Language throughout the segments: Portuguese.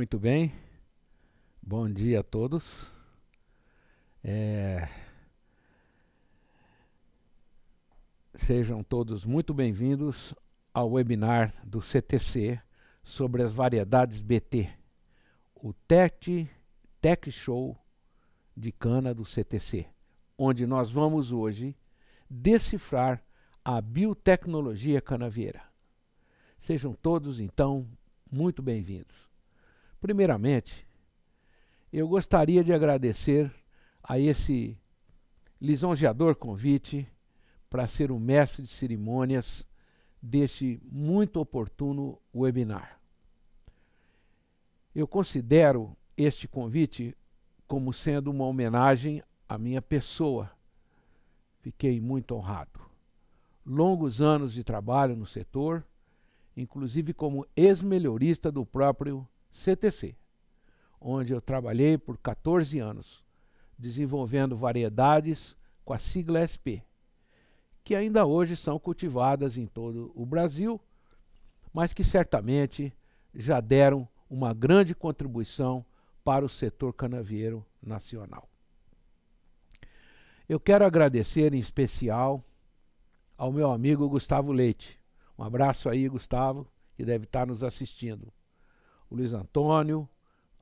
Muito bem, bom dia a todos. É... Sejam todos muito bem-vindos ao webinar do CTC sobre as variedades BT, o TET Tech Show de Cana do CTC, onde nós vamos hoje decifrar a biotecnologia canavieira. Sejam todos, então, muito bem-vindos. Primeiramente, eu gostaria de agradecer a esse lisonjeador convite para ser o mestre de cerimônias deste muito oportuno webinar. Eu considero este convite como sendo uma homenagem à minha pessoa. Fiquei muito honrado. Longos anos de trabalho no setor, inclusive como ex-melhorista do próprio CTC, onde eu trabalhei por 14 anos, desenvolvendo variedades com a sigla SP, que ainda hoje são cultivadas em todo o Brasil, mas que certamente já deram uma grande contribuição para o setor canavieiro nacional. Eu quero agradecer em especial ao meu amigo Gustavo Leite. Um abraço aí, Gustavo, que deve estar nos assistindo o Luiz Antônio,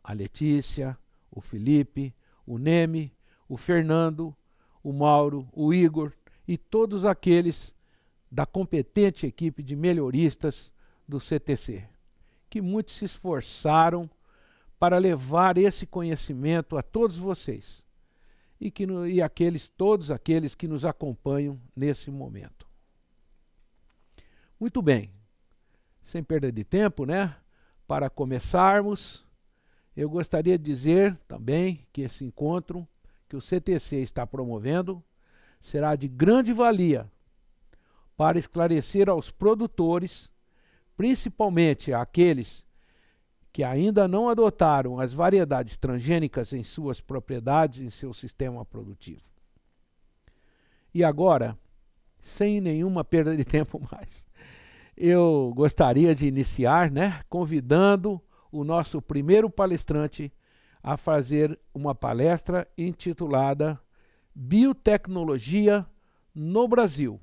a Letícia, o Felipe, o Neme, o Fernando, o Mauro, o Igor e todos aqueles da competente equipe de melhoristas do CTC, que muito se esforçaram para levar esse conhecimento a todos vocês e, que no, e aqueles, todos aqueles que nos acompanham nesse momento. Muito bem, sem perda de tempo, né? para começarmos, eu gostaria de dizer também que esse encontro que o CTC está promovendo será de grande valia para esclarecer aos produtores, principalmente aqueles que ainda não adotaram as variedades transgênicas em suas propriedades e seu sistema produtivo. E agora, sem nenhuma perda de tempo mais, eu gostaria de iniciar, né, convidando o nosso primeiro palestrante a fazer uma palestra intitulada Biotecnologia no Brasil: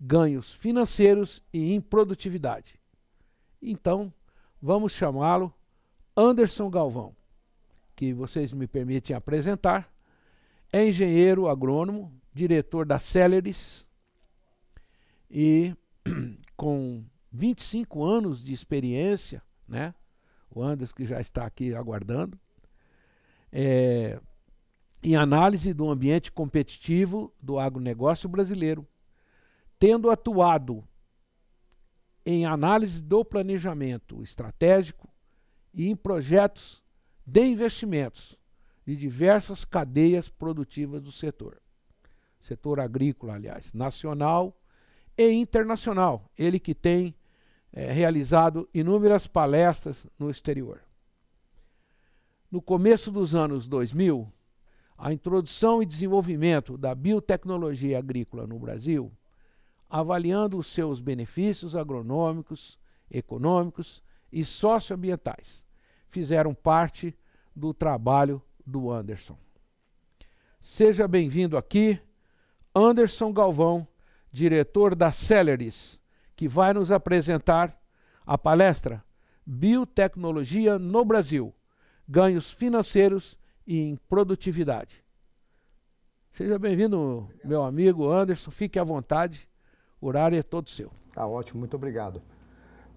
Ganhos financeiros e em produtividade. Então, vamos chamá-lo Anderson Galvão, que vocês me permitem apresentar. É engenheiro agrônomo, diretor da Celeris e com 25 anos de experiência, né? O Anderson que já está aqui aguardando. É, em análise do ambiente competitivo do agronegócio brasileiro, tendo atuado em análise do planejamento estratégico e em projetos de investimentos de diversas cadeias produtivas do setor. Setor agrícola, aliás, nacional e internacional. Ele que tem é, realizado inúmeras palestras no exterior. No começo dos anos 2000, a introdução e desenvolvimento da biotecnologia agrícola no Brasil, avaliando os seus benefícios agronômicos, econômicos e socioambientais, fizeram parte do trabalho do Anderson. Seja bem-vindo aqui, Anderson Galvão diretor da Celeris, que vai nos apresentar a palestra Biotecnologia no Brasil: Ganhos Financeiros e em Produtividade. Seja bem-vindo, meu amigo Anderson. Fique à vontade. O horário é todo seu. Tá ótimo, muito obrigado.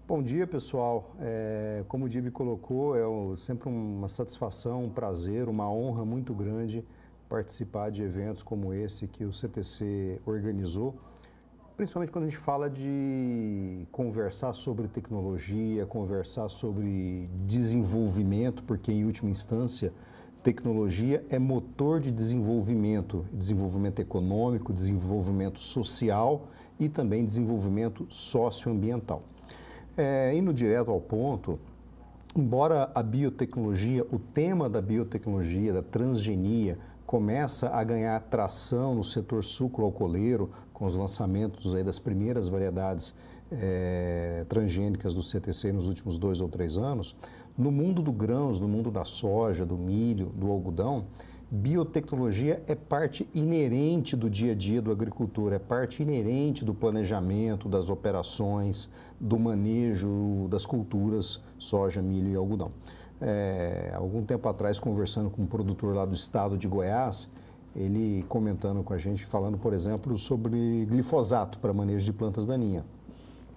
Bom dia, pessoal. É, como o Dib colocou, é sempre uma satisfação, um prazer, uma honra muito grande participar de eventos como esse que o CTC organizou principalmente quando a gente fala de conversar sobre tecnologia, conversar sobre desenvolvimento, porque em última instância tecnologia é motor de desenvolvimento, desenvolvimento econômico, desenvolvimento social e também desenvolvimento socioambiental. É, indo direto ao ponto, embora a biotecnologia, o tema da biotecnologia, da transgenia, começa a ganhar atração no setor sucroalcooleiro, com os lançamentos aí das primeiras variedades é, transgênicas do CTC nos últimos dois ou três anos, no mundo do grãos, no mundo da soja, do milho, do algodão, biotecnologia é parte inerente do dia a dia do agricultor, é parte inerente do planejamento, das operações, do manejo das culturas soja, milho e algodão. É, algum tempo atrás, conversando com um produtor lá do estado de Goiás, ele comentando com a gente, falando, por exemplo, sobre glifosato para manejo de plantas daninha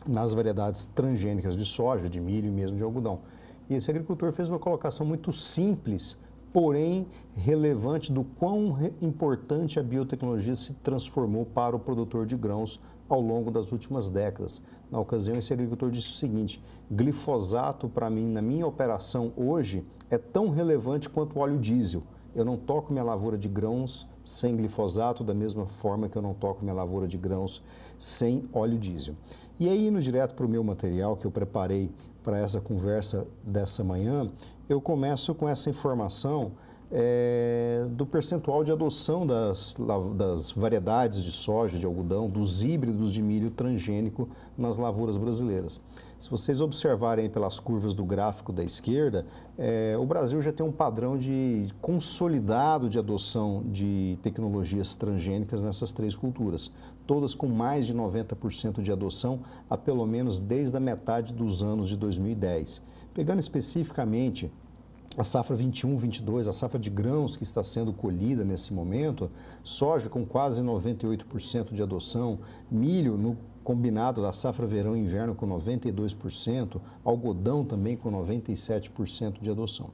nas variedades transgênicas de soja, de milho e mesmo de algodão. E esse agricultor fez uma colocação muito simples, porém relevante, do quão importante a biotecnologia se transformou para o produtor de grãos ao longo das últimas décadas. Na ocasião, esse agricultor disse o seguinte: glifosato, para mim, na minha operação hoje, é tão relevante quanto o óleo diesel eu não toco minha lavoura de grãos sem glifosato, da mesma forma que eu não toco minha lavoura de grãos sem óleo diesel. E aí, indo direto para o meu material que eu preparei para essa conversa dessa manhã, eu começo com essa informação é, do percentual de adoção das, das variedades de soja, de algodão, dos híbridos de milho transgênico nas lavouras brasileiras. Se vocês observarem pelas curvas do gráfico da esquerda, é, o Brasil já tem um padrão de consolidado de adoção de tecnologias transgênicas nessas três culturas, todas com mais de 90% de adoção há pelo menos desde a metade dos anos de 2010. Pegando especificamente a safra 21, 22, a safra de grãos que está sendo colhida nesse momento, soja com quase 98% de adoção, milho no combinado da safra verão e inverno com 92%, algodão também com 97% de adoção.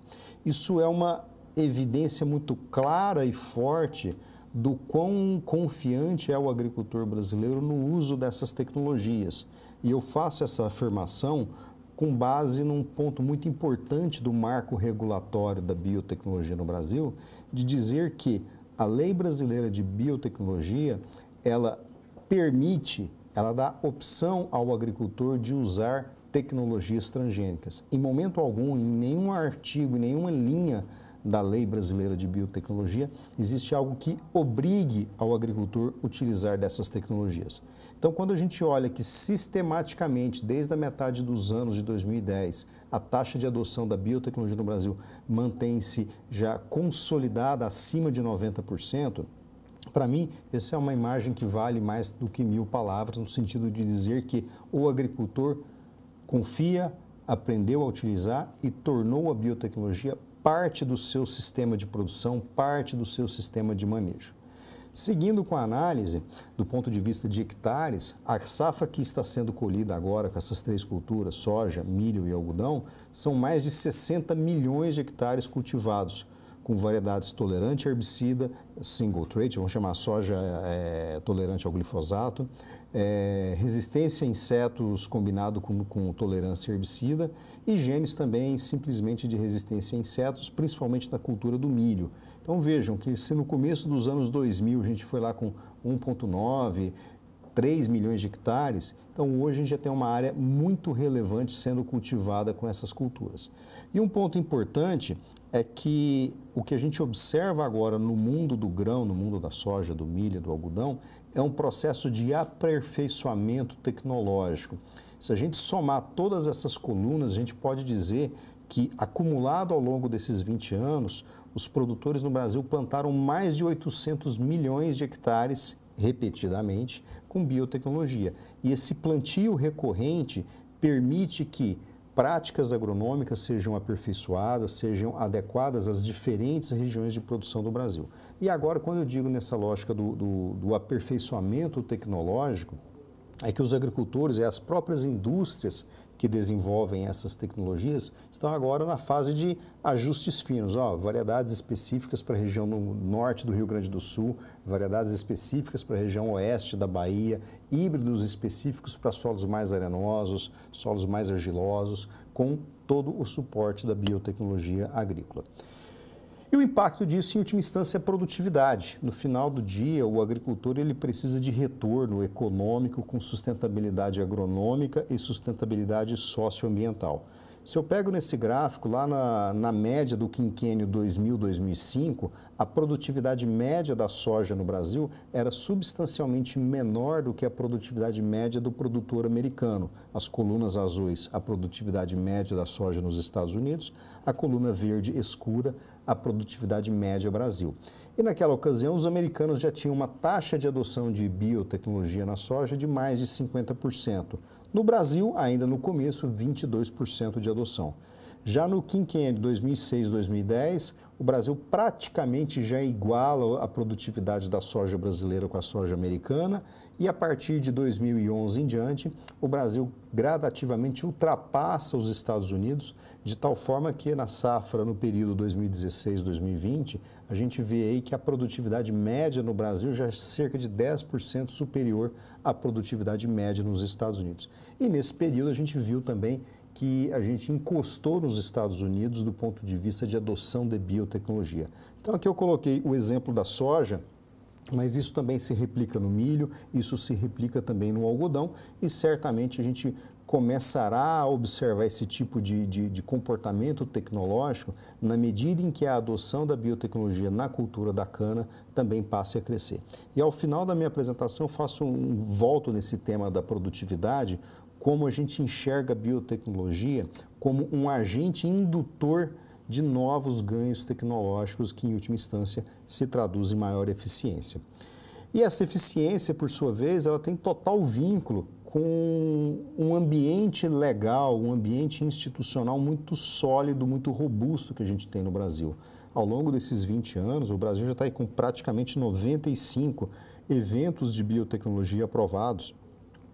Isso é uma evidência muito clara e forte do quão confiante é o agricultor brasileiro no uso dessas tecnologias. E eu faço essa afirmação com base num ponto muito importante do marco regulatório da biotecnologia no Brasil, de dizer que a lei brasileira de biotecnologia, ela permite ela dá opção ao agricultor de usar tecnologias transgênicas. Em momento algum, em nenhum artigo, em nenhuma linha da Lei Brasileira de Biotecnologia, existe algo que obrigue ao agricultor utilizar dessas tecnologias. Então, quando a gente olha que sistematicamente, desde a metade dos anos de 2010, a taxa de adoção da biotecnologia no Brasil mantém-se já consolidada acima de 90%, para mim, essa é uma imagem que vale mais do que mil palavras, no sentido de dizer que o agricultor confia, aprendeu a utilizar e tornou a biotecnologia parte do seu sistema de produção, parte do seu sistema de manejo. Seguindo com a análise, do ponto de vista de hectares, a safra que está sendo colhida agora com essas três culturas, soja, milho e algodão, são mais de 60 milhões de hectares cultivados, com variedades tolerante a herbicida, single trait, vamos chamar soja é, tolerante ao glifosato, é, resistência a insetos combinado com, com tolerância a herbicida e genes também simplesmente de resistência a insetos, principalmente na cultura do milho. Então vejam que se no começo dos anos 2000 a gente foi lá com 1,9, 3 milhões de hectares, então hoje a gente já tem uma área muito relevante sendo cultivada com essas culturas. E um ponto importante é que o que a gente observa agora no mundo do grão, no mundo da soja, do milho, do algodão, é um processo de aperfeiçoamento tecnológico. Se a gente somar todas essas colunas, a gente pode dizer que, acumulado ao longo desses 20 anos, os produtores no Brasil plantaram mais de 800 milhões de hectares repetidamente com biotecnologia. E esse plantio recorrente permite que práticas agronômicas sejam aperfeiçoadas, sejam adequadas às diferentes regiões de produção do Brasil. E agora, quando eu digo nessa lógica do, do, do aperfeiçoamento tecnológico, é que os agricultores e as próprias indústrias que desenvolvem essas tecnologias estão agora na fase de ajustes finos, ó, variedades específicas para a região no norte do Rio Grande do Sul, variedades específicas para a região oeste da Bahia, híbridos específicos para solos mais arenosos, solos mais argilosos, com todo o suporte da biotecnologia agrícola. E o impacto disso, em última instância, é produtividade. No final do dia, o agricultor ele precisa de retorno econômico com sustentabilidade agronômica e sustentabilidade socioambiental. Se eu pego nesse gráfico, lá na, na média do quinquênio 2000-2005, a produtividade média da soja no Brasil era substancialmente menor do que a produtividade média do produtor americano. As colunas azuis, a produtividade média da soja nos Estados Unidos, a coluna verde escura, a produtividade média Brasil. E naquela ocasião, os americanos já tinham uma taxa de adoção de biotecnologia na soja de mais de 50%. No Brasil, ainda no começo, 22% de adoção. Já no quinquênio 2006-2010, o Brasil praticamente já é iguala a produtividade da soja brasileira com a soja americana e a partir de 2011 em diante, o Brasil gradativamente ultrapassa os Estados Unidos, de tal forma que na safra no período 2016-2020, a gente vê aí que a produtividade média no Brasil já é cerca de 10% superior à produtividade média nos Estados Unidos. E nesse período a gente viu também que a gente encostou nos Estados Unidos do ponto de vista de adoção de biotecnologia. Então, aqui eu coloquei o exemplo da soja, mas isso também se replica no milho, isso se replica também no algodão e certamente a gente começará a observar esse tipo de, de, de, comportamento tecnológico na medida em que a adoção da biotecnologia na cultura da cana também passe a crescer. E ao final da minha apresentação eu faço um volto nesse tema da produtividade, como a gente enxerga a biotecnologia como um agente indutor de novos ganhos tecnológicos que, em última instância, se traduz em maior eficiência. E essa eficiência, por sua vez, ela tem total vínculo com um ambiente legal, um ambiente institucional muito sólido, muito robusto que a gente tem no Brasil. Ao longo desses 20 anos, o Brasil já está aí com praticamente 95 eventos de biotecnologia aprovados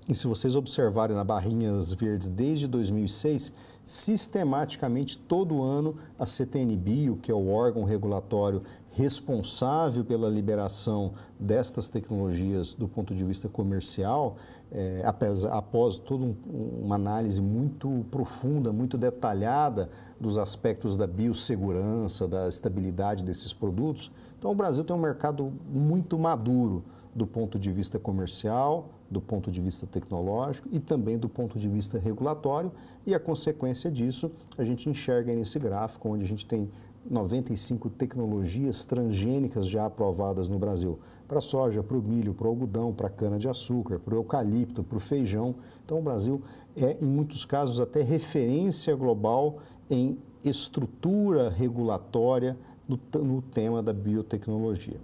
e se vocês observarem na barrinhas verdes desde 2006, sistematicamente todo ano a CTNBio, que é o órgão regulatório responsável pela liberação destas tecnologias do ponto de vista comercial, é, após, após toda um, uma análise muito profunda, muito detalhada dos aspectos da biossegurança, da estabilidade desses produtos. Então, o Brasil tem um mercado muito maduro do ponto de vista comercial, do ponto de vista tecnológico e também do ponto de vista regulatório, e a consequência disso a gente enxerga nesse gráfico, onde a gente tem 95 tecnologias transgênicas já aprovadas no Brasil, para soja, para o milho, para o algodão, para a cana-de-açúcar, para o eucalipto, para o feijão. Então, o Brasil é, em muitos casos, até referência global em estrutura regulatória no, no tema da biotecnologia.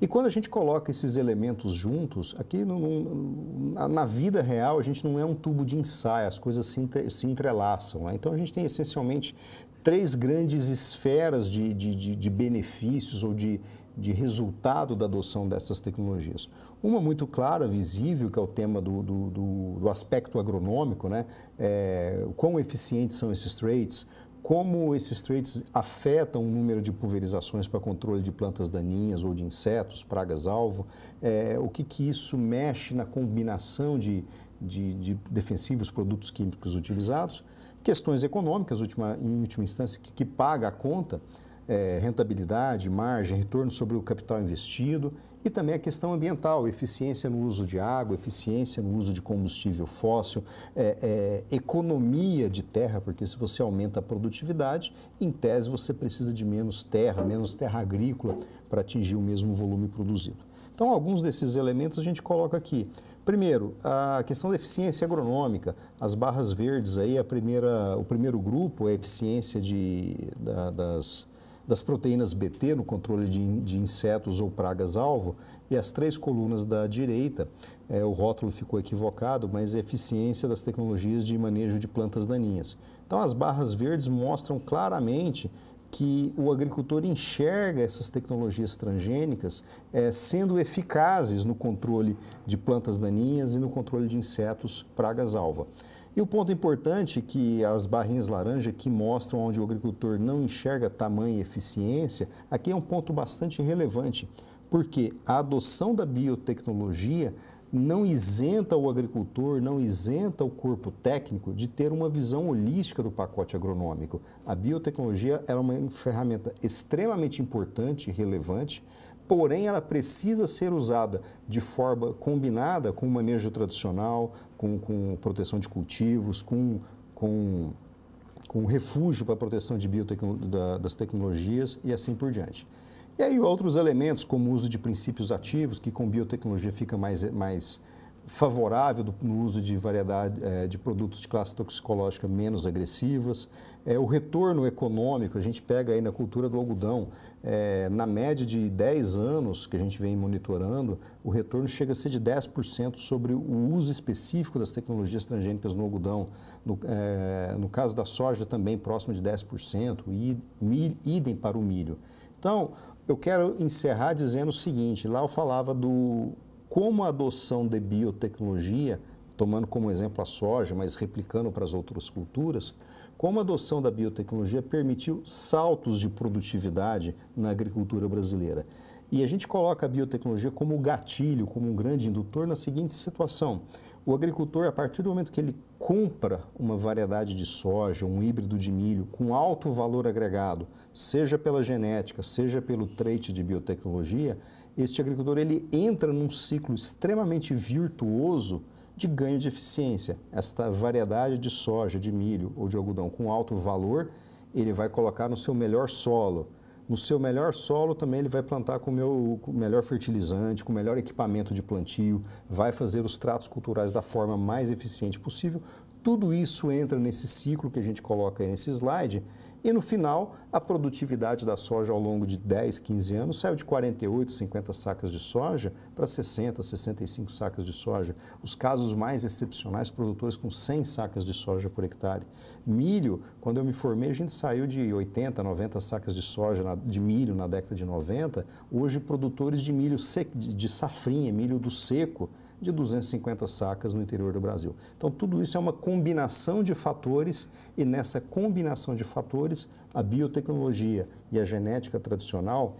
E quando a gente coloca esses elementos juntos, aqui no, no, na, na, vida real a gente não é um tubo de ensaio, as coisas se, inter, se entrelaçam. Né? Então a gente tem essencialmente três grandes esferas de, de, de, de benefícios ou de, de resultado da adoção dessas tecnologias. Uma muito clara, visível, que é o tema do, do, do aspecto agronômico, né? É, quão eficientes são esses traits, como esses traits afetam o número de pulverizações para controle de plantas daninhas ou de insetos, pragas-alvo, é, o que, que isso mexe na combinação de, de, de defensivos, produtos químicos utilizados, questões econômicas, última, em última instância, que, que paga a conta, é, rentabilidade, margem, retorno sobre o capital investido e também a questão ambiental, eficiência no uso de água, eficiência no uso de combustível fóssil, é, é, economia de terra, porque se você aumenta a produtividade, em tese você precisa de menos terra, menos terra agrícola para atingir o mesmo volume produzido. Então, alguns desses elementos a gente coloca aqui. Primeiro, a questão da eficiência agronômica. As barras verdes aí, a primeira, o primeiro grupo é a eficiência de, da, das, das proteínas BT no controle de, de insetos ou pragas-alvo, e as três colunas da direita, é, o rótulo ficou equivocado, mas é eficiência das tecnologias de manejo de plantas daninhas. Então, as barras verdes mostram claramente que o agricultor enxerga essas tecnologias transgênicas é, sendo eficazes no controle de plantas daninhas e no controle de insetos pragas-alva. E o ponto importante é que as barrinhas laranja que mostram onde o agricultor não enxerga tamanho e eficiência, aqui é um ponto bastante relevante, porque a adoção da biotecnologia não isenta o agricultor, não isenta o corpo técnico de ter uma visão holística do pacote agronômico. A biotecnologia é uma ferramenta extremamente importante e relevante porém ela precisa ser usada de forma combinada com o manejo tradicional, com, com proteção de cultivos, com, com, com refúgio para a proteção de biotecno, da, das tecnologias e assim por diante. E aí outros elementos, como o uso de princípios ativos, que com biotecnologia fica mais, mais favorável do, no uso de variedade é, de produtos de classe toxicológica menos agressivas. É, o retorno econômico, a gente pega aí na cultura do algodão, é, na média de 10 anos que a gente vem monitorando, o retorno chega a ser de 10% sobre o uso específico das tecnologias transgênicas no algodão. No, eh, no caso da soja também próximo de 10%, e mil idem para o milho. Então, eu quero encerrar dizendo o seguinte, lá eu falava do como a adoção de biotecnologia, tomando como exemplo a soja, mas replicando para as outras culturas, como a adoção da biotecnologia permitiu saltos de produtividade na agricultura brasileira. E a gente coloca a biotecnologia como o gatilho, como um grande indutor na seguinte situação. O agricultor, a partir do momento que ele compra uma variedade de soja, um híbrido de milho com alto valor agregado, seja pela genética, seja pelo trait de biotecnologia, este agricultor ele entra num ciclo extremamente virtuoso de ganho de eficiência. Esta variedade de soja, de milho ou de algodão com alto valor, ele vai colocar no seu melhor solo. No seu melhor solo também ele vai plantar com o, meu, com o melhor fertilizante, com o melhor equipamento de plantio, vai fazer os tratos culturais da forma mais eficiente possível. Tudo isso entra nesse ciclo que a gente coloca aí nesse slide, e no final, a produtividade da soja ao longo de 10, 15 anos saiu de 48, 50 sacas de soja para 60, 65 sacas de soja. Os casos mais excepcionais, produtores com 100 sacas de soja por hectare. Milho, quando eu me formei, a gente saiu de 80, 90 sacas de soja na, de milho na década de 90. Hoje, produtores de milho sec, de safrinha, milho do seco, de 250 sacas no interior do Brasil. Então, tudo isso é uma combinação de fatores e nessa combinação de fatores, a biotecnologia e a genética tradicional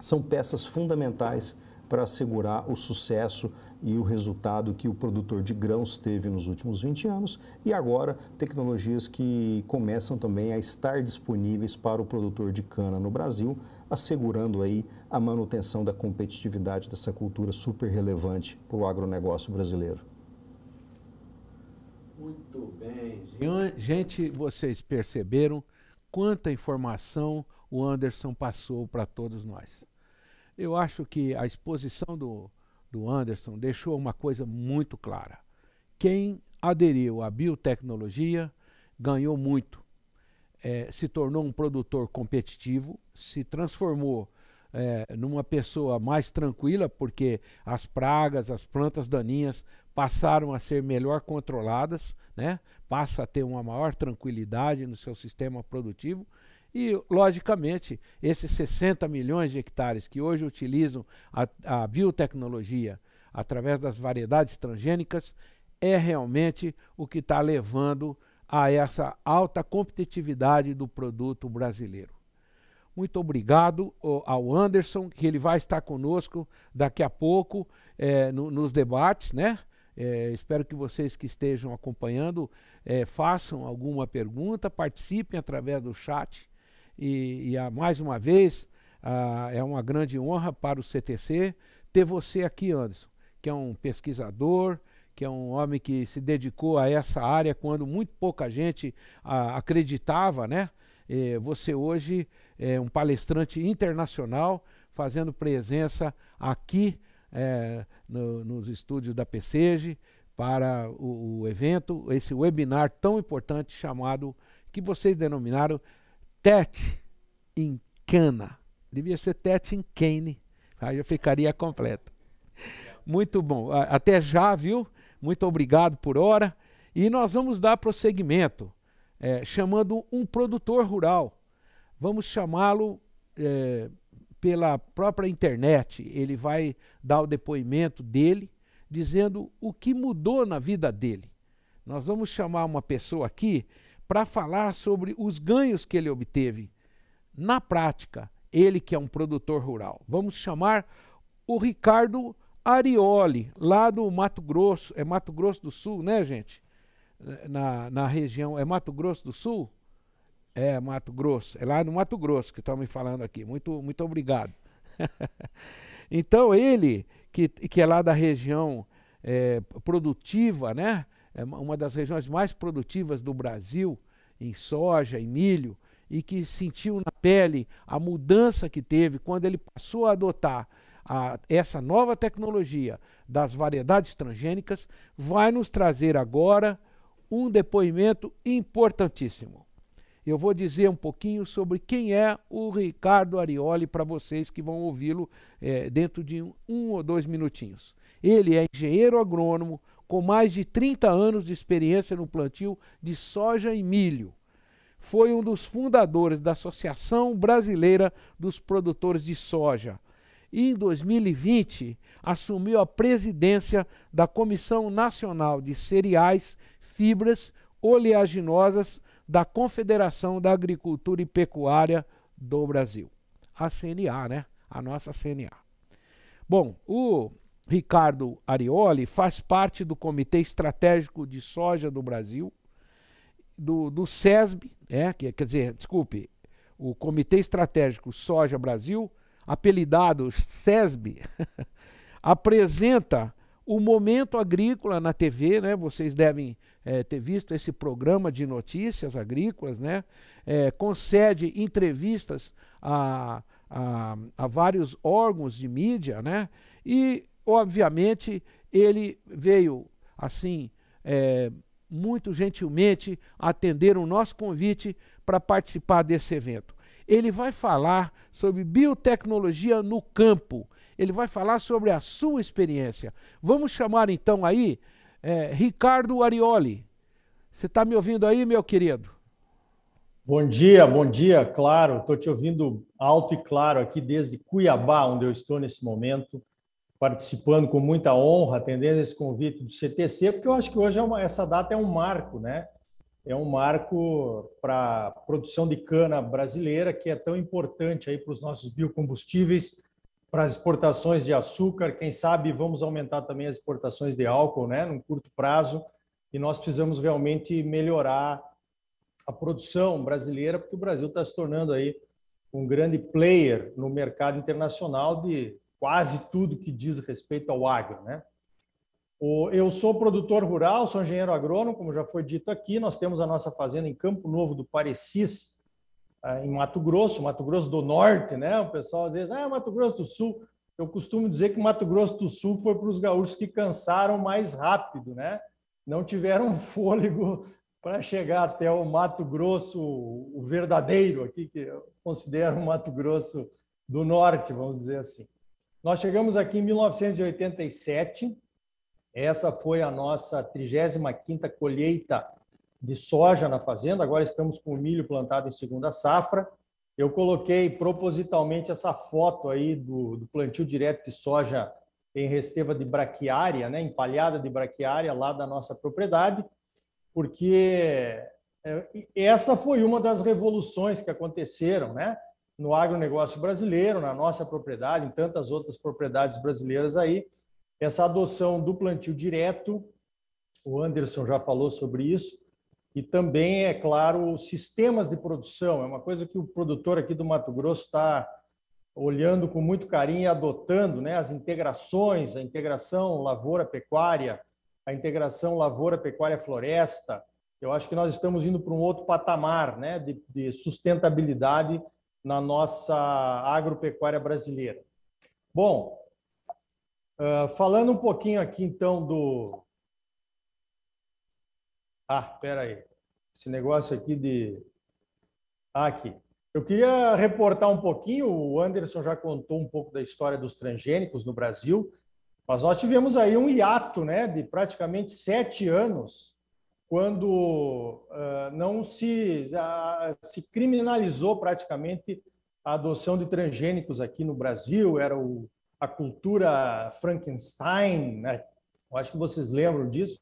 são peças fundamentais para assegurar o sucesso e o resultado que o produtor de grãos teve nos últimos 20 anos e agora tecnologias que começam também a estar disponíveis para o produtor de cana no Brasil, assegurando aí a manutenção da competitividade dessa cultura super relevante para o agronegócio brasileiro. Muito bem. Gente, vocês perceberam quanta informação o Anderson passou para todos nós. Eu acho que a exposição do, do Anderson deixou uma coisa muito clara. Quem aderiu à biotecnologia ganhou muito, é, se tornou um produtor competitivo, se transformou é, numa pessoa mais tranquila, porque as pragas, as plantas daninhas passaram a ser melhor controladas, né? passa a ter uma maior tranquilidade no seu sistema produtivo e, logicamente, esses 60 milhões de hectares que hoje utilizam a, a biotecnologia através das variedades transgênicas é realmente o que está levando a essa alta competitividade do produto brasileiro. Muito obrigado ao Anderson, que ele vai estar conosco daqui a pouco é, no, nos debates, né? É, espero que vocês que estejam acompanhando é, façam alguma pergunta, participem através do chat e, e mais uma vez é uma grande honra para o CTC ter você aqui, Anderson, que é um pesquisador, que é um homem que se dedicou a essa área quando muito pouca gente acreditava, né? você hoje é um palestrante internacional, fazendo presença aqui é, no, nos estúdios da PCG para o, o evento, esse webinar tão importante chamado que vocês denominaram Tete em Cana. Devia ser Tete em Kane. Aí eu ficaria completo. Muito bom. Até já, viu? Muito obrigado por hora. E nós vamos dar prosseguimento, é, chamando um produtor rural. Vamos chamá-lo é, pela própria internet. Ele vai dar o depoimento dele, dizendo o que mudou na vida dele. Nós vamos chamar uma pessoa aqui para falar sobre os ganhos que ele obteve na prática, ele que é um produtor rural. Vamos chamar o Ricardo Arioli, lá do Mato Grosso, é Mato Grosso do Sul, né, gente? Na, na região, é Mato Grosso do Sul? É, Mato Grosso, é lá no Mato Grosso que estão me falando aqui. Muito, muito obrigado. então, ele, que, que é lá da região é, produtiva, né? é uma das regiões mais produtivas do Brasil em soja e milho e que sentiu na pele a mudança que teve quando ele passou a adotar a, essa nova tecnologia das variedades transgênicas, vai nos trazer agora um depoimento importantíssimo. Eu vou dizer um pouquinho sobre quem é o Ricardo Arioli para vocês que vão ouvi-lo é, dentro de um, um ou dois minutinhos. Ele é engenheiro agrônomo, com mais de 30 anos de experiência no plantio de soja e milho. Foi um dos fundadores da Associação Brasileira dos Produtores de Soja. E em 2020 assumiu a presidência da Comissão Nacional de Cereais, Fibras Oleaginosas da Confederação da Agricultura e Pecuária do Brasil. A CNA, né? A nossa CNA. Bom, o Ricardo Arioli faz parte do Comitê Estratégico de Soja do Brasil, do, do SESB, é, que, quer dizer, desculpe, o Comitê Estratégico Soja Brasil, apelidado SESB, apresenta o Momento Agrícola na TV, né? Vocês devem é, ter visto esse programa de notícias agrícolas, né? É, concede entrevistas a, a, a vários órgãos de mídia, né? E obviamente, ele veio assim, é, muito gentilmente atender o nosso convite para participar desse evento. Ele vai falar sobre biotecnologia no campo. Ele vai falar sobre a sua experiência. Vamos chamar então aí é, Ricardo Arioli. Você está me ouvindo aí, meu querido? Bom dia, bom dia, claro. Estou te ouvindo alto e claro aqui desde Cuiabá, onde eu estou nesse momento participando com muita honra, atendendo esse convite do CTC, porque eu acho que hoje é uma, essa data é um marco, né? É um marco para a produção de cana brasileira, que é tão importante aí para os nossos biocombustíveis, para as exportações de açúcar, quem sabe vamos aumentar também as exportações de álcool, né, num curto prazo, e nós precisamos realmente melhorar a produção brasileira, porque o Brasil está se tornando aí um grande player no mercado internacional de quase tudo que diz respeito ao agro. Né? Eu sou produtor rural, sou engenheiro agrônomo, como já foi dito aqui. Nós temos a nossa fazenda em Campo Novo do Parecis, ah, em Mato Grosso, Mato Grosso do Norte. Né? O pessoal às vezes, ah, Mato Grosso do Sul. Eu costumo dizer que Mato Grosso do Sul foi para os gaúchos que cansaram mais rápido, né? não tiveram fôlego para chegar até o Mato Grosso, o verdadeiro aqui, que eu considero o Mato Grosso do Norte, vamos dizer assim. Nós chegamos aqui em 1987, essa foi a nossa 35ª colheita de soja na fazenda, agora estamos com o milho plantado em segunda safra. Eu coloquei propositalmente essa foto aí do, do plantio direto de soja em resteva de braquiária, né, empalhada de braquiária lá da nossa propriedade, porque é, essa foi uma das revoluções que aconteceram, né? no agronegócio brasileiro, na nossa propriedade, em tantas outras propriedades brasileiras aí, essa adoção do plantio direto, o Anderson já falou sobre isso, e também, é claro, os sistemas de produção, é uma coisa que o produtor aqui do Mato Grosso está olhando com muito carinho e adotando, né, as integrações, a integração lavoura-pecuária, a integração lavoura-pecuária-floresta, eu acho que nós estamos indo para um outro patamar né, de, de sustentabilidade na nossa agropecuária brasileira. Bom, falando um pouquinho aqui então do. Ah, espera aí. Esse negócio aqui de. Ah, aqui. Eu queria reportar um pouquinho, o Anderson já contou um pouco da história dos transgênicos no Brasil, mas nós tivemos aí um hiato né, de praticamente sete anos quando uh, não se, uh, se criminalizou praticamente a adoção de transgênicos aqui no Brasil, era o, a cultura Frankenstein, né? Eu acho que vocês lembram disso,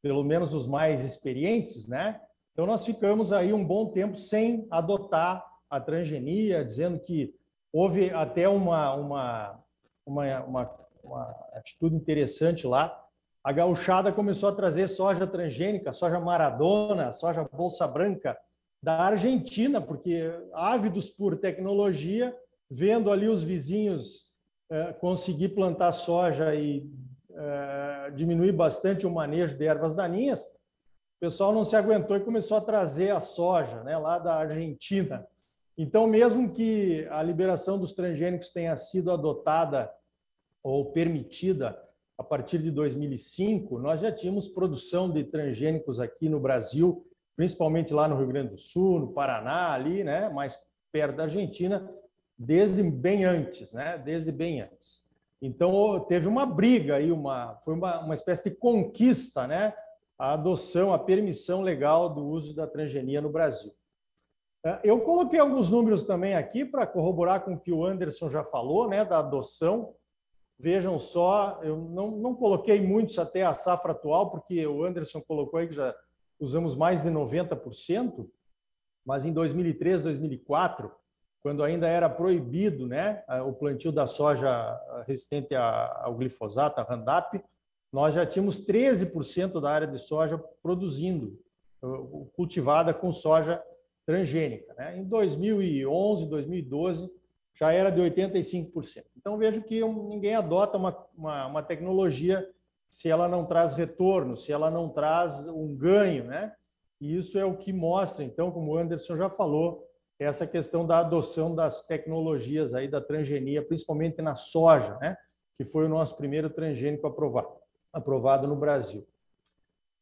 pelo menos os mais experientes, né? Então nós ficamos aí um bom tempo sem adotar a transgenia, dizendo que houve até uma, uma, uma, uma, uma atitude interessante lá, a gauchada começou a trazer soja transgênica, soja maradona, soja bolsa branca da Argentina, porque ávidos por tecnologia, vendo ali os vizinhos eh, conseguir plantar soja e eh, diminuir bastante o manejo de ervas daninhas, o pessoal não se aguentou e começou a trazer a soja né, lá da Argentina. Então, mesmo que a liberação dos transgênicos tenha sido adotada ou permitida a partir de 2005, nós já tínhamos produção de transgênicos aqui no Brasil, principalmente lá no Rio Grande do Sul, no Paraná, ali, né, mais perto da Argentina, desde bem antes, né, desde bem antes. Então, teve uma briga aí, uma, foi uma, uma espécie de conquista, né, a adoção, a permissão legal do uso da transgenia no Brasil. Ah, eu coloquei alguns números também aqui para corroborar com o que o Anderson já falou, né, da adoção Vejam só, eu não, não coloquei muitos até a safra atual, porque o Anderson colocou aí que já usamos mais de 90%, mas em 2003, 2004, quando ainda era proibido né, o plantio da soja resistente ao glifosato, a Roundup, nós já tínhamos 13% da área de soja produzindo, cultivada com soja transgênica. Né? Em 2011, 2012, já era de 85%. Então, vejo que ninguém adota uma, uma, uma tecnologia se ela não traz retorno, se ela não traz um ganho, né? E isso é o que mostra, então, como o Anderson já falou, essa questão da adoção das tecnologias aí da transgenia, principalmente na soja, né? Que foi o nosso primeiro transgênico aprovado, aprovado no Brasil.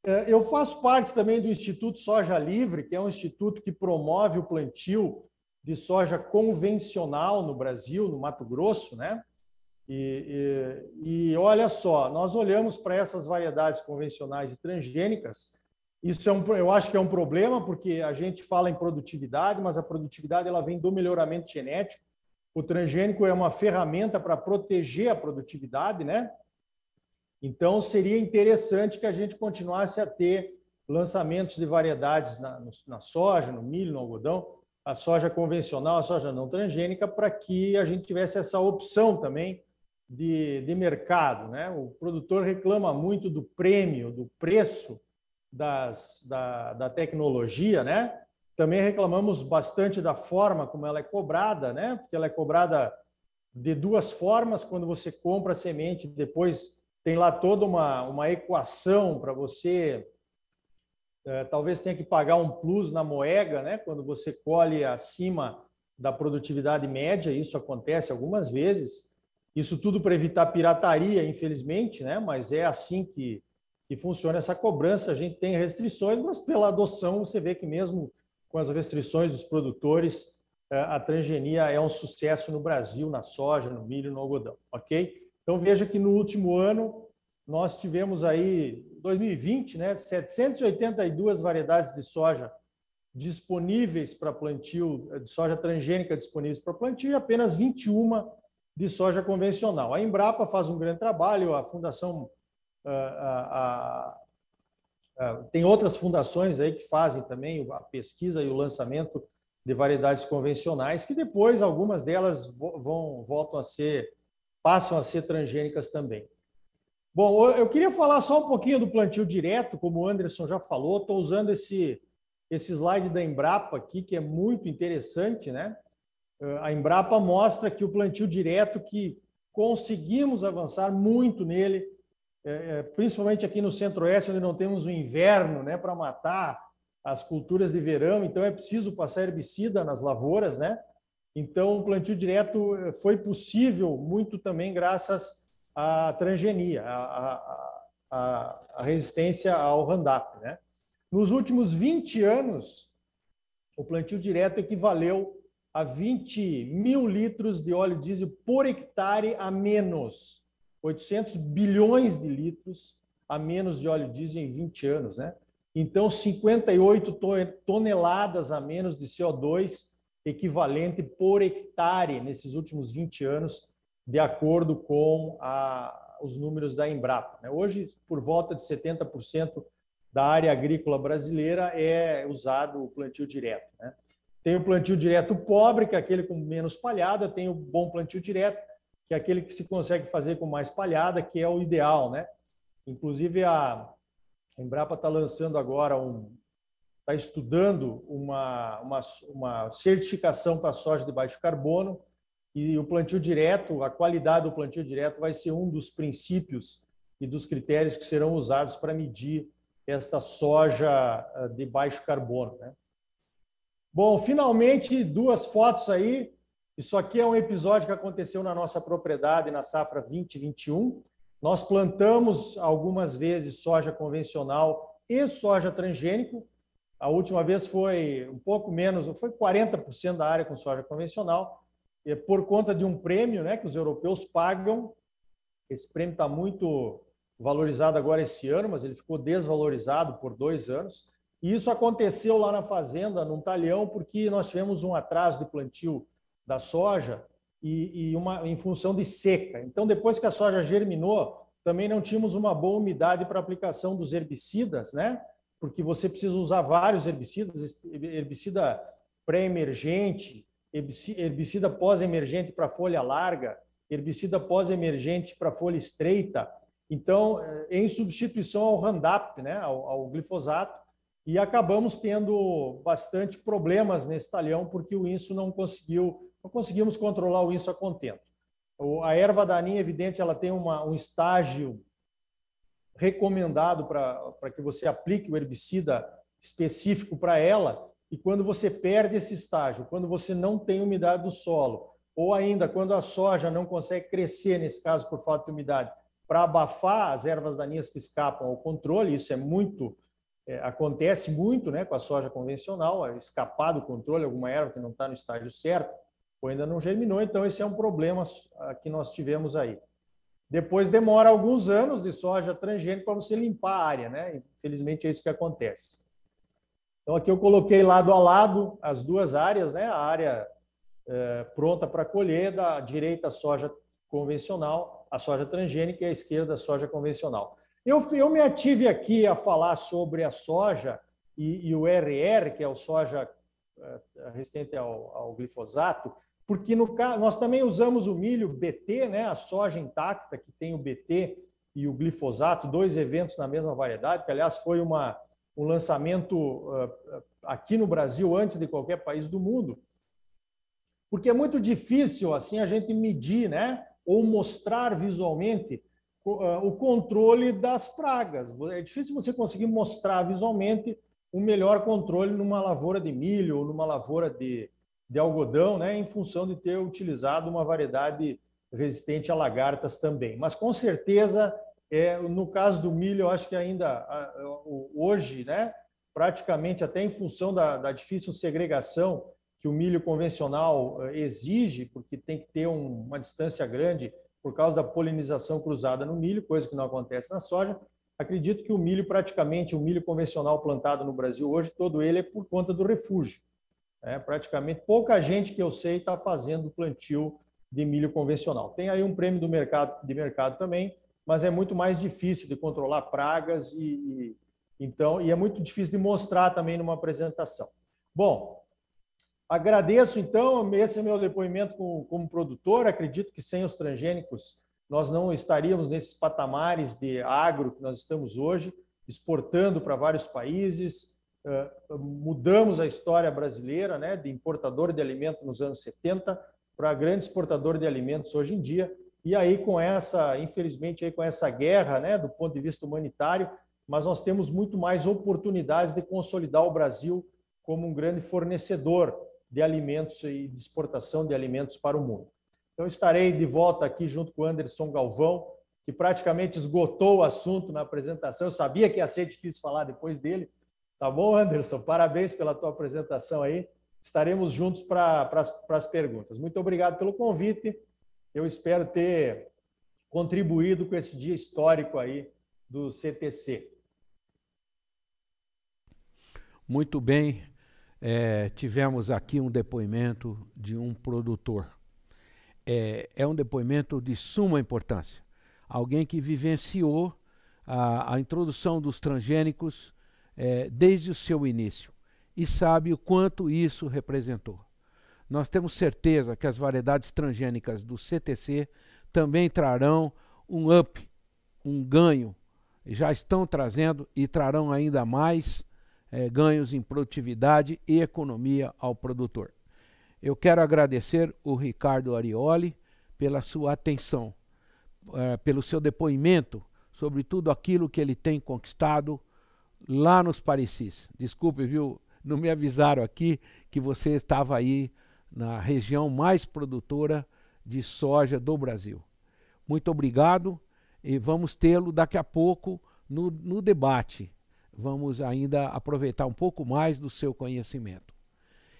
É, eu faço parte também do Instituto Soja Livre, que é um instituto que promove o plantio de soja convencional no Brasil, no Mato Grosso, né? E, e, e olha só, nós olhamos para essas variedades convencionais e transgênicas. Isso é um, eu acho que é um problema porque a gente fala em produtividade, mas a produtividade ela vem do melhoramento genético. O transgênico é uma ferramenta para proteger a produtividade, né? Então seria interessante que a gente continuasse a ter lançamentos de variedades na, na soja, no milho, no algodão, a soja convencional, a soja não transgênica, para que a gente tivesse essa opção também de, de mercado. Né? O produtor reclama muito do prêmio, do preço das, da, da tecnologia, né? Também reclamamos bastante da forma como ela é cobrada, né? Porque ela é cobrada de duas formas quando você compra a semente, depois tem lá toda uma, uma equação para você é, talvez tenha que pagar um plus na moega, né? quando você colhe acima da produtividade média, isso acontece algumas vezes. Isso tudo para evitar pirataria, infelizmente, né? mas é assim que, que funciona essa cobrança. A gente tem restrições, mas pela adoção você vê que mesmo com as restrições dos produtores, é, a transgenia é um sucesso no Brasil, na soja, no milho, no algodão, ok? Então veja que no último ano nós tivemos aí 2020, né, 782 variedades de soja disponíveis para plantio, de soja transgênica disponíveis para plantio e apenas 21 de soja convencional. A Embrapa faz um grande trabalho, a Fundação a, a, a, tem outras fundações aí que fazem também a pesquisa e o lançamento de variedades convencionais, que depois algumas delas vão voltam a ser passam a ser transgênicas também. Bom, eu queria falar só um pouquinho do plantio direto, como o Anderson já falou. Estou usando esse, esse slide da Embrapa aqui, que é muito interessante, né? Eh, a Embrapa mostra que o plantio direto, que conseguimos avançar muito nele, eh, eh, principalmente aqui no Centro-Oeste, onde não temos o inverno né, para matar as culturas de verão, então é preciso passar herbicida nas lavouras, né? Então, o plantio direto foi possível muito também graças a transgenia, a, a, a resistência ao Roundup. Né? Nos últimos 20 anos, o plantio direto equivaleu a 20 mil litros de óleo diesel por hectare a menos, 800 bilhões de litros a menos de óleo diesel em 20 anos, né? Então, 58 toneladas a menos de CO2 equivalente por hectare nesses últimos 20 anos de acordo com a, os números da Embrapa. Né? Hoje, por volta de 70% da área agrícola brasileira é usado o plantio direto. Né? Tem o plantio direto pobre, que é aquele com menos palhada, tem o bom plantio direto, que é aquele que se consegue fazer com mais palhada, que é o ideal. Né? Inclusive, a Embrapa está lançando agora um, está estudando uma, uma, uma certificação para soja de baixo carbono, e o plantio direto, a qualidade do plantio direto vai ser um dos princípios e dos critérios que serão usados para medir esta soja ah, de baixo carbono. Né? Bom, finalmente, duas fotos aí. Isso aqui é um episódio que aconteceu na nossa propriedade, na safra 2021. Nós plantamos algumas vezes soja convencional e soja transgênico. A última vez foi um pouco menos, foi 40% da área com soja convencional. É por conta de um prêmio né, que os europeus pagam. Esse prêmio está muito valorizado agora esse ano, mas ele ficou desvalorizado por dois anos. E isso aconteceu lá na fazenda, num talhão, porque nós tivemos um atraso de plantio da soja e, e uma em função de seca. Então, depois que a soja germinou, também não tínhamos uma boa umidade para aplicação dos herbicidas, né? Porque você precisa usar vários herbicidas, herbicida pré-emergente, herbicida pós-emergente para folha larga, herbicida pós-emergente para folha estreita. Então, eh, em substituição ao Roundup, né, ao, ao, glifosato, e acabamos tendo bastante problemas nesse talhão porque o inso não conseguiu, não conseguimos controlar o inso a contento. A erva daninha, evidente, ela tem uma, um estágio recomendado para que você aplique o herbicida específico para ela, e quando você perde esse estágio, quando você não tem umidade do solo, ou ainda quando a soja não consegue crescer, nesse caso por falta de umidade, para abafar as ervas daninhas que escapam ao controle, isso é muito é, acontece muito, né, com a soja convencional, é escapar do controle alguma erva que não está no estágio certo ou ainda não germinou, então esse é um problema que nós tivemos aí. Depois demora alguns anos de soja transgênica para você limpar a área, né? Infelizmente é isso que acontece. Então, aqui eu coloquei lado a lado as duas áreas, né? a área é, pronta para colher, da direita a soja convencional, a soja transgênica e a esquerda a soja convencional. Eu, eu me ative aqui a falar sobre a soja e, e o RR, que é o soja é, resistente ao, ao, glifosato, porque no, nós também usamos o milho BT, né? a soja intacta que tem o BT e o glifosato, dois eventos na mesma variedade, que aliás foi uma um lançamento ah, aqui no Brasil antes de qualquer país do mundo, porque é muito difícil assim a gente medir, né, ou mostrar visualmente ah, o controle das pragas. É difícil você conseguir mostrar visualmente o um melhor controle numa lavoura de milho ou numa lavoura de, de algodão, né, em função de ter utilizado uma variedade resistente a lagartas também. Mas com certeza é, no caso do milho, eu acho que ainda hoje, né, praticamente até em função da, da difícil segregação que o milho convencional eh, exige, porque tem que ter um, uma distância grande por causa da polinização cruzada no milho, coisa que não acontece na soja. Acredito que o milho, praticamente, o milho convencional plantado no Brasil hoje, todo ele é por conta do refúgio. É, praticamente pouca gente que eu sei está fazendo plantio de milho convencional. Tem aí um prêmio do mercado, de mercado também, mas é muito mais difícil de controlar pragas e, e então e é muito difícil de mostrar também numa apresentação. Bom, agradeço então esse é meu depoimento como, como produtor. Acredito que sem os transgênicos nós não estaríamos nesses patamares de agro que nós estamos hoje, exportando para vários países. Ah, mudamos a história brasileira, né, de importador de alimento nos anos 70 para grande exportador de alimentos hoje em dia. E aí com essa, infelizmente aí com essa guerra, né, do ponto de vista humanitário, mas nós temos muito mais oportunidades de consolidar o Brasil como um grande fornecedor de alimentos e de exportação de alimentos para o mundo. Então estarei de volta aqui junto com o Anderson Galvão, que praticamente esgotou o assunto na apresentação. Eu sabia que ia ser difícil falar depois dele. Tá bom, Anderson? Parabéns pela tua apresentação aí. Estaremos juntos para as perguntas. Muito obrigado pelo convite. Eu espero ter contribuído com esse dia histórico aí do CTC. Muito bem, é, tivemos aqui um depoimento de um produtor. É, é, um depoimento de suma importância. Alguém que vivenciou a, a introdução dos transgênicos é, desde o seu início e sabe o quanto isso representou nós temos certeza que as variedades transgênicas do CTC também trarão um up, um ganho. Já estão trazendo e trarão ainda mais é, ganhos em produtividade e economia ao produtor. Eu quero agradecer o Ricardo Arioli pela sua atenção, é, pelo seu depoimento sobre tudo aquilo que ele tem conquistado lá nos Parecis. Desculpe, viu? Não me avisaram aqui que você estava aí na região mais produtora de soja do Brasil. Muito obrigado e vamos tê-lo daqui a pouco no, no debate. Vamos ainda aproveitar um pouco mais do seu conhecimento.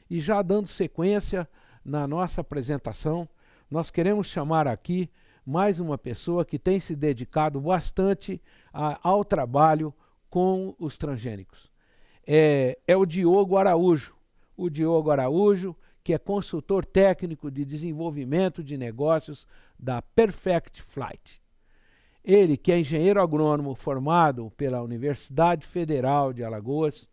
E já dando sequência na nossa apresentação, nós queremos chamar aqui mais uma pessoa que tem se dedicado bastante a, ao trabalho com os transgênicos. É, é, o Diogo Araújo. O Diogo Araújo que é consultor técnico de desenvolvimento de negócios da Perfect Flight. Ele, que é engenheiro agrônomo formado pela Universidade Federal de Alagoas,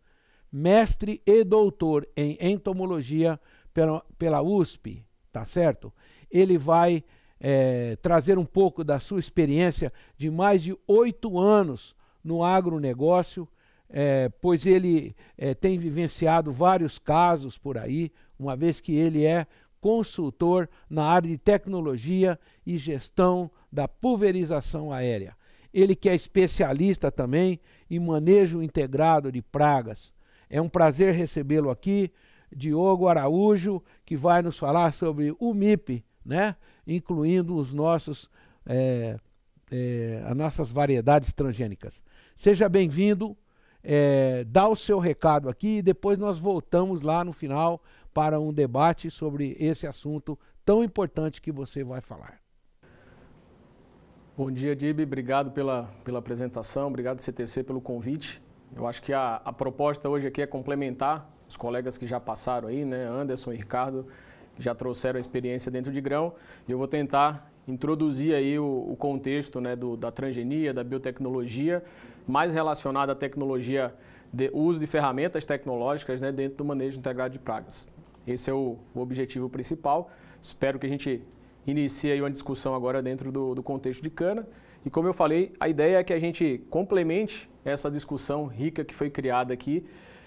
mestre e doutor em entomologia pela, pela USP, tá certo? Ele vai é, trazer um pouco da sua experiência de mais de oito anos no agronegócio é, pois ele é, tem vivenciado vários casos por aí, uma vez que ele é consultor na área de tecnologia e gestão da pulverização aérea. Ele que é especialista também em manejo integrado de pragas. É um prazer recebê-lo aqui, Diogo Araújo, que vai nos falar sobre o MIP, né? incluindo os nossos, é, é, as nossas variedades transgênicas. Seja bem-vindo, é, dá o seu recado aqui e depois nós voltamos lá no final para um debate sobre esse assunto tão importante que você vai falar. Bom dia, Dib. Obrigado pela, pela apresentação, obrigado CTC pelo convite. Eu acho que a, a proposta hoje aqui é complementar os colegas que já passaram aí, né? Anderson e Ricardo, que já trouxeram a experiência dentro de grão. E eu vou tentar introduzir aí o, o contexto né, do, da transgenia, da biotecnologia, mais relacionada à tecnologia de uso de ferramentas tecnológicas né, dentro do manejo integrado de pragas. Esse é o, o objetivo principal. Espero que a gente inicie aí uma discussão agora dentro do, do contexto de cana. E como eu falei, a ideia é que a gente complemente essa discussão rica que foi criada aqui,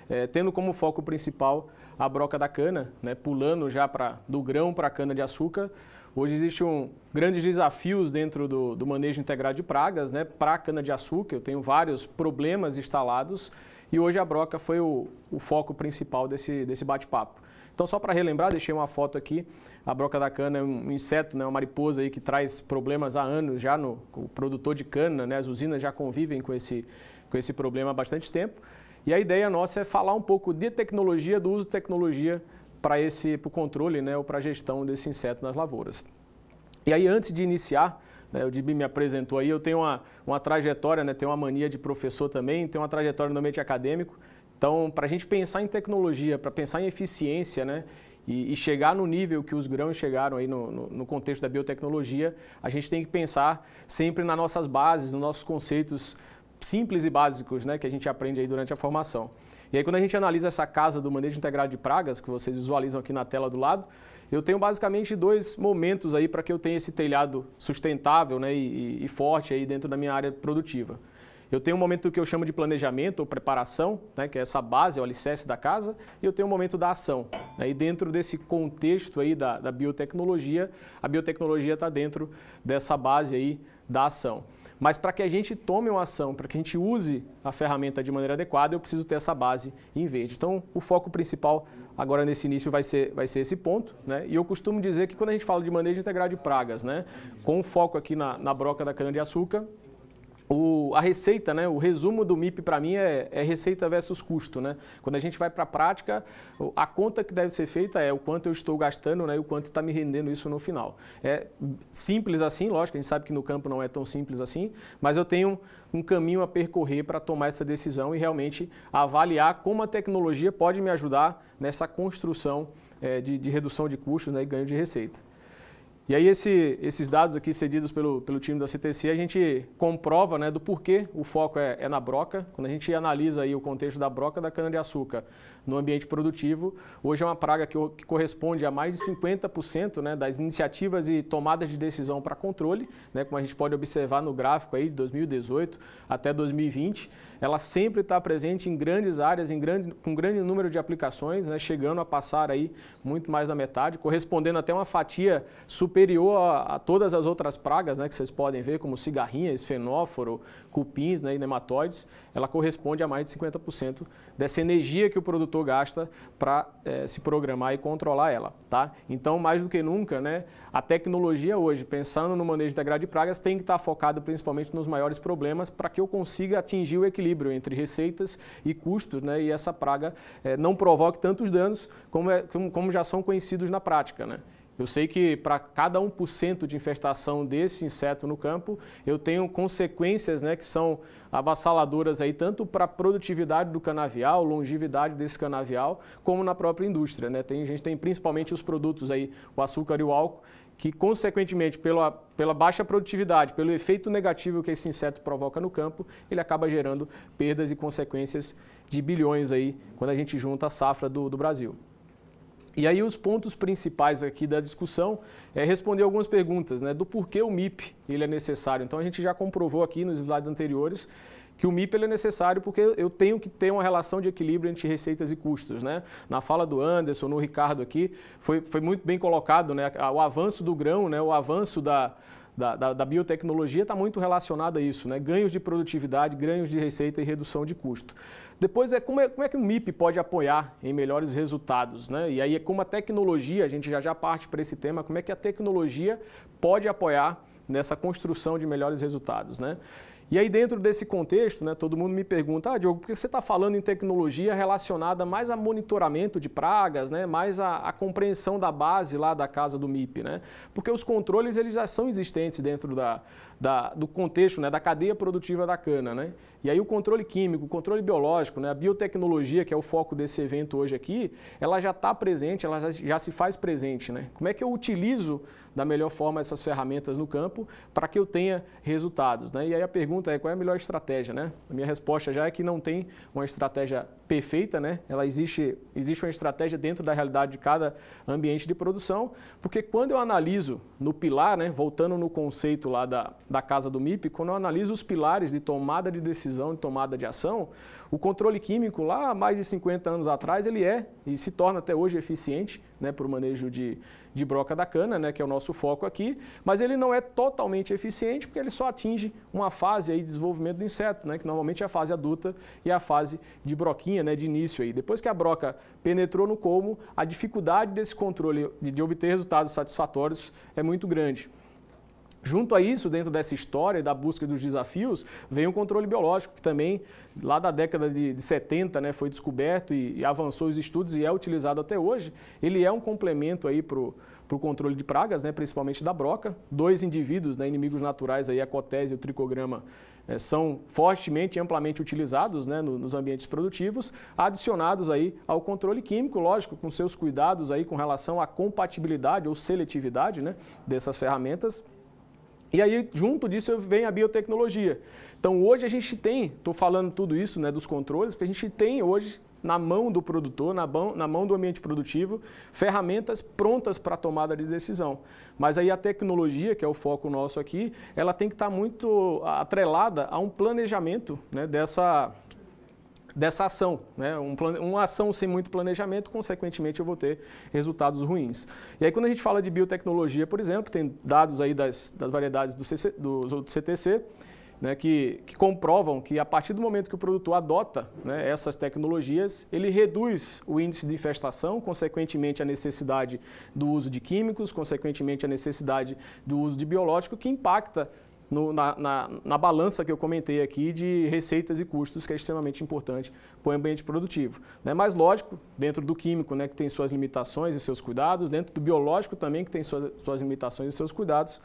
eh, tendo como foco principal a broca da cana, né, pulando já pra, do grão para a cana de açúcar, Hoje existem um, grandes desafios dentro do, do, manejo integrado de pragas, né? Para cana-de-açúcar, eu tenho vários problemas instalados e hoje a broca foi o, o foco principal desse, desse bate-papo. Então, só para relembrar, deixei uma foto aqui. A broca da cana é um inseto, né, uma mariposa aí que traz problemas há anos já no o produtor de cana, né? As usinas já convivem com esse, com esse problema há bastante tempo. E a ideia nossa é falar um pouco de tecnologia, do uso de tecnologia para esse pro controle né, ou para a gestão desse inseto nas lavouras. E aí, antes de iniciar, né, o Dibi me apresentou aí, eu tenho uma, uma trajetória, né, tenho uma mania de professor também, tenho uma trajetória no ambiente acadêmico. Então, para a gente pensar em tecnologia, para pensar em eficiência, né, e, chegar no nível que os grãos chegaram aí no, no, no, contexto da biotecnologia, a gente tem que pensar sempre nas nossas bases, nos nossos conceitos simples e básicos, né, que a gente aprende aí durante a formação. E aí quando a gente analisa essa casa do manejo integrado de pragas, que vocês visualizam aqui na tela do lado, eu tenho basicamente dois momentos aí para que eu tenha esse telhado sustentável né, e, e, forte aí dentro da minha área produtiva. Eu tenho um momento que eu chamo de planejamento ou preparação, né, que é essa base, é o alicerce da casa, e eu tenho um momento da ação. Né, e dentro desse contexto aí da, da biotecnologia, a biotecnologia está dentro dessa base aí da ação. Mas para que a gente tome uma ação, para que a gente use a ferramenta de maneira adequada, eu preciso ter essa base em verde. Então, o foco principal agora nesse início vai ser, vai ser esse ponto. Né? E eu costumo dizer que quando a gente fala de manejo integral de pragas, né, com foco aqui na, na broca da cana-de-açúcar, o, a receita, né, o resumo do MIP para mim é, é, receita versus custo. Né? Quando a gente vai para a prática, a conta que deve ser feita é o quanto eu estou gastando né, e o quanto está me rendendo isso no final. É simples assim, lógico, a gente sabe que no campo não é tão simples assim, mas eu tenho um caminho a percorrer para tomar essa decisão e realmente avaliar como a tecnologia pode me ajudar nessa construção é, de, de, redução de custos né, e ganho de receita. E aí esse, esses dados aqui cedidos pelo, pelo time da CTC, a gente comprova né, do porquê o foco é, é na broca. Quando a gente analisa aí o contexto da broca da cana-de-açúcar, no ambiente produtivo. Hoje é uma praga que, que corresponde a mais de 50% né, das iniciativas e tomadas de decisão para controle, né, como a gente pode observar no gráfico aí de 2018 até 2020. Ela sempre está presente em grandes áreas, em grande, com um grande número de aplicações, né, chegando a passar aí muito mais da metade, correspondendo até uma fatia superior a, a todas as outras pragas né, que vocês podem ver, como cigarrinha, esfenóforo, cupins né, e nematóides, ela corresponde a mais de 50% dessa energia que o produtor gasta para é, eh, se programar e controlar ela. Tá? Então, mais do que nunca, né, a tecnologia hoje, pensando no manejo da de pragas, tem que estar tá focada principalmente nos maiores problemas para que eu consiga atingir o equilíbrio entre receitas e custos né, e essa praga é, não provoque tantos danos como, é, como, como já são conhecidos na prática. Né? Eu sei que para cada 1% de infestação desse inseto no campo, eu tenho consequências né, que são avassaladoras aí, tanto para a produtividade do canavial, longevidade desse canavial, como na própria indústria. Né? Tem, a gente tem principalmente os produtos aí, o açúcar e o álcool, que consequentemente pela, pela baixa produtividade, pelo efeito negativo que esse inseto provoca no campo, ele acaba gerando perdas e consequências de bilhões aí quando a gente junta a safra do, do Brasil. E aí os pontos principais aqui da discussão é responder algumas perguntas, né, do porquê o MIP ele é necessário. Então a gente já comprovou aqui nos slides anteriores que o MIP ele é necessário porque eu tenho que ter uma relação de equilíbrio entre receitas e custos. Né? Na fala do Anderson, no Ricardo aqui, foi, foi muito bem colocado né? o avanço do grão, né? o avanço da, da, da, da biotecnologia está muito relacionado a isso, né? ganhos de produtividade, ganhos de receita e redução de custo. Depois é como, é como é que o MIP pode apoiar em melhores resultados, né? E aí é como a tecnologia, a gente já já parte para esse tema, como é que a tecnologia pode apoiar nessa construção de melhores resultados, né? E aí, dentro desse contexto, né, todo mundo me pergunta, ah, Diogo, por que você está falando em tecnologia relacionada mais a monitoramento de pragas, né, mais a, a, compreensão da base lá da casa do MIP? Né? Porque os controles eles já são existentes dentro da, da, do contexto, né, da cadeia produtiva da cana. Né? E aí o controle químico, o controle biológico, né, a biotecnologia, que é o foco desse evento hoje aqui, ela já está presente, ela já, já se faz presente. Né? Como é que eu utilizo da melhor forma essas ferramentas no campo para que eu tenha resultados. Né? E aí a pergunta é qual é a melhor estratégia? Né? A minha resposta já é que não tem uma estratégia perfeita, né? ela existe, existe uma estratégia dentro da realidade de cada ambiente de produção, porque quando eu analiso no pilar, né, voltando no conceito lá da, da casa do MIP, quando eu analiso os pilares de tomada de decisão e tomada de ação, o controle químico, lá mais de 50 anos atrás, ele é e se torna até hoje eficiente né, para o manejo de, de broca da cana, né, que é o nosso foco aqui, mas ele não é totalmente eficiente porque ele só atinge uma fase aí de desenvolvimento do inseto, né, que normalmente é a fase adulta e a fase de broquinha né, de início. Aí. Depois que a broca penetrou no colmo, a dificuldade desse controle de, de obter resultados satisfatórios é muito grande. Junto a isso, dentro dessa história da busca dos desafios, vem o controle biológico, que também lá da década de, de 70 né, foi descoberto e, e, avançou os estudos e é utilizado até hoje. Ele é um complemento aí para o controle de pragas, né, principalmente da broca. Dois indivíduos, né, inimigos naturais, aí, a cotese e o tricograma, é, são fortemente e amplamente utilizados né, no, nos ambientes produtivos, adicionados aí ao controle químico, lógico, com seus cuidados aí com relação à compatibilidade ou seletividade né, dessas ferramentas. E aí, junto disso, vem a biotecnologia. Então, hoje a gente tem, estou falando tudo isso né, dos controles, porque a gente tem hoje na mão do produtor, na mão, na mão do ambiente produtivo, ferramentas prontas para tomada de decisão. Mas aí a tecnologia, que é o foco nosso aqui, ela tem que estar tá muito atrelada a um planejamento né, dessa, dessa ação. Né? Um, uma ação sem muito planejamento, consequentemente, eu vou ter resultados ruins. E aí, quando a gente fala de biotecnologia, por exemplo, tem dados aí das, das variedades do, CC, do CTC, né, que, que, comprovam que a partir do momento que o produtor adota né, essas tecnologias, ele reduz o índice de infestação, consequentemente a necessidade do uso de químicos, consequentemente a necessidade do uso de biológico, que impacta no, na, na, na, balança que eu comentei aqui de receitas e custos, que é extremamente importante para o ambiente produtivo. Né? Mas, lógico, dentro do químico, né, que tem suas limitações e seus cuidados, dentro do biológico também, que tem suas, suas limitações e seus cuidados,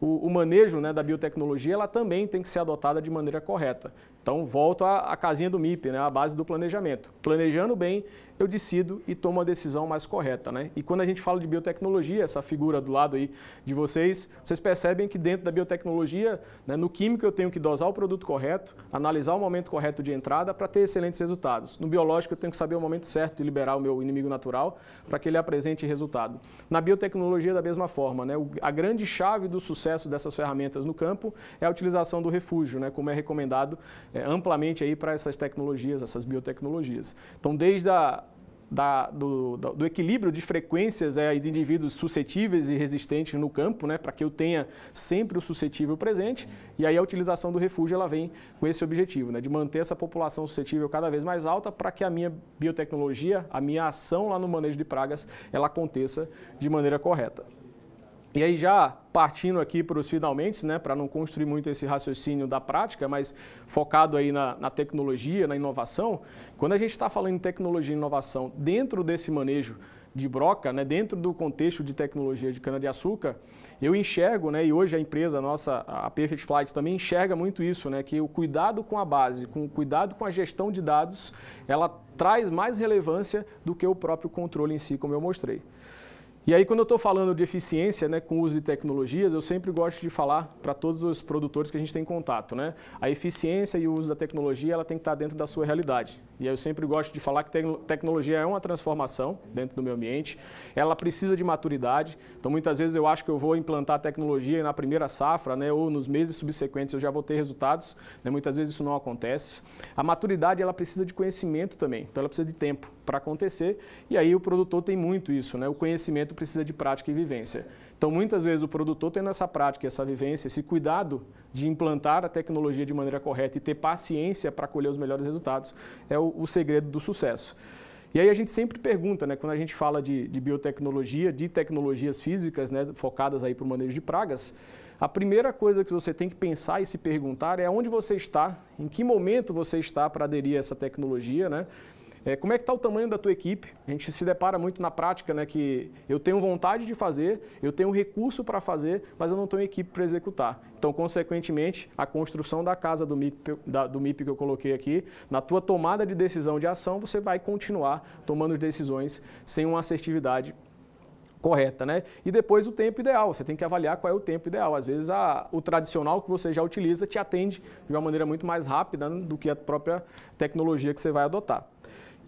o, o manejo né, da biotecnologia ela também tem que ser adotada de maneira correta. Então, volto à, à casinha do MIP, né, à base do planejamento. Planejando bem, eu decido e tomo a decisão mais correta. Né? E quando a gente fala de biotecnologia, essa figura do lado aí de vocês, vocês percebem que dentro da biotecnologia, né, no químico eu tenho que dosar o produto correto, analisar o momento correto de entrada para ter excelentes resultados. No biológico eu tenho que saber o momento certo de liberar o meu inimigo natural para que ele apresente resultado. Na biotecnologia da mesma forma, né, a grande chave do sucesso dessas ferramentas no campo é a utilização do refúgio, né, como é recomendado é, amplamente aí para essas tecnologias, essas biotecnologias. Então desde a da, do, do, equilíbrio de frequências é, de indivíduos suscetíveis e resistentes no campo, né, para que eu tenha sempre o suscetível presente. E aí a utilização do refúgio ela vem com esse objetivo, né, de manter essa população suscetível cada vez mais alta para que a minha biotecnologia, a minha ação lá no manejo de pragas, ela aconteça de maneira correta. E aí já partindo aqui para os finalmente, né, para não construir muito esse raciocínio da prática, mas focado aí na, na tecnologia, na inovação, quando a gente está falando em tecnologia e inovação dentro desse manejo de broca, né, dentro do contexto de tecnologia de cana-de-açúcar, eu enxergo, né, e hoje a empresa nossa, a Perfect Flight, também enxerga muito isso, né, que o cuidado com a base, com o cuidado com a gestão de dados, ela traz mais relevância do que o próprio controle em si, como eu mostrei. E aí, quando eu estou falando de eficiência né, com o uso de tecnologias, eu sempre gosto de falar para todos os produtores que a gente tem contato. Né? A eficiência e o uso da tecnologia ela tem que estar tá dentro da sua realidade. E aí eu sempre gosto de falar que tecnologia é uma transformação dentro do meu ambiente, ela precisa de maturidade. Então, muitas vezes eu acho que eu vou implantar a tecnologia na primeira safra né, ou nos meses subsequentes eu já vou ter resultados. Né? Muitas vezes isso não acontece. A maturidade ela precisa de conhecimento também, então ela precisa de tempo para acontecer. E aí o produtor tem muito isso, né? O conhecimento precisa de prática e vivência. Então, muitas vezes o produtor tendo essa prática, essa vivência, esse cuidado de implantar a tecnologia de maneira correta e ter paciência para colher os melhores resultados é o, o segredo do sucesso. E aí a gente sempre pergunta, né, quando a gente fala de, de biotecnologia, de tecnologias físicas, né, focadas aí para o manejo de pragas, a primeira coisa que você tem que pensar e se perguntar é onde você está, em que momento você está para aderir a essa tecnologia, né? É, como é que está o tamanho da tua equipe? A gente se depara muito na prática, né, que eu tenho vontade de fazer, eu tenho recurso para fazer, mas eu não tenho equipe para executar. Então, consequentemente, a construção da casa do MIP, da, do MIP que eu coloquei aqui, na tua tomada de decisão de ação, você vai continuar tomando decisões sem uma assertividade correta, né? E depois o tempo ideal, você tem que avaliar qual é o tempo ideal. Às vezes a, o tradicional que você já utiliza te atende de uma maneira muito mais rápida do que a própria tecnologia que você vai adotar.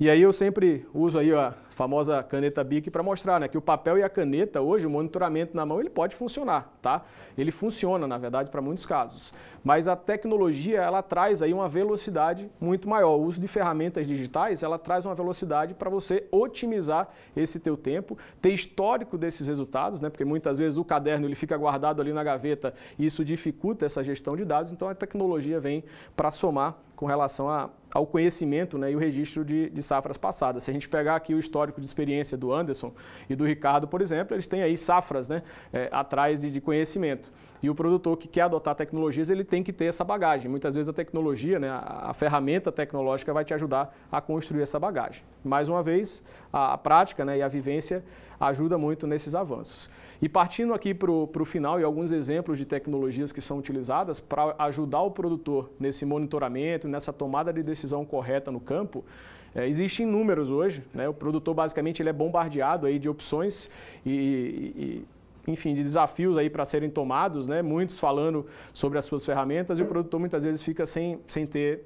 E aí eu sempre uso aí a famosa caneta BIC para mostrar, né, que o papel e a caneta hoje, o monitoramento na mão, ele pode funcionar, tá? Ele funciona, na verdade, para muitos casos. Mas a tecnologia, ela traz aí uma velocidade muito maior. O uso de ferramentas digitais, ela traz uma velocidade para você otimizar esse teu tempo, ter histórico desses resultados, né? Porque muitas vezes o caderno ele fica guardado ali na gaveta e isso dificulta essa gestão de dados, então a tecnologia vem para somar com relação a, ao conhecimento né, e o registro de, de safras passadas. Se a gente pegar aqui o histórico histórico de experiência do Anderson e do Ricardo, por exemplo, eles têm aí safras né, é, atrás de, de conhecimento. E o produtor que quer adotar tecnologias, ele tem que ter essa bagagem. Muitas vezes a tecnologia, né, a, ferramenta tecnológica vai te ajudar a construir essa bagagem. Mais uma vez, a, a prática né, e a vivência ajuda muito nesses avanços. E partindo aqui para o final e alguns exemplos de tecnologias que são utilizadas para ajudar o produtor nesse monitoramento, nessa tomada de decisão correta no campo, é, existem números hoje, né? o produtor basicamente ele é bombardeado aí de opções e, e, enfim, de desafios aí para serem tomados, né? muitos falando sobre as suas ferramentas e o produtor muitas vezes fica sem, sem ter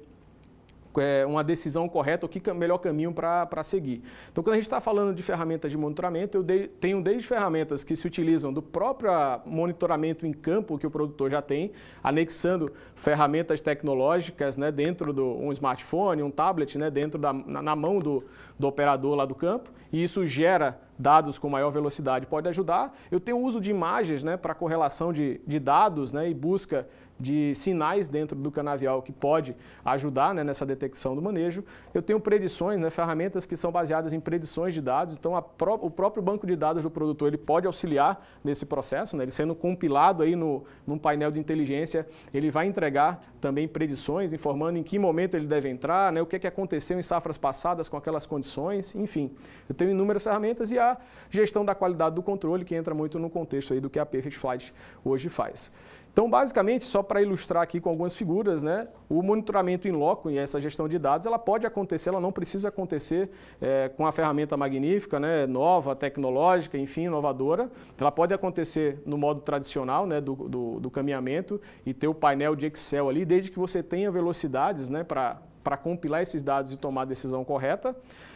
é, uma decisão correta, o que é o melhor caminho para seguir. Então, quando a gente está falando de ferramentas de monitoramento, eu de, tenho desde ferramentas que se utilizam do próprio ah, monitoramento em campo que o produtor já tem, anexando ferramentas tecnológicas né, dentro do um smartphone, um tablet, né, dentro da, na, na mão do, do operador lá do campo, e isso gera dados com maior velocidade, pode ajudar. Eu tenho uso de imagens né, para correlação de, de dados né, e busca de sinais dentro do canavial que pode ajudar né, nessa detecção do manejo. Eu tenho predições, né, ferramentas que são baseadas em predições de dados, então pró o próprio banco de dados do produtor ele pode auxiliar nesse processo, né, ele sendo compilado aí no, num painel de inteligência, ele vai entregar também predições, informando em que momento ele deve entrar, né, o que, é que aconteceu em safras passadas com aquelas condições, enfim. Eu tenho inúmeras ferramentas e a gestão da qualidade do controle que entra muito no contexto aí do que a Perfect Flight hoje faz. Então, basicamente, só para ilustrar aqui com algumas figuras, né, o monitoramento em loco e essa gestão de dados, ela pode acontecer, ela não precisa acontecer é, com a ferramenta magnífica, né, nova, tecnológica, enfim, inovadora. Ela pode acontecer no modo tradicional né, do, do, do caminhamento e ter o painel de Excel ali, desde que você tenha velocidades né, para para compilar esses dados e tomar a decisão correta.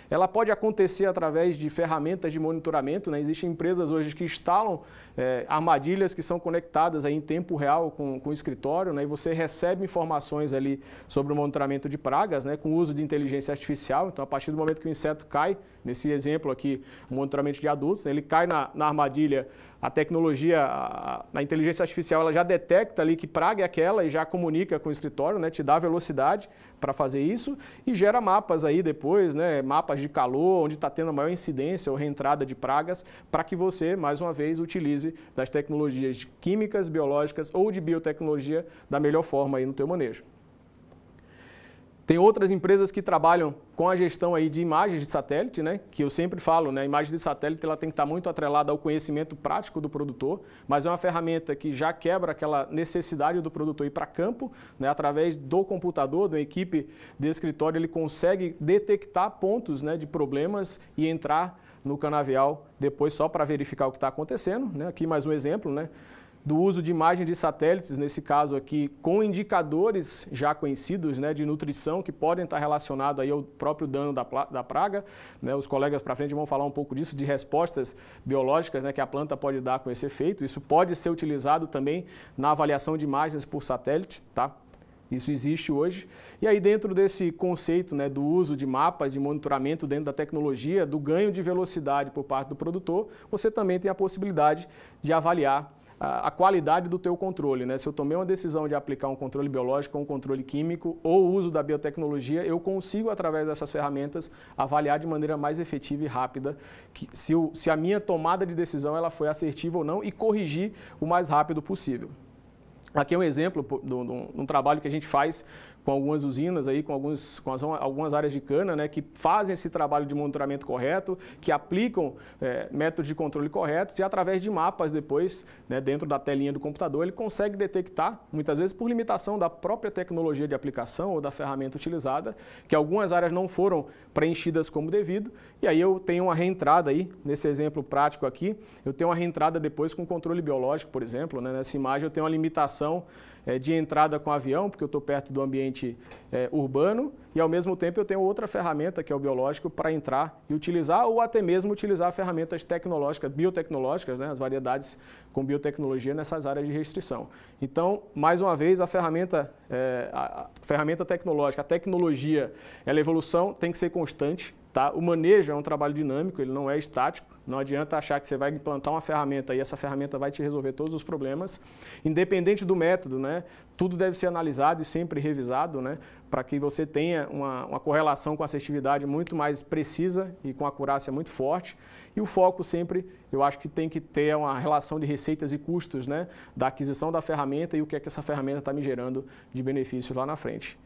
Ela pode acontecer através de ferramentas de monitoramento. Né? Existem empresas hoje que instalam é, armadilhas que são conectadas aí em tempo real com, com o escritório né? e você recebe informações ali sobre o monitoramento de pragas né? com o uso de inteligência artificial. Então, a partir do momento que o inseto cai, nesse exemplo aqui, o monitoramento de adultos, né? ele cai na, na armadilha a tecnologia, a, a, inteligência artificial, ela já detecta ali que praga é aquela e já comunica com o escritório, né? Te dá velocidade para fazer isso e gera mapas aí depois, né? Mapas de calor, onde está tendo a maior incidência ou reentrada de pragas, para que você, mais uma vez, utilize das tecnologias químicas, biológicas ou de biotecnologia da melhor forma aí no teu manejo. Tem outras empresas que trabalham com a gestão aí de imagens de satélite, né? que eu sempre falo, né? a imagem de satélite ela tem que estar muito atrelada ao conhecimento prático do produtor, mas é uma ferramenta que já quebra aquela necessidade do produtor ir para campo, né? através do computador, da equipe de escritório, ele consegue detectar pontos né? de problemas e entrar no canavial depois só para verificar o que está acontecendo. Né? Aqui mais um exemplo, né? do uso de imagens de satélites, nesse caso aqui, com indicadores já conhecidos né, de nutrição que podem estar relacionados aí ao próprio dano da, da praga. Né, os colegas para frente vão falar um pouco disso, de respostas biológicas né, que a planta pode dar com esse efeito. Isso pode ser utilizado também na avaliação de imagens por satélite, tá? Isso existe hoje. E aí, dentro desse conceito né, do uso de mapas, de monitoramento dentro da tecnologia, do ganho de velocidade por parte do produtor, você também tem a possibilidade de avaliar a, qualidade do teu controle. Né? Se eu tomei uma decisão de aplicar um controle biológico ou um controle químico ou o uso da biotecnologia, eu consigo, através dessas ferramentas, avaliar de maneira mais efetiva e rápida que, se, o, se a minha tomada de decisão ela foi assertiva ou não e corrigir o mais rápido possível. Aqui é um exemplo de um trabalho que a gente faz com algumas usinas aí, com, alguns, com as, algumas áreas de cana, né, que fazem esse trabalho de monitoramento correto, que aplicam é, métodos de controle corretos e através de mapas depois, né, dentro da telinha do computador, ele consegue detectar, muitas vezes por limitação da própria tecnologia de aplicação ou da ferramenta utilizada, que algumas áreas não foram preenchidas como devido, e aí eu tenho uma reentrada aí, nesse exemplo prático aqui, eu tenho uma reentrada depois com controle biológico, por exemplo, né, nessa imagem eu tenho uma limitação é, de entrada com avião, porque eu estou perto do ambiente é, urbano, e ao mesmo tempo eu tenho outra ferramenta, que é o biológico, para entrar e utilizar, ou até mesmo utilizar ferramentas tecnológicas, biotecnológicas, né, as variedades com biotecnologia nessas áreas de restrição. Então, mais uma vez, a ferramenta, é, a ferramenta tecnológica, a tecnologia, ela é evolução tem que ser constante, tá? o manejo é um trabalho dinâmico, ele não é estático, não adianta achar que você vai implantar uma ferramenta e essa ferramenta vai te resolver todos os problemas. Independente do método, né? Tudo deve ser analisado e sempre revisado, né? Para que você tenha uma, uma correlação com a assertividade muito mais precisa e com acurácia muito forte. E o foco sempre, eu acho que tem que ter uma relação de receitas e custos, né? Da aquisição da ferramenta e o que é que essa ferramenta está me gerando de benefícios lá na frente.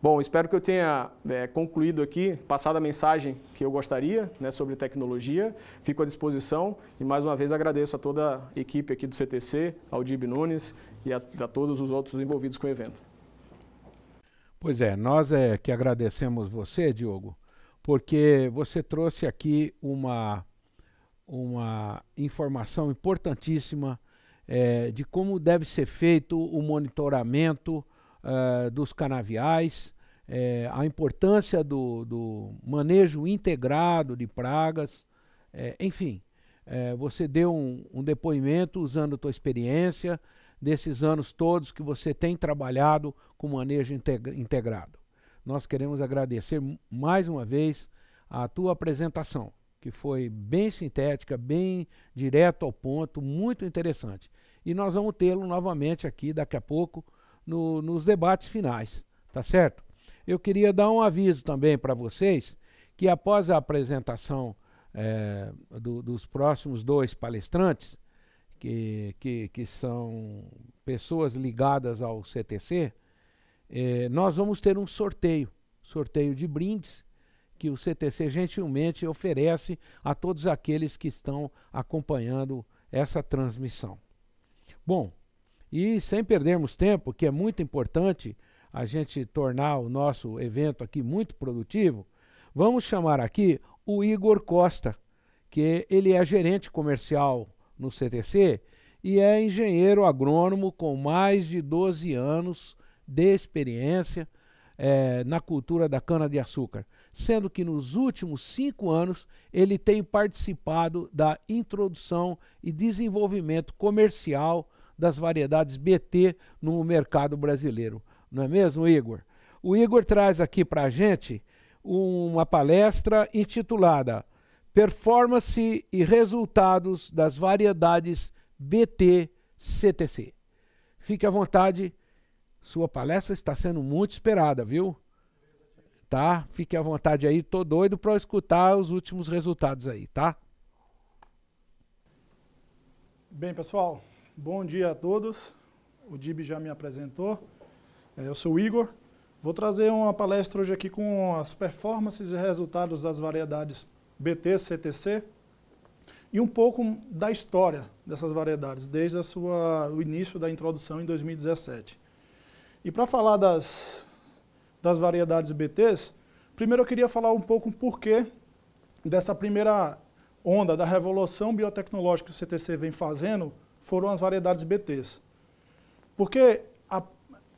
Bom, espero que eu tenha é, concluído aqui, passado a mensagem que eu gostaria né, sobre tecnologia. Fico à disposição e mais uma vez agradeço a toda a equipe aqui do CTC, ao Dib Nunes e a, a todos os outros envolvidos com o evento. Pois é, nós é que agradecemos você, Diogo, porque você trouxe aqui uma, uma informação importantíssima é, de como deve ser feito o monitoramento uh, dos canaviais, é, a importância do, do, manejo integrado de pragas, é, enfim, é, você deu um, um, depoimento usando a tua experiência desses anos todos que você tem trabalhado com manejo integrado. Nós queremos agradecer mais uma vez a tua apresentação, que foi bem sintética, bem direto ao ponto, muito interessante. E nós vamos tê-lo novamente aqui daqui a pouco no, nos debates finais, tá certo? Eu queria dar um aviso também para vocês que após a apresentação é, do, dos próximos dois palestrantes, que, que, que são pessoas ligadas ao CTC, é, eh, nós vamos ter um sorteio, sorteio de brindes que o CTC gentilmente oferece a todos aqueles que estão acompanhando essa transmissão. Bom, e sem perdermos tempo, que é muito importante a gente tornar o nosso evento aqui muito produtivo, vamos chamar aqui o Igor Costa, que ele é gerente comercial no CTC e é engenheiro agrônomo com mais de 12 anos de experiência é, na cultura da cana-de-açúcar, sendo que nos últimos cinco anos ele tem participado da introdução e desenvolvimento comercial das variedades BT no mercado brasileiro. Não é mesmo, Igor? O Igor traz aqui para a gente uma palestra intitulada Performance e Resultados das Variedades BT CTC. Fique à vontade, sua palestra está sendo muito esperada, viu? Tá? Fique à vontade aí, tô doido para escutar os últimos resultados aí, tá? Bem, pessoal, Bom dia a todos. O DIB já me apresentou. É, eu sou o Igor. Vou trazer uma palestra hoje aqui com as performances e resultados das variedades BT, CTC e um pouco da história dessas variedades, desde sua, o início da introdução em 2017. E para falar das, das variedades BTs, primeiro eu queria falar um pouco o porquê dessa primeira onda da revolução biotecnológica que o CTC vem fazendo foram as variedades BTs. Porque, a,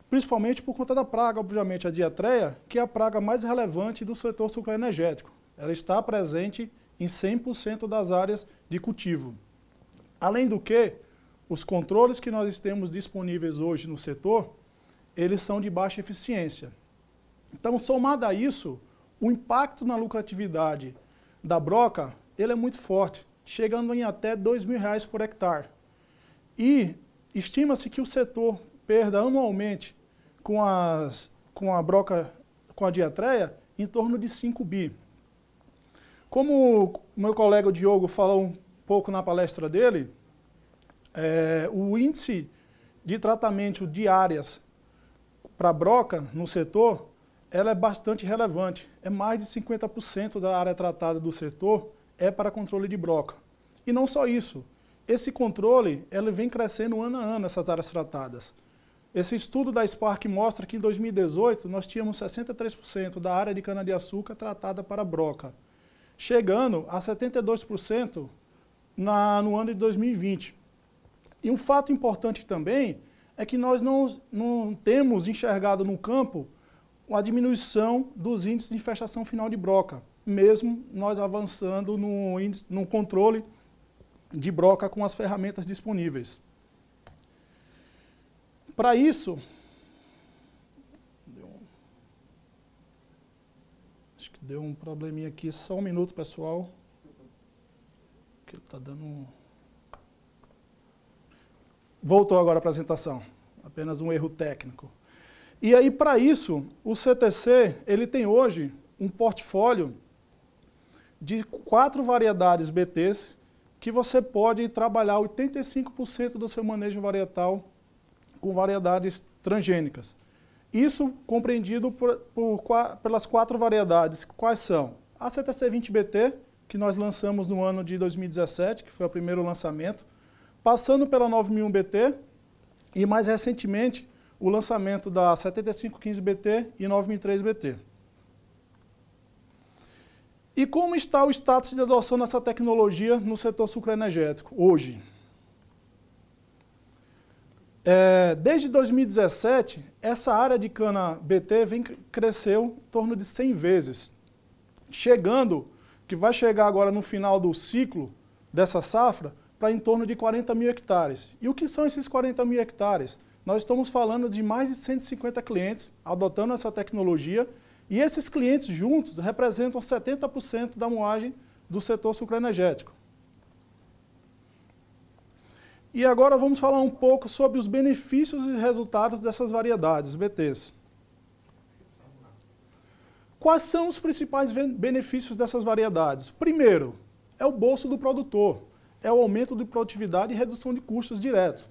principalmente por conta da praga, obviamente, a diatreia, que é a praga mais relevante do setor sucroenergético. Ela está presente em 100% das áreas de cultivo. Além do que, os controles que nós temos disponíveis hoje no setor, eles são de baixa eficiência. Então, somado a isso, o impacto na lucratividade da broca, ele é muito forte, chegando em até R$ 2.000 por hectare. E estima-se que o setor perda anualmente com, as, com a broca, com a diatreia, em torno de 5 bi. Como o meu colega Diogo falou um pouco na palestra dele, é, o índice de tratamento de áreas para broca no setor, ela é bastante relevante. É mais de 50% da área tratada do setor é para controle de broca. E não só isso, esse controle ele vem crescendo ano a ano, essas áreas tratadas. Esse estudo da Spark mostra que em 2018 nós tínhamos 63% da área de cana-de-açúcar tratada para broca, chegando a 72% na, no ano de 2020. E um fato importante também é que nós não, não temos enxergado no campo a diminuição dos índices de infestação final de broca, mesmo nós avançando no, índice, no controle de broca com as ferramentas disponíveis. Para isso, acho que deu um probleminha aqui, só um minuto pessoal, que ele está dando Voltou agora a apresentação, apenas um erro técnico. E aí para isso, o CTC, ele tem hoje um portfólio de quatro variedades BTs que você pode trabalhar 85% do seu manejo varietal com variedades transgênicas. Isso compreendido por, por, pelas quatro variedades. Quais são? A CTC20BT, que nós lançamos no ano de 2017, que foi o primeiro lançamento, passando pela 9001BT e mais recentemente o lançamento da 7515BT e 9003BT. E como está o status de adoção dessa tecnologia no setor sucroenergético hoje? É, desde 2017, essa área de cana BT vem, cresceu em torno de 100 vezes, chegando, que vai chegar agora no final do ciclo dessa safra, para em torno de 40 mil hectares. E o que são esses 40 mil hectares? Nós estamos falando de mais de 150 clientes adotando essa tecnologia e esses clientes juntos representam 70% da moagem do setor sucroenergético. E agora vamos falar um pouco sobre os benefícios e resultados dessas variedades, BTs. Quais são os principais benefícios dessas variedades? Primeiro, é o bolso do produtor, é o aumento de produtividade e redução de custos diretos.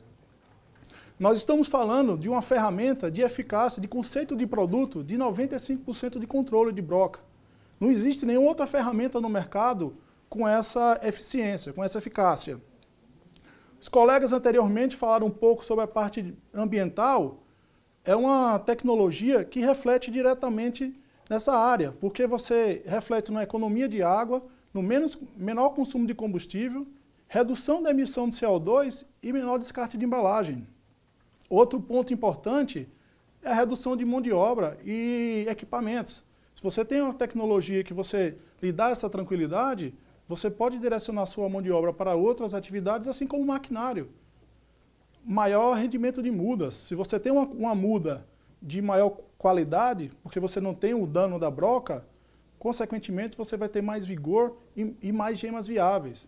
Nós estamos falando de uma ferramenta de eficácia, de conceito de produto de 95% de controle de broca. Não existe nenhuma outra ferramenta no mercado com essa eficiência, com essa eficácia. Os colegas anteriormente falaram um pouco sobre a parte ambiental. É uma tecnologia que reflete diretamente nessa área, porque você reflete na economia de água, no menos, menor consumo de combustível, redução da emissão de CO2 e menor descarte de embalagem. Outro ponto importante é a redução de mão de obra e equipamentos. Se você tem uma tecnologia que você lhe dá essa tranquilidade, você pode direcionar sua mão de obra para outras atividades, assim como o maquinário. Maior rendimento de mudas. Se você tem uma, uma muda de maior qualidade, porque você não tem o dano da broca, consequentemente você vai ter mais vigor e, e mais gemas viáveis.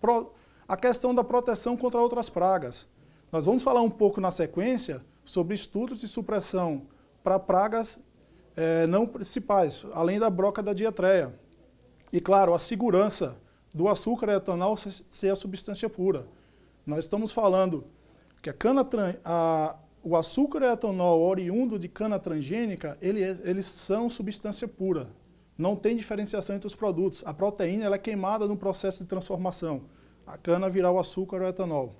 Pro, a questão da proteção contra outras pragas. Nós vamos falar um pouco na sequência sobre estudos de supressão para pragas é, não principais, além da broca da diatreia. E claro, a segurança do açúcar etanol ser a é substância pura. Nós estamos falando que a cana, a, o açúcar etanol oriundo de cana transgênica, ele, é, eles são substância pura. Não tem diferenciação entre os produtos. A proteína é queimada no processo de transformação. A cana virá o açúcar ou etanol.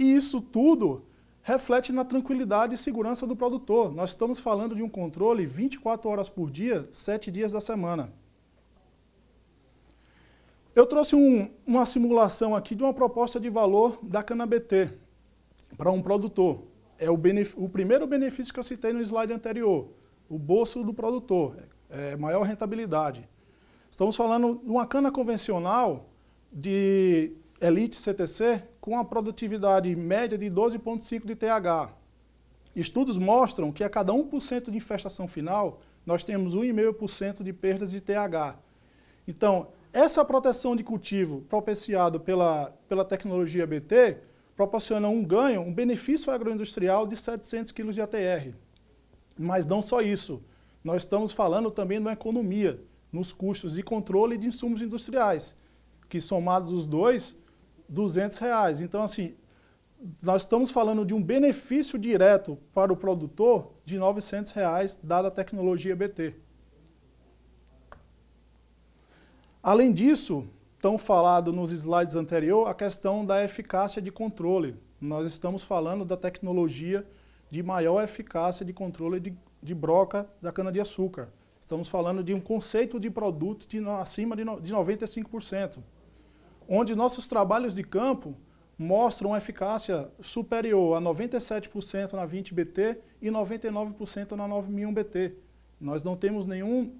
E isso tudo reflete na tranquilidade e segurança do produtor. Nós estamos falando de um controle 24 horas por dia, 7 dias da semana. Eu trouxe um, uma simulação aqui de uma proposta de valor da CanaBT para um produtor. É o, o, primeiro benefício que eu citei no slide anterior, o bolso do produtor, é, é maior rentabilidade. Estamos falando de uma cana convencional de Elite CTC, com a produtividade média de 12,5 de TH. Estudos mostram que a cada 1% de infestação final, nós temos 1,5% de perdas de TH. Então, essa proteção de cultivo propiciado pela, pela tecnologia BT proporciona um ganho, um benefício agroindustrial de 700 kg de ATR. Mas não só isso, nós estamos falando também da economia, nos custos de controle de insumos industriais, que somados os dois, 200 reais. Então, assim, nós estamos falando de um benefício direto para o produtor de 900 reais, dada a tecnologia BT. Além disso, tão falado nos slides anterior, a questão da eficácia de controle. Nós estamos falando da tecnologia de maior eficácia de controle de, de broca da cana-de-açúcar. Estamos falando de um conceito de produto de, acima de, no, de 95% onde nossos trabalhos de campo mostram eficácia superior a 97% na 20BT e 99% na 9001BT. Nós não temos nenhum,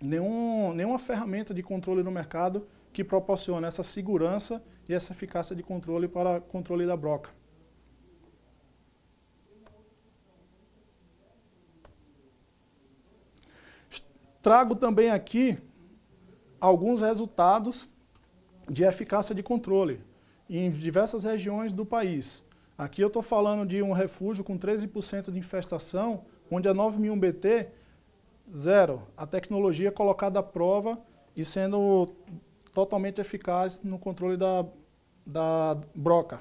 nenhum, nenhuma ferramenta de controle no mercado que proporcione essa segurança e essa eficácia de controle para controle da broca. Trago também aqui alguns resultados de eficácia de controle em diversas regiões do país. Aqui eu estou falando de um refúgio com 13% de infestação, onde a é 9001BT, zero, a tecnologia colocada à prova e sendo totalmente eficaz no controle da, da broca.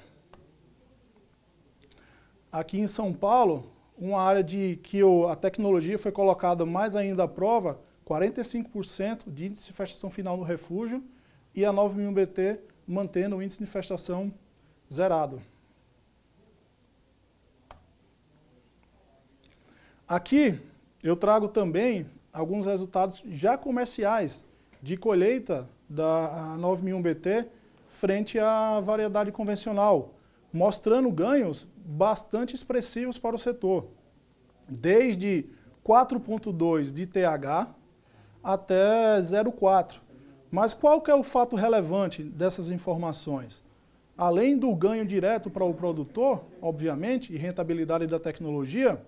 Aqui em São Paulo, uma área de que o, a tecnologia foi colocada mais ainda à prova, 45% de índice de infestação final no refúgio e a 9000BT mantendo o índice de infestação zerado. Aqui eu trago também alguns resultados já comerciais de colheita da 9000 bt frente à variedade convencional, mostrando ganhos bastante expressivos para o setor, desde 4.2 de TH até 0,4. Mas qual que é o fato relevante dessas informações? Além do ganho direto para o produtor, obviamente, e rentabilidade da tecnologia,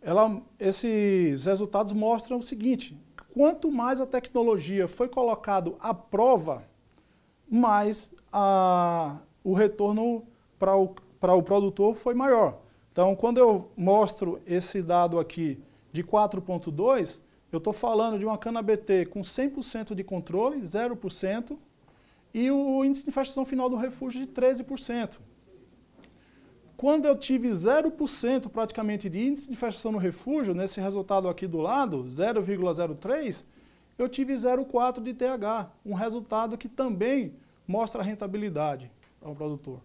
ela, esses resultados mostram o seguinte, quanto mais a tecnologia foi colocado à prova, mais a, o retorno para o, para o produtor foi maior. Então, quando eu mostro esse dado aqui de 4.2, eu estou falando de uma cana BT com 100% de controle, 0%, e o índice de infestação final do refúgio de 13%. Quando eu tive 0% praticamente de índice de infestação no refúgio, nesse resultado aqui do lado, 0,03, eu tive 0,4 de TH, um resultado que também mostra a rentabilidade ao produtor.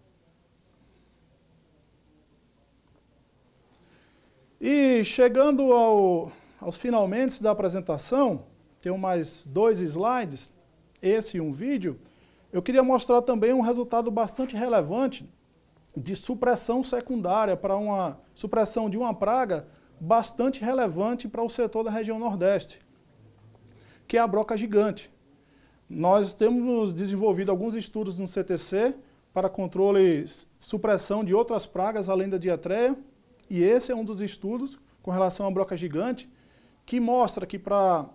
E chegando ao, aos finalmente da apresentação, tenho mais dois slides, esse e um vídeo, eu queria mostrar também um resultado bastante relevante de supressão secundária para uma supressão de uma praga bastante relevante para o setor da região Nordeste, que é a broca gigante. Nós temos desenvolvido alguns estudos no CTC para controle supressão de outras pragas além da diatreia, e esse é um dos estudos com relação à broca gigante, que mostra que para...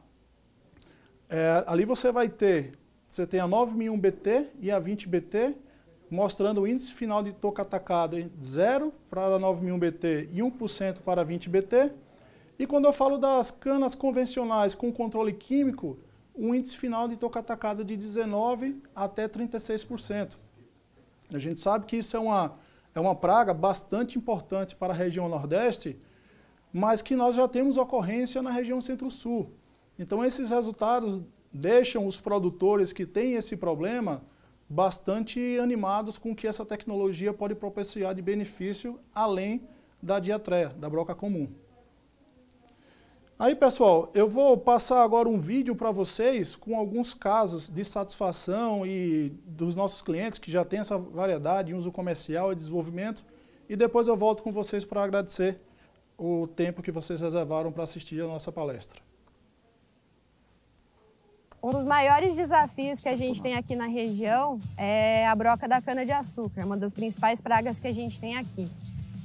É, ali você vai ter, você tem a 9001BT e a 20BT, mostrando o índice final de toca atacado em 0 para 9001BT e 1% para a 20BT. E quando eu falo das canas convencionais com controle químico, um índice final de toca atacado de 19% até 36%. A gente sabe que isso é uma, é uma praga bastante importante para a região Nordeste, mas que nós já temos ocorrência na região centro-sul. Então esses resultados deixam os produtores que têm esse problema bastante animados com o que essa tecnologia pode propiciar de benefício além da diatreia, da broca comum. Aí pessoal, eu vou passar agora um vídeo para vocês com alguns casos de satisfação e dos nossos clientes que já têm essa variedade em uso comercial e desenvolvimento e depois eu volto com vocês para agradecer o tempo que vocês reservaram para assistir a nossa palestra. Um dos maiores desafios que a gente tem aqui na região é a broca da cana-de-açúcar, uma das principais pragas que a gente tem aqui.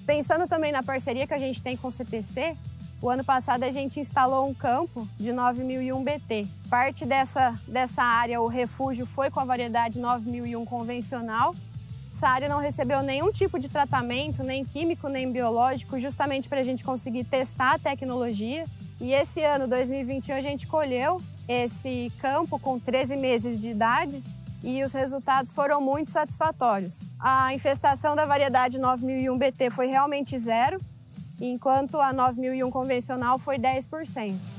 Pensando também na parceria que a gente tem com o CTC, o ano passado a gente instalou um campo de 9001 BT. Parte dessa, dessa área, o refúgio, foi com a variedade 9001 convencional essa área não recebeu nenhum tipo de tratamento, nem químico, nem biológico, justamente para a gente conseguir testar a tecnologia. E esse ano, 2021, a gente colheu esse campo com 13 meses de idade e os resultados foram muito satisfatórios. A infestação da variedade 9001 BT foi realmente zero, enquanto a 9001 convencional foi 10%.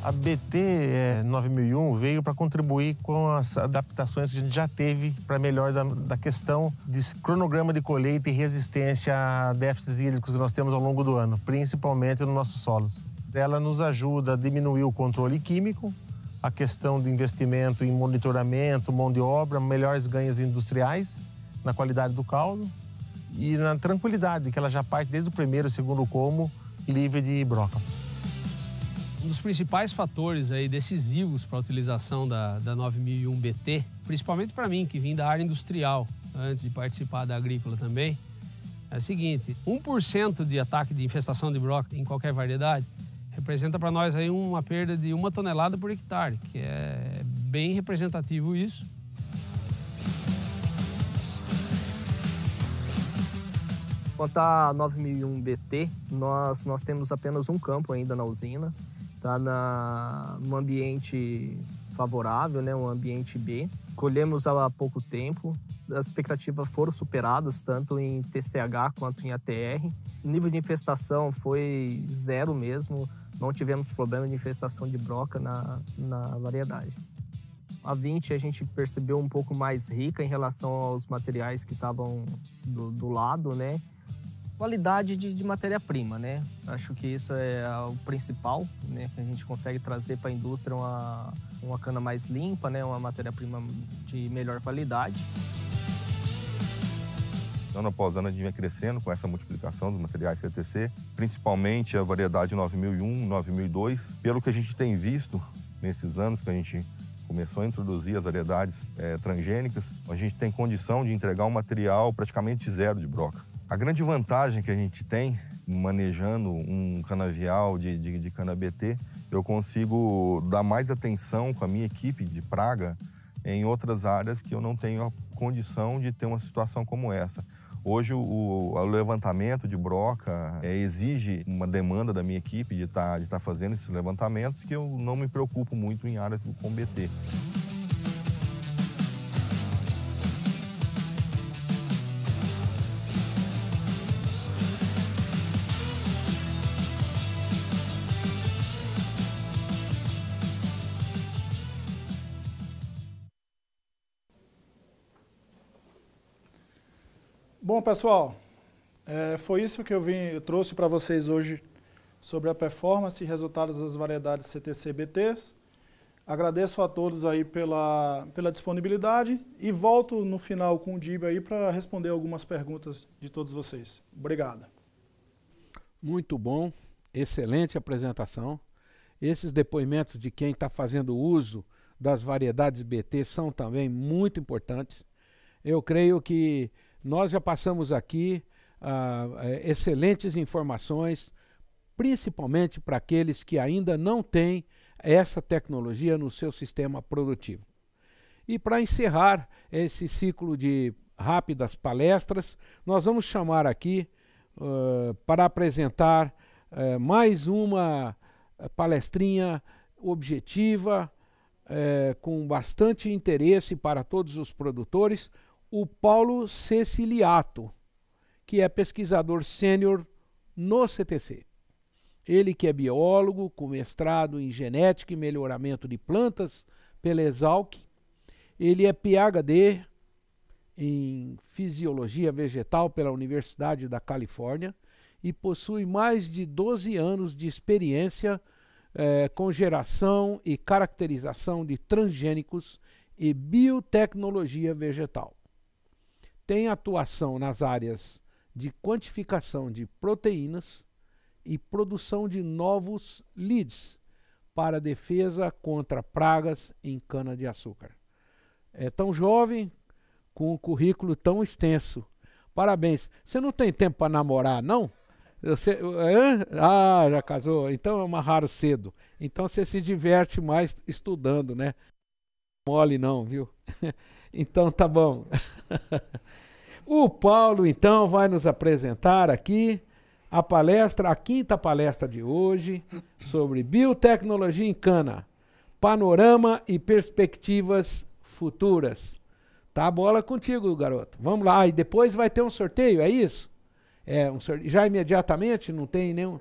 A BT 9001 é, veio para contribuir com as adaptações que a gente já teve para melhor da, da, questão de cronograma de colheita e resistência a déficits hídricos que nós temos ao longo do ano, principalmente nos nossos solos. Ela nos ajuda a diminuir o controle químico, a questão de investimento em monitoramento, mão de obra, melhores ganhos industriais na qualidade do caldo e na tranquilidade que ela já parte desde o primeiro, segundo como, livre de broca um dos principais fatores aí decisivos para a utilização da, da 9001 BT, principalmente para mim, que vim da área industrial, antes de participar da agrícola também, é o seguinte, 1% de ataque de infestação de broca em qualquer variedade representa para nós aí uma perda de uma tonelada por hectare, que é bem representativo isso. Quanto à 9001 BT, nós, nós temos apenas um campo ainda na usina tá na, num ambiente favorável, né, um ambiente B. Colhemos há pouco tempo, as expectativas foram superadas tanto em TCH quanto em ATR. O nível de infestação foi zero mesmo, não tivemos problema de infestação de broca na, na variedade. A 20 a gente percebeu um pouco mais rica em relação aos materiais que estavam do, do lado, né? qualidade de, de matéria-prima, né? Acho que isso é o principal, né? Que a gente consegue trazer para a indústria uma, uma cana mais limpa, né? Uma matéria-prima de melhor qualidade. Ano após ano a gente vem crescendo com essa multiplicação dos materiais CTC, principalmente a variedade 9001, 9002. Pelo que a gente tem visto nesses anos que a gente começou a introduzir as variedades é, transgênicas, a gente tem condição de entregar um material praticamente zero de broca. A grande vantagem que a gente tem manejando um canavial de, de, de cana-BT, eu consigo dar mais atenção com a minha equipe de praga em outras áreas que eu não tenho a condição de ter uma situação como essa. Hoje o, o levantamento de broca é, exige uma demanda da minha equipe de estar tá, de tá fazendo esses levantamentos que eu não me preocupo muito em áreas com BT. Bom, pessoal, é, foi isso que eu, vim, eu trouxe para vocês hoje sobre a performance e resultados das variedades CTC-BTs. Agradeço a todos aí pela, pela disponibilidade e volto no final com o DIB aí para responder algumas perguntas de todos vocês. Obrigado. Muito bom, excelente apresentação. Esses depoimentos de quem está fazendo uso das variedades BT são também muito importantes. Eu creio que nós já passamos aqui uh, excelentes informações, principalmente para aqueles que ainda não têm essa tecnologia no seu sistema produtivo. E para encerrar esse ciclo de rápidas palestras, nós vamos chamar aqui uh, para apresentar uh, mais uma eh, palestrinha objetiva, uh, com bastante interesse para todos os produtores o Paulo Ceciliato, que é pesquisador sênior no CTC. Ele que é biólogo, com mestrado em genética e melhoramento de plantas pela Exalc. Ele é PhD em fisiologia vegetal pela Universidade da Califórnia e possui mais de 12 anos de experiência eh, com geração e caracterização de transgênicos e biotecnologia vegetal tem atuação nas áreas de quantificação de proteínas e produção de novos leads para defesa contra pragas em cana-de-açúcar. É tão jovem, com um currículo tão extenso. Parabéns. Você não tem tempo para namorar, não? Você, Ah, já casou. Então é uma raro cedo. Então você se diverte mais estudando, né? mole não, viu? Então tá bom. O Paulo então vai nos apresentar aqui a palestra, a quinta palestra de hoje sobre biotecnologia em cana, panorama e perspectivas futuras. Tá a bola contigo, garoto. Vamos lá, e depois vai ter um sorteio, é isso? É, um sorteio. já imediatamente, não tem nenhum.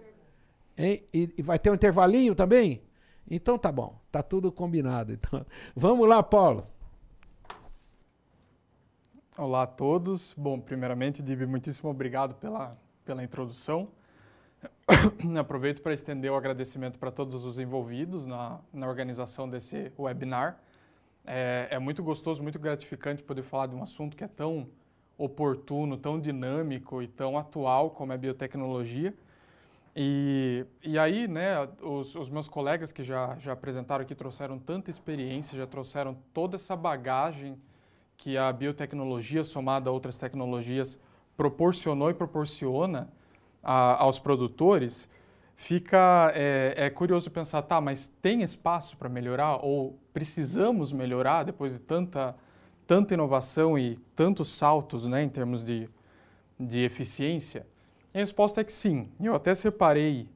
E, e vai ter um intervalinho também? Então tá bom tá tudo combinado. Então, vamos lá, Paulo. Olá a todos. Bom, primeiramente, Dib, muitíssimo obrigado pela, pela introdução. Aproveito para estender o agradecimento para todos os envolvidos na, na organização desse webinar. É, é, muito gostoso, muito gratificante poder falar de um assunto que é tão oportuno, tão dinâmico e tão atual como é a biotecnologia. E, e aí, né, os, os, meus colegas que já, já apresentaram aqui trouxeram tanta experiência, já trouxeram toda essa bagagem que a biotecnologia, somada a outras tecnologias, proporcionou e proporciona a, aos produtores, fica é, é, curioso pensar, tá, mas tem espaço para melhorar ou precisamos melhorar depois de tanta, tanta inovação e tantos saltos né, em termos de, de eficiência? A resposta é que sim. Eu até separei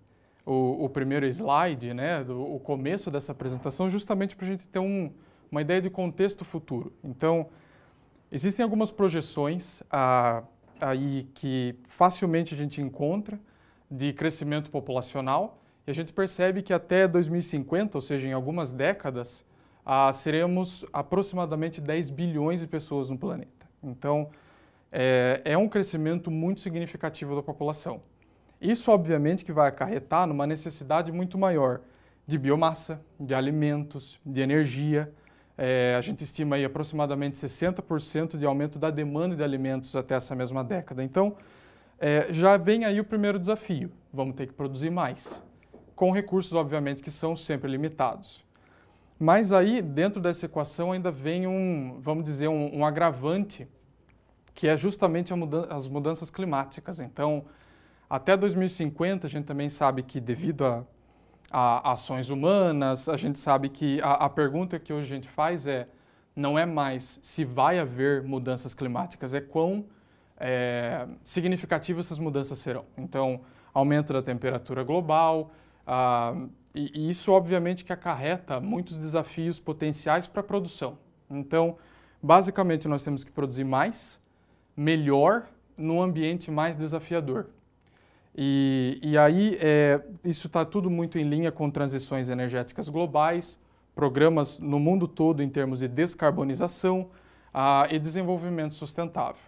o, o primeiro slide, né, do, o começo dessa apresentação, justamente para a gente ter um, uma ideia de contexto futuro. Então, existem algumas projeções ah, aí que facilmente a gente encontra de crescimento populacional e a gente percebe que até 2050, ou seja, em algumas décadas, ah, seremos aproximadamente 10 bilhões de pessoas no planeta. Então, é, é um crescimento muito significativo da população. Isso, obviamente, que vai acarretar numa necessidade muito maior de biomassa, de alimentos, de energia. É, a gente estima aí aproximadamente 60% de aumento da demanda de alimentos até essa mesma década. Então, é, já vem aí o primeiro desafio. Vamos ter que produzir mais, com recursos, obviamente, que são sempre limitados. Mas aí, dentro dessa equação, ainda vem um, vamos dizer, um, um agravante que é justamente mudan as mudanças climáticas. Então, até 2050, a gente também sabe que devido a, a ações humanas, a gente sabe que a, a pergunta que hoje a gente faz é, não é mais se vai haver mudanças climáticas, é quão é, significativas essas mudanças serão. Então, aumento da temperatura global, ah, e, e, isso obviamente que acarreta muitos desafios potenciais para a produção. Então, basicamente nós temos que produzir mais, melhor num ambiente mais desafiador. E, e aí, é, isso está tudo muito em linha com transições energéticas globais, programas no mundo todo em termos de descarbonização ah, e desenvolvimento sustentável.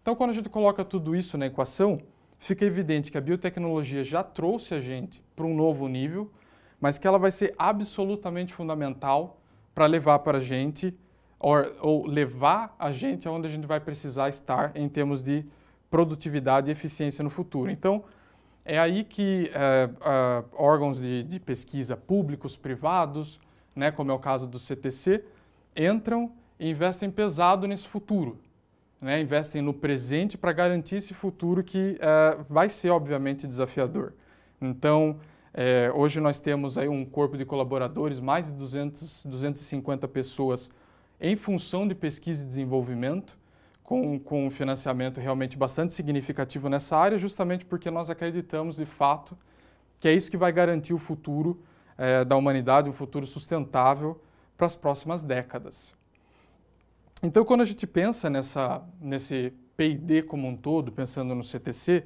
Então, quando a gente coloca tudo isso na equação, fica evidente que a biotecnologia já trouxe a gente para um novo nível, mas que ela vai ser absolutamente fundamental para levar para a gente or, ou levar a gente aonde a gente vai precisar estar em termos de produtividade e eficiência no futuro. Então, é aí que é, é, órgãos de, de, pesquisa públicos, privados, né, como é o caso do CTC, entram e investem pesado nesse futuro. Né, investem no presente para garantir esse futuro que é, vai ser, obviamente, desafiador. Então, hoje nós temos aí um corpo de colaboradores, mais de 200, 250 pessoas em função de pesquisa e desenvolvimento, com, com um financiamento realmente bastante significativo nessa área, justamente porque nós acreditamos de fato que é isso que vai garantir o futuro eh, da humanidade, um futuro sustentável para as próximas décadas. Então, quando a gente pensa nessa, nesse P&D como um todo, pensando no CTC,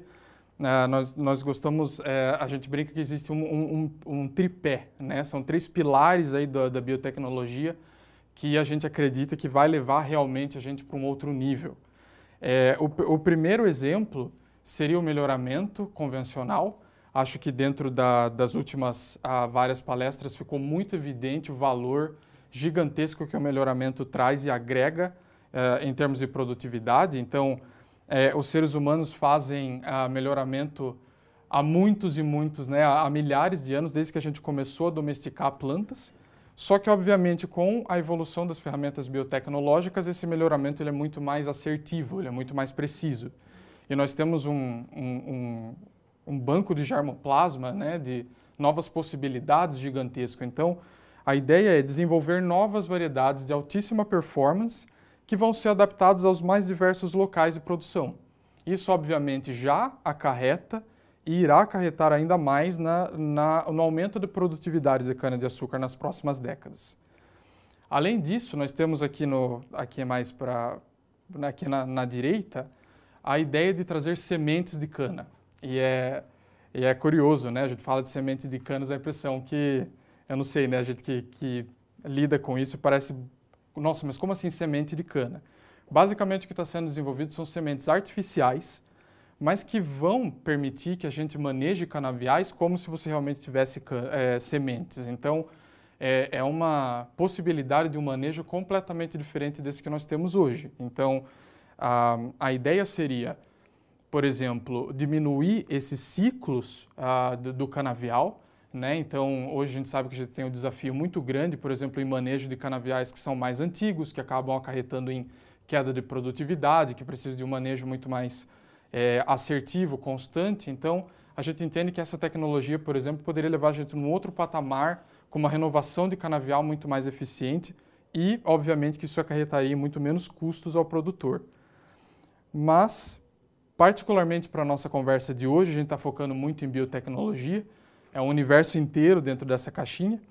né, nós, nós gostamos, eh, a gente brinca que existe um, um, um, tripé, né? são três pilares aí da, da biotecnologia, que a gente acredita que vai levar realmente a gente para um outro nível. É, o, o, primeiro exemplo seria o melhoramento convencional. Acho que dentro da, das últimas ah, várias palestras ficou muito evidente o valor gigantesco que o melhoramento traz e agrega é, em termos de produtividade. Então, é, os seres humanos fazem ah, melhoramento há muitos e muitos, né, há, há milhares de anos, desde que a gente começou a domesticar plantas. Só que, obviamente, com a evolução das ferramentas biotecnológicas, esse melhoramento ele é muito mais assertivo, ele é muito mais preciso. E nós temos um, um, um, um banco de germoplasma, né, de novas possibilidades gigantesco. Então, a ideia é desenvolver novas variedades de altíssima performance que vão ser adaptadas aos mais diversos locais de produção. Isso, obviamente, já acarreta e irá acarretar ainda mais na, na, no aumento de produtividade de cana-de-açúcar nas próximas décadas. Além disso, nós temos aqui, no, aqui é mais para né, aqui na, na, direita a ideia de trazer sementes de cana. E é, e é curioso, né? A gente fala de sementes de cana, a impressão que, eu não sei, né? A gente que, que lida com isso parece, nossa, mas como assim semente de cana? Basicamente o que está sendo desenvolvido são sementes artificiais mas que vão permitir que a gente maneje canaviais como se você realmente tivesse é, sementes. Então, é, é, uma possibilidade de um manejo completamente diferente desse que nós temos hoje. Então, a, a ideia seria, por exemplo, diminuir esses ciclos a, ah, do, do canavial, né? Então, hoje a gente sabe que a gente tem um desafio muito grande, por exemplo, em manejo de canaviais que são mais antigos, que acabam acarretando em queda de produtividade, que precisam de um manejo muito mais é, assertivo, constante, então a gente entende que essa tecnologia, por exemplo, poderia levar a gente num outro patamar, com uma renovação de canavial muito mais eficiente e, obviamente, que isso acarretaria muito menos custos ao produtor. Mas, particularmente para a nossa conversa de hoje, a gente está focando muito em biotecnologia, é um universo inteiro dentro dessa caixinha.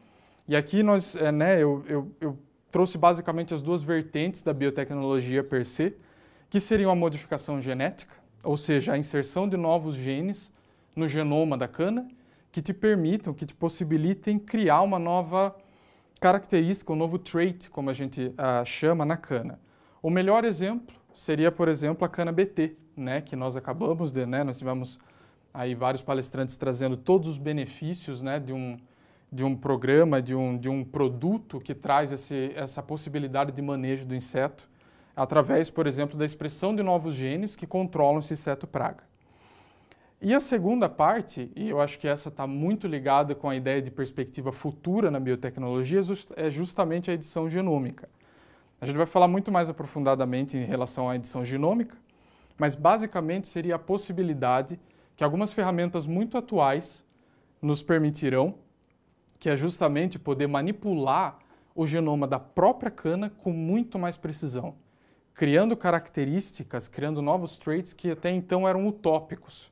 E aqui nós, é, né, eu, eu, eu trouxe basicamente as duas vertentes da biotecnologia per se, que seriam a modificação genética, ou seja, a inserção de novos genes no genoma da cana que te permitam, que te possibilitem criar uma nova característica, um novo trait, como a gente uh, chama, na cana. O melhor exemplo seria, por exemplo, a cana BT, né, que nós acabamos de, né, nós tivemos aí vários palestrantes trazendo todos os benefícios, né, de um, de um programa, de um, de um produto que traz esse, essa possibilidade de manejo do inseto através, por exemplo, da expressão de novos genes que controlam esse inseto praga. E a segunda parte, e eu acho que essa está muito ligada com a ideia de perspectiva futura na biotecnologia, é, é justamente a edição genômica. A gente vai falar muito mais aprofundadamente em relação à edição genômica, mas basicamente seria a possibilidade que algumas ferramentas muito atuais nos permitirão, que é justamente poder manipular o genoma da própria cana com muito mais precisão criando características, criando novos traits que até então eram utópicos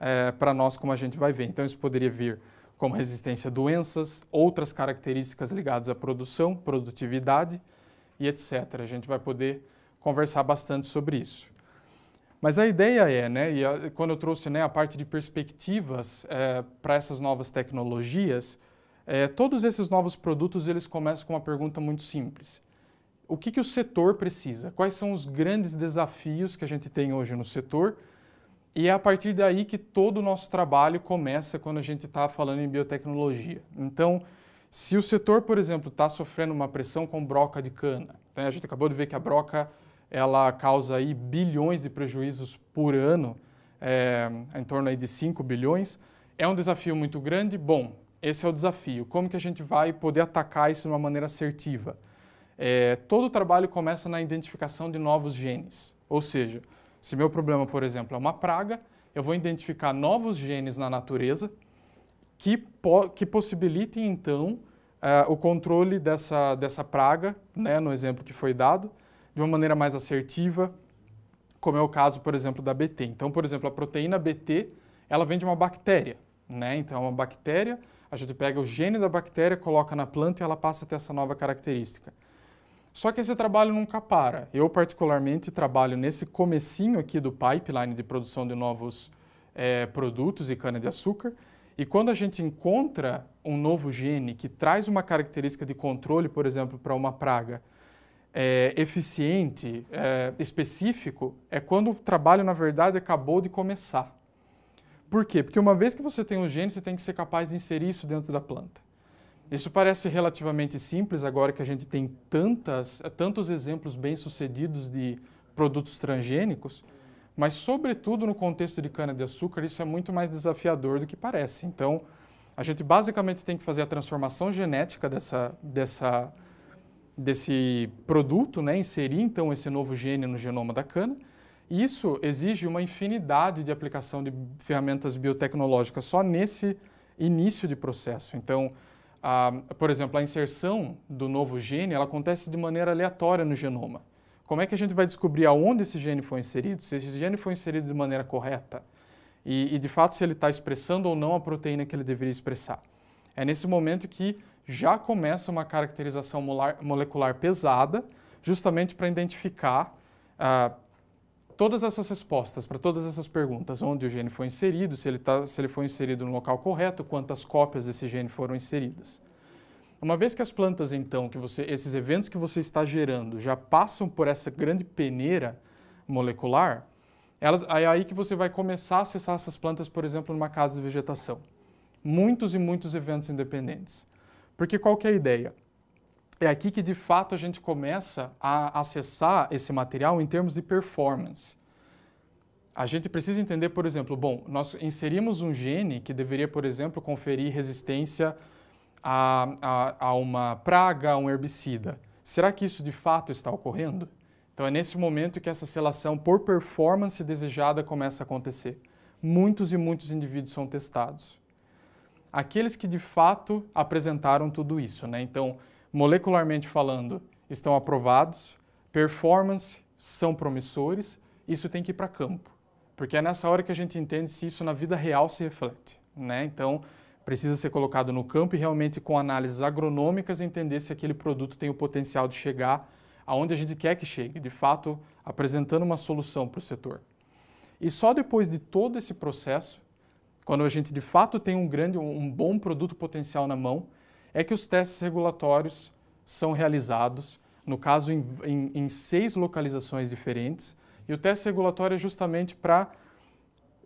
é, para nós, como a gente vai ver. Então, isso poderia vir como resistência a doenças, outras características ligadas à produção, produtividade e etc. A gente vai poder conversar bastante sobre isso. Mas a ideia é, né, e a, quando eu trouxe né, a parte de perspectivas é, para essas novas tecnologias, é, todos esses novos produtos eles começam com uma pergunta muito simples o que, que o setor precisa, quais são os grandes desafios que a gente tem hoje no setor. E é a partir daí que todo o nosso trabalho começa quando a gente está falando em biotecnologia. Então, se o setor, por exemplo, está sofrendo uma pressão com broca de cana, né? a gente acabou de ver que a broca ela causa aí bilhões de prejuízos por ano, é, em torno aí de 5 bilhões, é um desafio muito grande. Bom, esse é o desafio. Como que a gente vai poder atacar isso de uma maneira assertiva? É, todo o trabalho começa na identificação de novos genes. Ou seja, se meu problema, por exemplo, é uma praga, eu vou identificar novos genes na natureza que, po que possibilitem, então, uh, o controle dessa, dessa praga, né, no exemplo que foi dado, de uma maneira mais assertiva, como é o caso, por exemplo, da BT. Então, por exemplo, a proteína BT, ela vem de uma bactéria, né? Então, é uma bactéria, a gente pega o gene da bactéria, coloca na planta e ela passa a ter essa nova característica. Só que esse trabalho nunca para. Eu, particularmente, trabalho nesse comecinho aqui do pipeline de produção de novos é, produtos e cana-de-açúcar. E quando a gente encontra um novo gene que traz uma característica de controle, por exemplo, para uma praga é, eficiente, é, específico, é quando o trabalho, na verdade, acabou de começar. Por quê? Porque uma vez que você tem um gene, você tem que ser capaz de inserir isso dentro da planta. Isso parece relativamente simples agora que a gente tem tantas, tantos exemplos bem-sucedidos de produtos transgênicos, mas sobretudo no contexto de cana-de-açúcar isso é muito mais desafiador do que parece. Então, a gente basicamente tem que fazer a transformação genética dessa, dessa, desse produto, né? inserir então esse novo gene no genoma da cana. Isso exige uma infinidade de aplicação de ferramentas biotecnológicas só nesse início de processo. Então, a, por exemplo, a inserção do novo gene ela acontece de maneira aleatória no genoma. Como é que a gente vai descobrir aonde esse gene foi inserido, se esse gene foi inserido de maneira correta e, e de fato, se ele está expressando ou não a proteína que ele deveria expressar? É nesse momento que já começa uma caracterização molar, molecular pesada, justamente para identificar uh, todas essas respostas para todas essas perguntas, onde o gene foi inserido, se ele, tá, se ele foi inserido no local correto, quantas cópias desse gene foram inseridas. Uma vez que as plantas, então, que você, esses eventos que você está gerando já passam por essa grande peneira molecular, elas, é aí que você vai começar a acessar essas plantas, por exemplo, numa casa de vegetação. Muitos e muitos eventos independentes. Porque qual é a ideia? é aqui que de fato a gente começa a acessar esse material em termos de performance. A gente precisa entender, por exemplo, bom, nós inserimos um gene que deveria, por exemplo, conferir resistência a, a, a uma praga, a um herbicida. Será que isso de fato está ocorrendo? Então é nesse momento que essa seleção por performance desejada começa a acontecer. Muitos e muitos indivíduos são testados. Aqueles que de fato apresentaram tudo isso, né? Então, molecularmente falando, estão aprovados, performance são promissores, isso tem que ir para campo, porque é nessa hora que a gente entende se isso na vida real se reflete, né? Então, precisa ser colocado no campo e realmente com análises agronômicas entender se aquele produto tem o potencial de chegar aonde a gente quer que chegue, de fato, apresentando uma solução para o setor. E só depois de todo esse processo, quando a gente de fato tem um grande, um bom produto potencial na mão, é que os testes regulatórios são realizados, no caso, em, em, em seis localizações diferentes, e o teste regulatório é justamente para uh,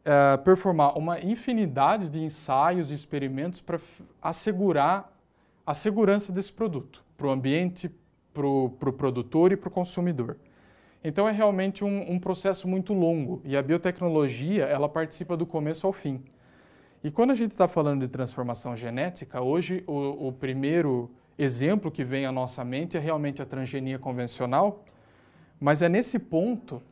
é, performar uma infinidade de ensaios e experimentos para assegurar a segurança desse produto para o ambiente, para o pro produtor e para o consumidor. Então é realmente um, um processo muito longo e a biotecnologia ela participa do começo ao fim. E quando a gente está falando de transformação genética, hoje o, o, primeiro exemplo que vem à nossa mente é realmente a transgenia convencional, mas é nesse ponto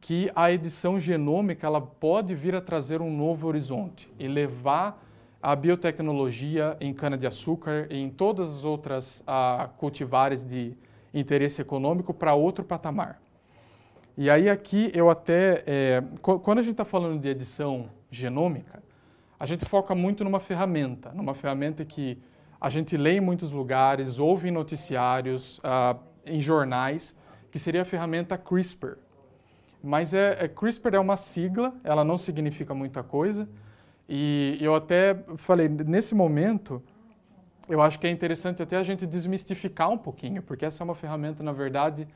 que a edição genômica ela pode vir a trazer um novo horizonte e levar a biotecnologia em cana-de-açúcar e em todas as outras ah, cultivares de interesse econômico para outro patamar. E aí aqui eu até, é, quando a gente está falando de edição genômica, a gente foca muito numa ferramenta, numa ferramenta que a gente lê em muitos lugares, ouve em noticiários, uh, em jornais, que seria a ferramenta CRISPR. Mas é, é, CRISPR é uma sigla, ela não significa muita coisa. E eu até falei, nesse momento, eu acho que é interessante até a gente desmistificar um pouquinho, porque essa é uma ferramenta, na verdade,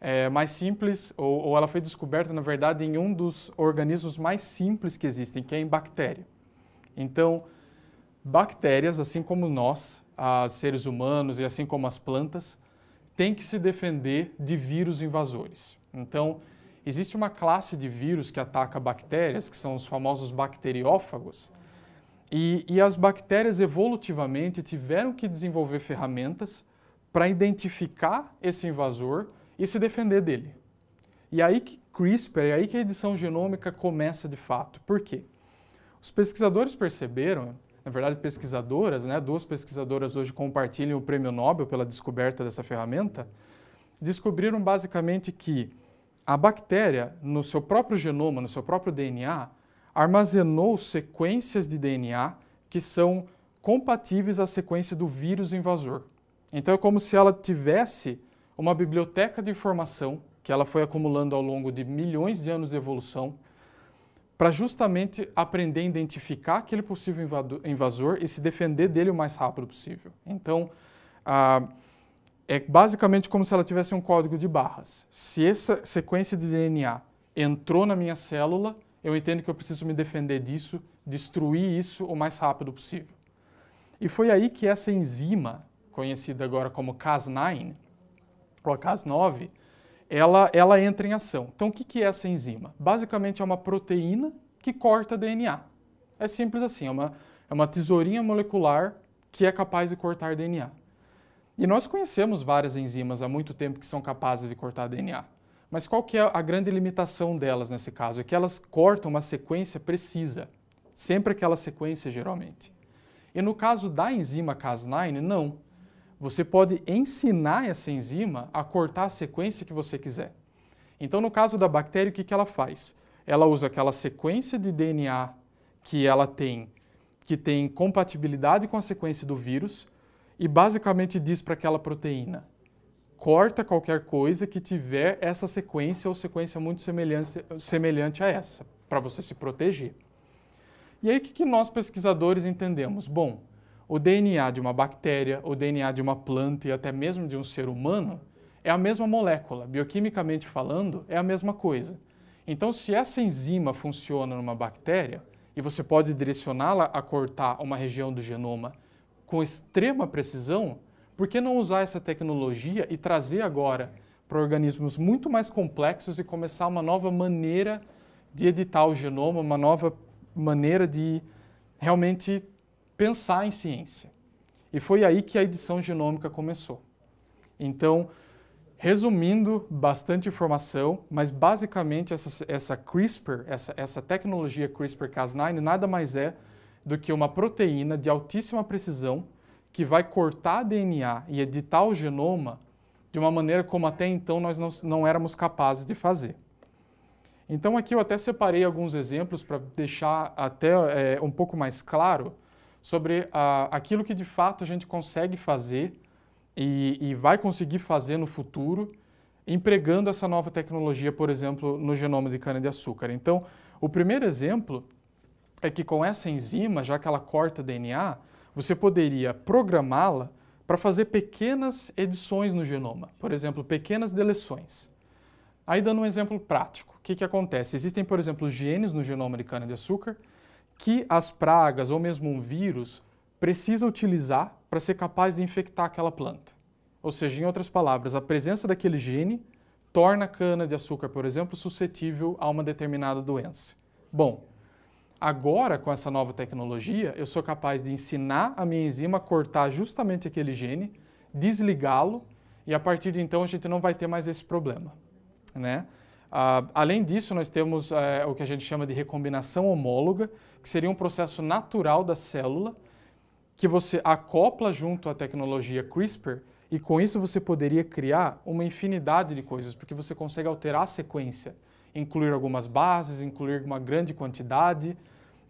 é, mais simples, ou, ou ela foi descoberta, na verdade, em um dos organismos mais simples que existem, que é em bactéria. Então, bactérias, assim como nós, seres humanos e assim como as plantas, têm que se defender de vírus invasores. Então, existe uma classe de vírus que ataca bactérias, que são os famosos bacteriófagos, e, e as bactérias evolutivamente tiveram que desenvolver ferramentas para identificar esse invasor e se defender dele. E aí que CRISPR, e aí que a edição genômica começa de fato. Por quê? Os pesquisadores perceberam, na verdade pesquisadoras, né, duas pesquisadoras hoje compartilham o prêmio Nobel pela descoberta dessa ferramenta, descobriram basicamente que a bactéria, no seu próprio genoma, no seu próprio DNA, armazenou sequências de DNA que são compatíveis à sequência do vírus invasor. Então é como se ela tivesse uma biblioteca de informação que ela foi acumulando ao longo de milhões de anos de evolução, para justamente aprender a identificar aquele possível invasor e se defender dele o mais rápido possível. Então, ah, é basicamente como se ela tivesse um código de barras. Se essa sequência de DNA entrou na minha célula, eu entendo que eu preciso me defender disso, destruir isso o mais rápido possível. E foi aí que essa enzima, conhecida agora como Cas9, ou Cas9, ela, ela entra em ação. Então, o que, é essa enzima? Basicamente, é uma proteína que corta DNA. É simples assim, é uma, é uma tesourinha molecular que é capaz de cortar DNA. E nós conhecemos várias enzimas há muito tempo que são capazes de cortar DNA. Mas qual que é a grande limitação delas nesse caso? É que elas cortam uma sequência precisa, sempre aquela sequência geralmente. E no caso da enzima Cas9, não. Você pode ensinar essa enzima a cortar a sequência que você quiser. Então, no caso da bactéria, o que, que ela faz? Ela usa aquela sequência de DNA que ela tem, que tem compatibilidade com a sequência do vírus, e basicamente diz para aquela proteína: corta qualquer coisa que tiver essa sequência ou sequência muito semelhante, semelhante a essa, para você se proteger. E aí, o que, que nós pesquisadores entendemos? Bom, o DNA de uma bactéria, o DNA de uma planta e até mesmo de um ser humano é a mesma molécula, bioquimicamente falando, é a mesma coisa. Então, se essa enzima funciona numa bactéria e você pode direcioná-la a cortar uma região do genoma com extrema precisão, por que não usar essa tecnologia e trazer agora para organismos muito mais complexos e começar uma nova maneira de editar o genoma, uma nova maneira de realmente pensar em ciência. E foi aí que a edição genômica começou. Então, resumindo, bastante informação, mas basicamente essa, essa CRISPR, essa, essa tecnologia CRISPR-Cas9, nada mais é do que uma proteína de altíssima precisão que vai cortar DNA e editar o genoma de uma maneira como até então nós não, não éramos capazes de fazer. Então aqui eu até separei alguns exemplos para deixar até é, um pouco mais claro sobre ah, aquilo que de fato a gente consegue fazer e, e vai conseguir fazer no futuro, empregando essa nova tecnologia, por exemplo, no genoma de cana-de-açúcar. Então, o primeiro exemplo é que com essa enzima, já que ela corta DNA, você poderia programá-la para fazer pequenas edições no genoma, por exemplo, pequenas deleções. Aí dando um exemplo prático, o que, que acontece? Existem, por exemplo, genes no genoma de cana-de-açúcar que as pragas ou mesmo um vírus precisa utilizar para ser capaz de infectar aquela planta. Ou seja, em outras palavras, a presença daquele gene torna a cana-de-açúcar, por exemplo, suscetível a uma determinada doença. Bom, agora com essa nova tecnologia, eu sou capaz de ensinar a minha enzima a cortar justamente aquele gene, desligá-lo e a partir de então a gente não vai ter mais esse problema. Né? Ah, além disso, nós temos eh, o que a gente chama de recombinação homóloga, que seria um processo natural da célula, que você acopla junto à tecnologia CRISPR e com isso você poderia criar uma infinidade de coisas, porque você consegue alterar a sequência, incluir algumas bases, incluir uma grande quantidade.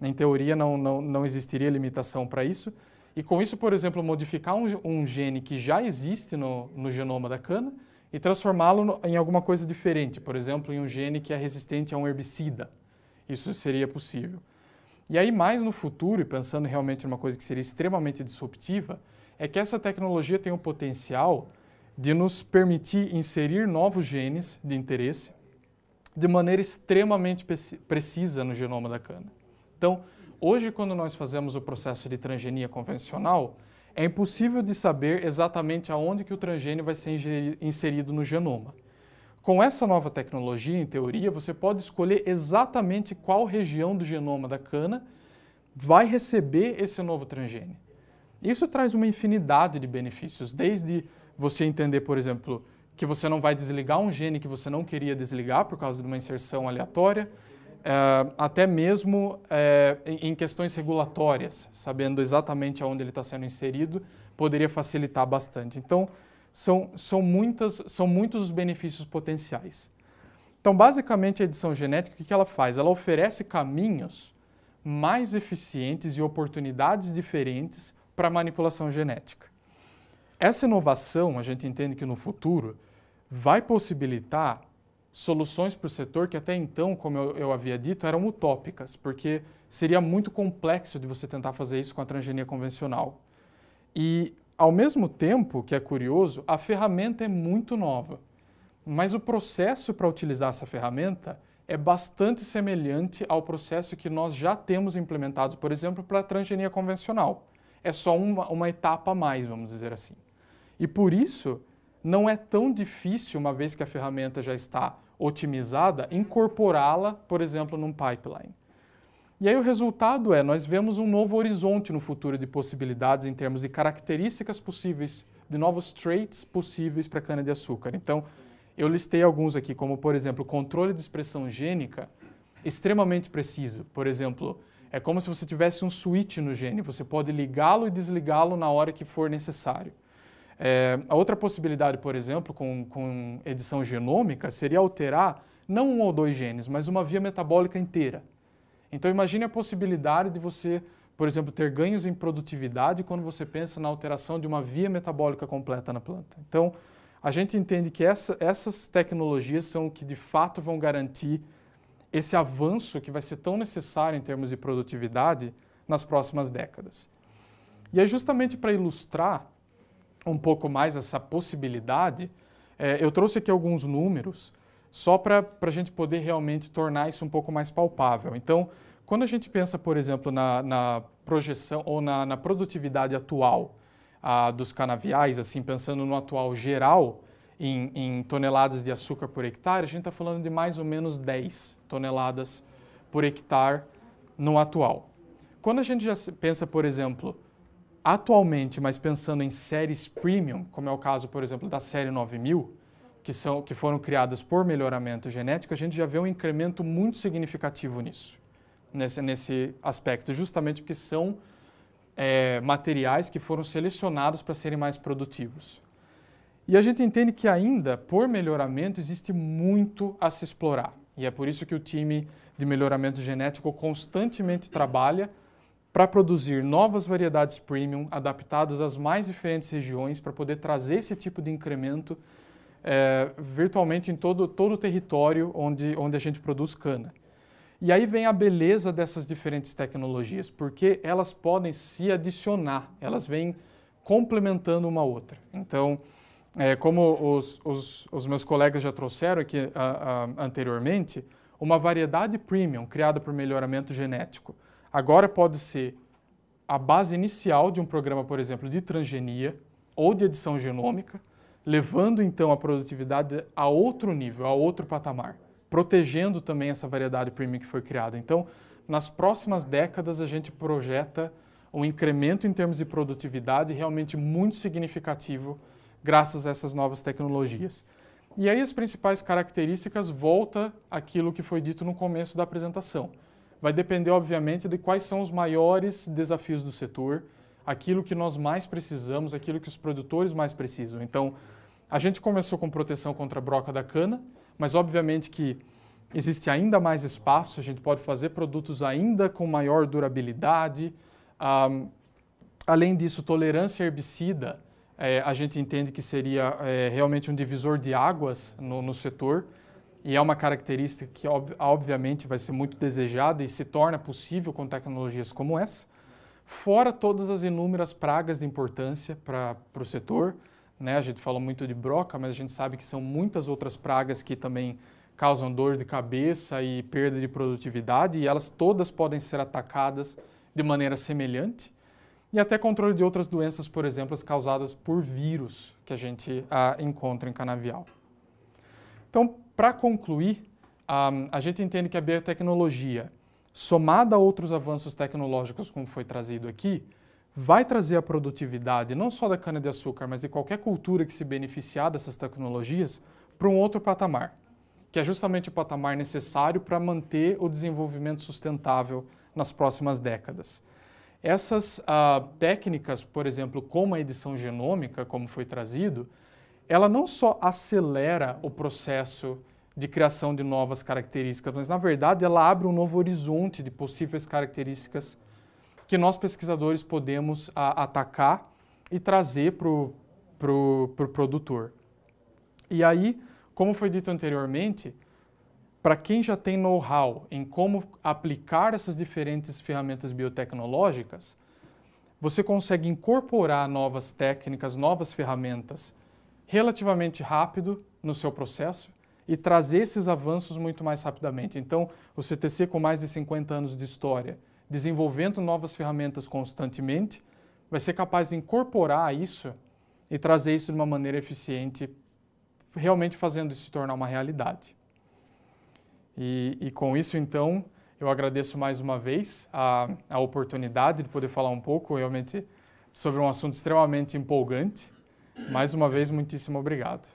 Né? Em teoria, não, não, não existiria limitação para isso. E com isso, por exemplo, modificar um, um gene que já existe no, no genoma da cana e transformá-lo em alguma coisa diferente, por exemplo, em um gene que é resistente a um herbicida. Isso seria possível. E aí, mais no futuro, e pensando realmente numa coisa que seria extremamente disruptiva, é que essa tecnologia tem o potencial de nos permitir inserir novos genes de interesse de maneira extremamente precisa no genoma da cana. Então, hoje, quando nós fazemos o processo de transgenia convencional, é impossível de saber exatamente aonde que o transgênio vai ser inserido no genoma. Com essa nova tecnologia, em teoria, você pode escolher exatamente qual região do genoma da cana vai receber esse novo transgene. Isso traz uma infinidade de benefícios, desde você entender, por exemplo, que você não vai desligar um gene que você não queria desligar por causa de uma inserção aleatória, eh, até mesmo eh, em questões regulatórias, sabendo exatamente aonde ele está sendo inserido, poderia facilitar bastante. Então, são, são, muitas, são muitos os benefícios potenciais. Então, basicamente, a edição genética, o que ela faz? Ela oferece caminhos mais eficientes e oportunidades diferentes para a manipulação genética. Essa inovação, a gente entende que no futuro, vai possibilitar soluções para o setor que até então, como eu, eu, havia dito, eram utópicas, porque seria muito complexo de você tentar fazer isso com a transgenia convencional. E ao mesmo tempo que é curioso, a ferramenta é muito nova, mas o processo para utilizar essa ferramenta é bastante semelhante ao processo que nós já temos implementado, por exemplo, para a transgenia convencional. É só uma, uma etapa a mais, vamos dizer assim. E por isso, não é tão difícil, uma vez que a ferramenta já está otimizada, incorporá-la, por exemplo, num pipeline. E aí o resultado é, nós vemos um novo horizonte no futuro de possibilidades em termos de características possíveis, de novos traits possíveis para a cana-de-açúcar. Então, eu listei alguns aqui, como por exemplo, controle de expressão gênica extremamente preciso. Por exemplo, é como se você tivesse um switch no gene, você pode ligá-lo e desligá-lo na hora que for necessário. É, a outra possibilidade, por exemplo, com, com edição genômica, seria alterar não um ou dois genes, mas uma via metabólica inteira. Então imagine a possibilidade de você, por exemplo, ter ganhos em produtividade quando você pensa na alteração de uma via metabólica completa na planta. Então a gente entende que essa, essas tecnologias são o que de fato vão garantir esse avanço que vai ser tão necessário em termos de produtividade nas próximas décadas. E é justamente para ilustrar um pouco mais essa possibilidade, é, eu trouxe aqui alguns números só para a gente poder realmente tornar isso um pouco mais palpável. Então, quando a gente pensa, por exemplo, na, na projeção ou na, na produtividade atual dos canaviais, assim, pensando no atual geral, em, em toneladas de açúcar por hectare, a gente está falando de mais ou menos 10 toneladas por hectare no atual. Quando a gente já pensa, por exemplo, atualmente, mas pensando em séries premium, como é o caso, por exemplo, da série 9000, que, são, que foram criadas por melhoramento genético, a gente já vê um incremento muito significativo nisso, nesse, nesse aspecto, justamente porque são é, materiais que foram selecionados para serem mais produtivos. E a gente entende que ainda, por melhoramento, existe muito a se explorar. E é por isso que o time de melhoramento genético constantemente trabalha para produzir novas variedades premium adaptadas às mais diferentes regiões para poder trazer esse tipo de incremento é, virtualmente em todo, todo o território onde, onde a gente produz cana. E aí vem a beleza dessas diferentes tecnologias, porque elas podem se adicionar, elas vêm complementando uma outra. Então, é, como os, os, os, meus colegas já trouxeram aqui a, a, anteriormente, uma variedade premium criada por melhoramento genético agora pode ser a base inicial de um programa, por exemplo, de transgenia ou de edição genômica levando então a produtividade a outro nível, a outro patamar, protegendo também essa variedade premium que foi criada. Então, nas próximas décadas a gente projeta um incremento em termos de produtividade realmente muito significativo graças a essas novas tecnologias. E aí as principais características volta aquilo que foi dito no começo da apresentação. Vai depender obviamente de quais são os maiores desafios do setor, aquilo que nós mais precisamos, aquilo que os produtores mais precisam. Então, a gente começou com proteção contra a broca da cana, mas obviamente que existe ainda mais espaço, a gente pode fazer produtos ainda com maior durabilidade. Um, além disso, tolerância herbicida, é, a gente entende que seria é, realmente um divisor de águas no, no setor e é uma característica que ob obviamente vai ser muito desejada e se torna possível com tecnologias como essa fora todas as inúmeras pragas de importância para o setor. Né? A gente fala muito de broca, mas a gente sabe que são muitas outras pragas que também causam dor de cabeça e perda de produtividade, e elas todas podem ser atacadas de maneira semelhante. E até controle de outras doenças, por exemplo, as causadas por vírus que a gente ah, encontra em canavial. Então, para concluir, ah, a gente entende que a biotecnologia somada a outros avanços tecnológicos, como foi trazido aqui, vai trazer a produtividade não só da cana-de-açúcar, mas de qualquer cultura que se beneficiar dessas tecnologias para um outro patamar, que é justamente o patamar necessário para manter o desenvolvimento sustentável nas próximas décadas. Essas ah, técnicas, por exemplo, como a edição genômica, como foi trazido, ela não só acelera o processo de criação de novas características, mas na verdade ela abre um novo horizonte de possíveis características que nós pesquisadores podemos a, atacar e trazer para o pro, pro produtor. E aí, como foi dito anteriormente, para quem já tem know-how em como aplicar essas diferentes ferramentas biotecnológicas, você consegue incorporar novas técnicas, novas ferramentas relativamente rápido no seu processo e trazer esses avanços muito mais rapidamente. Então, o CTC, com mais de 50 anos de história, desenvolvendo novas ferramentas constantemente, vai ser capaz de incorporar isso e trazer isso de uma maneira eficiente, realmente fazendo isso se tornar uma realidade. E, e com isso, então, eu agradeço mais uma vez a, a oportunidade de poder falar um pouco, realmente, sobre um assunto extremamente empolgante. Mais uma vez, muitíssimo obrigado.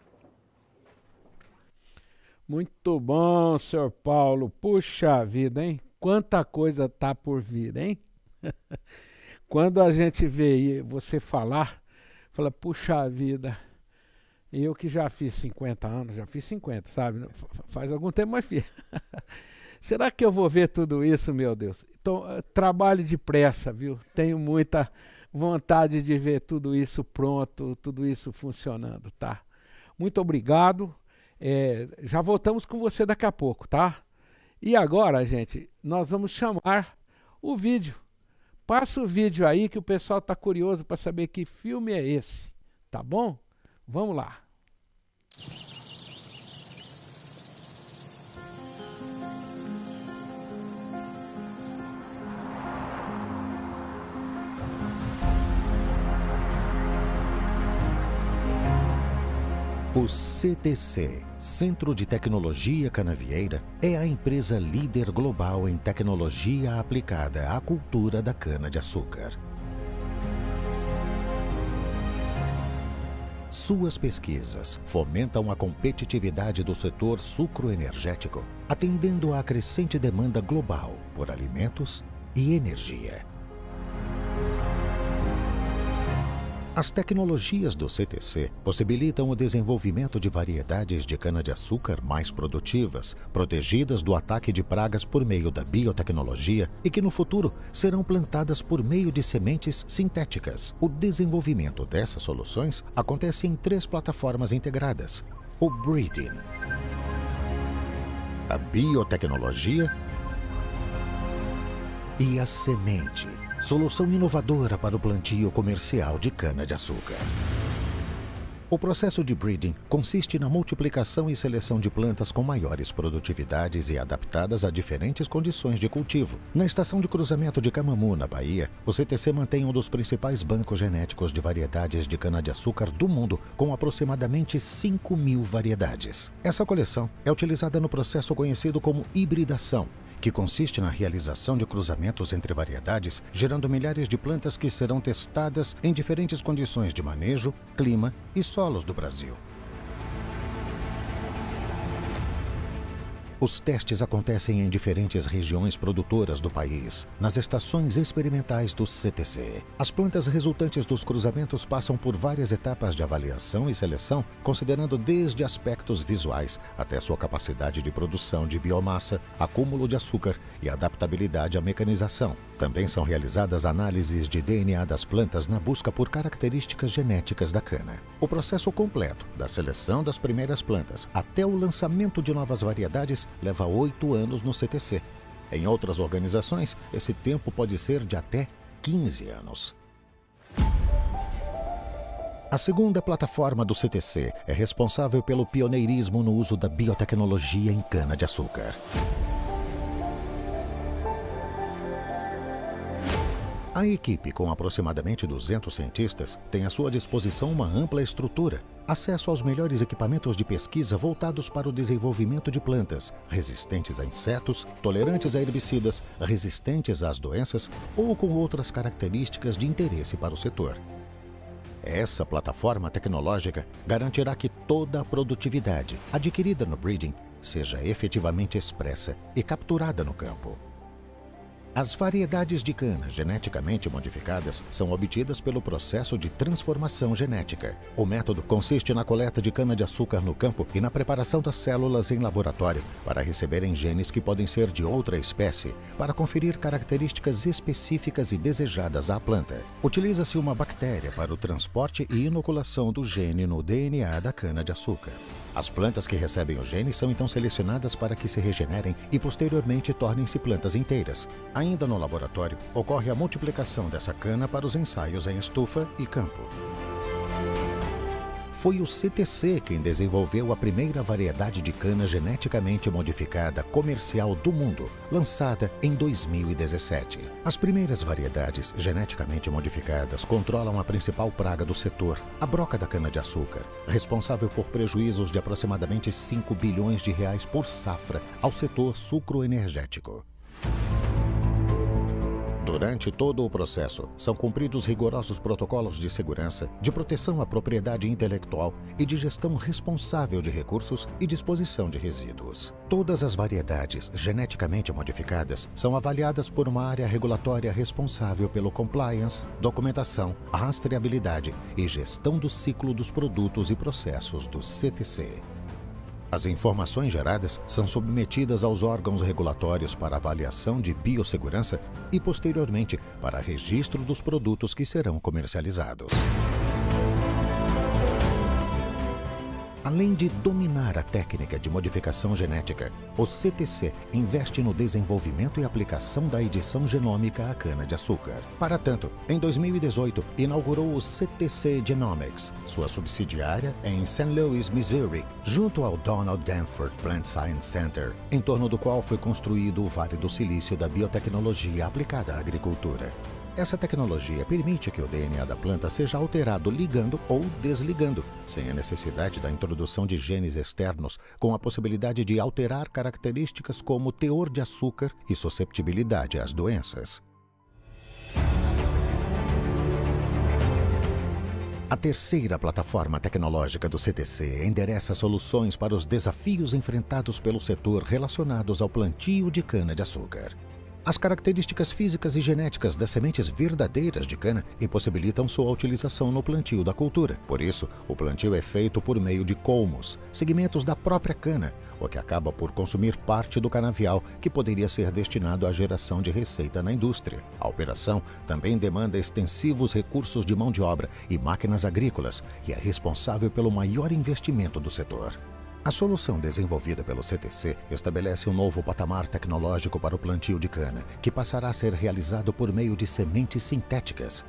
Muito bom, senhor Paulo. Puxa vida, hein? Quanta coisa tá por vir, hein? Quando a gente vê você falar, fala, puxa vida, eu que já fiz 50 anos, já fiz 50, sabe? Faz algum tempo, mas fiz. Será que eu vou ver tudo isso, meu Deus? Então, eh, trabalhe depressa, viu? Tenho muita vontade de ver tudo isso pronto, tudo isso funcionando, tá? Muito obrigado. É, já voltamos com você daqui a pouco, tá? E agora, gente, nós vamos chamar o vídeo. Passa o vídeo aí que o pessoal tá curioso para saber que filme é esse, tá bom? Vamos lá. O CTC, Centro de Tecnologia Canavieira, é a empresa líder global em tecnologia aplicada à cultura da cana-de-açúcar. Suas pesquisas fomentam a competitividade do setor sucroenergético, atendendo à crescente demanda global por alimentos e energia. As tecnologias do CTC possibilitam o desenvolvimento de variedades de cana-de-açúcar mais produtivas, protegidas do ataque de pragas por meio da biotecnologia e que no futuro serão plantadas por meio de sementes sintéticas. O desenvolvimento dessas soluções acontece em três plataformas integradas: o breeding, a biotecnologia e a semente solução inovadora para o plantio comercial de cana-de-açúcar. O processo de breeding consiste na multiplicação e seleção de plantas com maiores produtividades e adaptadas a diferentes condições de cultivo. Na estação de cruzamento de Camamu, na Bahia, o CTC mantém um dos principais bancos genéticos de variedades de cana-de-açúcar do mundo, com aproximadamente 5 mil variedades. Essa coleção é utilizada no processo conhecido como hibridação, que consiste na realização de cruzamentos entre variedades, gerando milhares de plantas que serão testadas em diferentes condições de manejo, clima e solos do Brasil. Os testes acontecem em diferentes regiões produtoras do país, nas estações experimentais do CTC. As plantas resultantes dos cruzamentos passam por várias etapas de avaliação e seleção, considerando desde aspectos visuais até sua capacidade de produção de biomassa, acúmulo de açúcar e adaptabilidade à mecanização. Também são realizadas análises de DNA das plantas na busca por características genéticas da cana. O processo completo, da seleção das primeiras plantas até o lançamento de novas variedades, leva oito anos no CTC. Em outras organizações, esse tempo pode ser de até 15 anos. A segunda plataforma do CTC é responsável pelo pioneirismo no uso da biotecnologia em cana-de-açúcar. A equipe, com aproximadamente 200 cientistas, tem à sua disposição uma ampla estrutura, acesso aos melhores equipamentos de pesquisa voltados para o desenvolvimento de plantas resistentes a insetos, tolerantes a herbicidas, resistentes às doenças ou com outras características de interesse para o setor. Essa plataforma tecnológica garantirá que toda a produtividade adquirida no breeding seja efetivamente expressa e capturada no campo. As variedades de cana geneticamente modificadas são obtidas pelo processo de transformação genética. O método consiste na coleta de cana-de-açúcar no campo e na preparação das células em laboratório para receberem genes que podem ser de outra espécie, para conferir características específicas e desejadas à planta. Utiliza-se uma bactéria para o transporte e inoculação do gene no DNA da cana-de-açúcar. As plantas que recebem o gene são então selecionadas para que se regenerem e posteriormente tornem-se plantas inteiras. Ainda no laboratório, ocorre a multiplicação dessa cana para os ensaios em estufa e campo. Foi o CTC quem desenvolveu a primeira variedade de cana geneticamente modificada comercial do mundo, lançada em 2017. As primeiras variedades geneticamente modificadas controlam a principal praga do setor, a broca da cana-de-açúcar, responsável por prejuízos de aproximadamente 5 bilhões de reais por safra ao setor sucroenergético. Durante todo o processo, são cumpridos rigorosos protocolos de segurança, de proteção à propriedade intelectual e de gestão responsável de recursos e disposição de resíduos. Todas as variedades geneticamente modificadas são avaliadas por uma área regulatória responsável pelo compliance, documentação, rastreabilidade e gestão do ciclo dos produtos e processos do CTC. As informações geradas são submetidas aos órgãos regulatórios para avaliação de biossegurança e, posteriormente, para registro dos produtos que serão comercializados. Além de dominar a técnica de modificação genética, o CTC investe no desenvolvimento e aplicação da edição genômica à cana-de-açúcar. Para tanto, em 2018, inaugurou o CTC Genomics, sua subsidiária em St. Louis, Missouri, junto ao Donald Danforth Plant Science Center, em torno do qual foi construído o Vale do Silício da Biotecnologia Aplicada à Agricultura. Essa tecnologia permite que o DNA da planta seja alterado ligando ou desligando, sem a necessidade da introdução de genes externos, com a possibilidade de alterar características como teor de açúcar e susceptibilidade às doenças. A terceira plataforma tecnológica do CTC endereça soluções para os desafios enfrentados pelo setor relacionados ao plantio de cana-de-açúcar. As características físicas e genéticas das sementes verdadeiras de cana impossibilitam sua utilização no plantio da cultura. Por isso, o plantio é feito por meio de colmos, segmentos da própria cana, o que acaba por consumir parte do canavial que poderia ser destinado à geração de receita na indústria. A operação também demanda extensivos recursos de mão de obra e máquinas agrícolas e é responsável pelo maior investimento do setor. A solução desenvolvida pelo CTC estabelece um novo patamar tecnológico para o plantio de cana, que passará a ser realizado por meio de sementes sintéticas,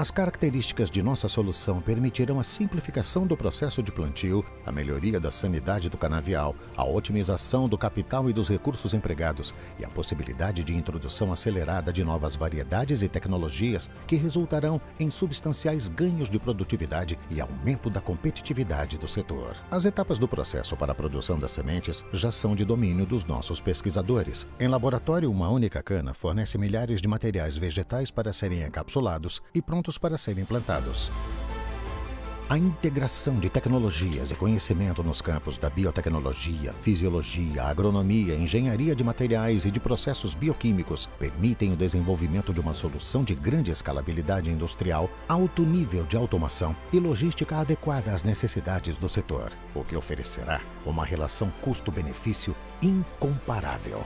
as características de nossa solução permitirão a simplificação do processo de plantio, a melhoria da sanidade do canavial, a otimização do capital e dos recursos empregados e a possibilidade de introdução acelerada de novas variedades e tecnologias que resultarão em substanciais ganhos de produtividade e aumento da competitividade do setor. As etapas do processo para a produção das sementes já são de domínio dos nossos pesquisadores. Em laboratório, uma única cana fornece milhares de materiais vegetais para serem encapsulados e prontos prontos para serem implantados. A integração de tecnologias e conhecimento nos campos da biotecnologia, fisiologia, agronomia, engenharia de materiais e de processos bioquímicos permitem o desenvolvimento de uma solução de grande escalabilidade industrial, alto nível de automação e logística adequada às necessidades do setor, o que oferecerá uma relação custo-benefício incomparável.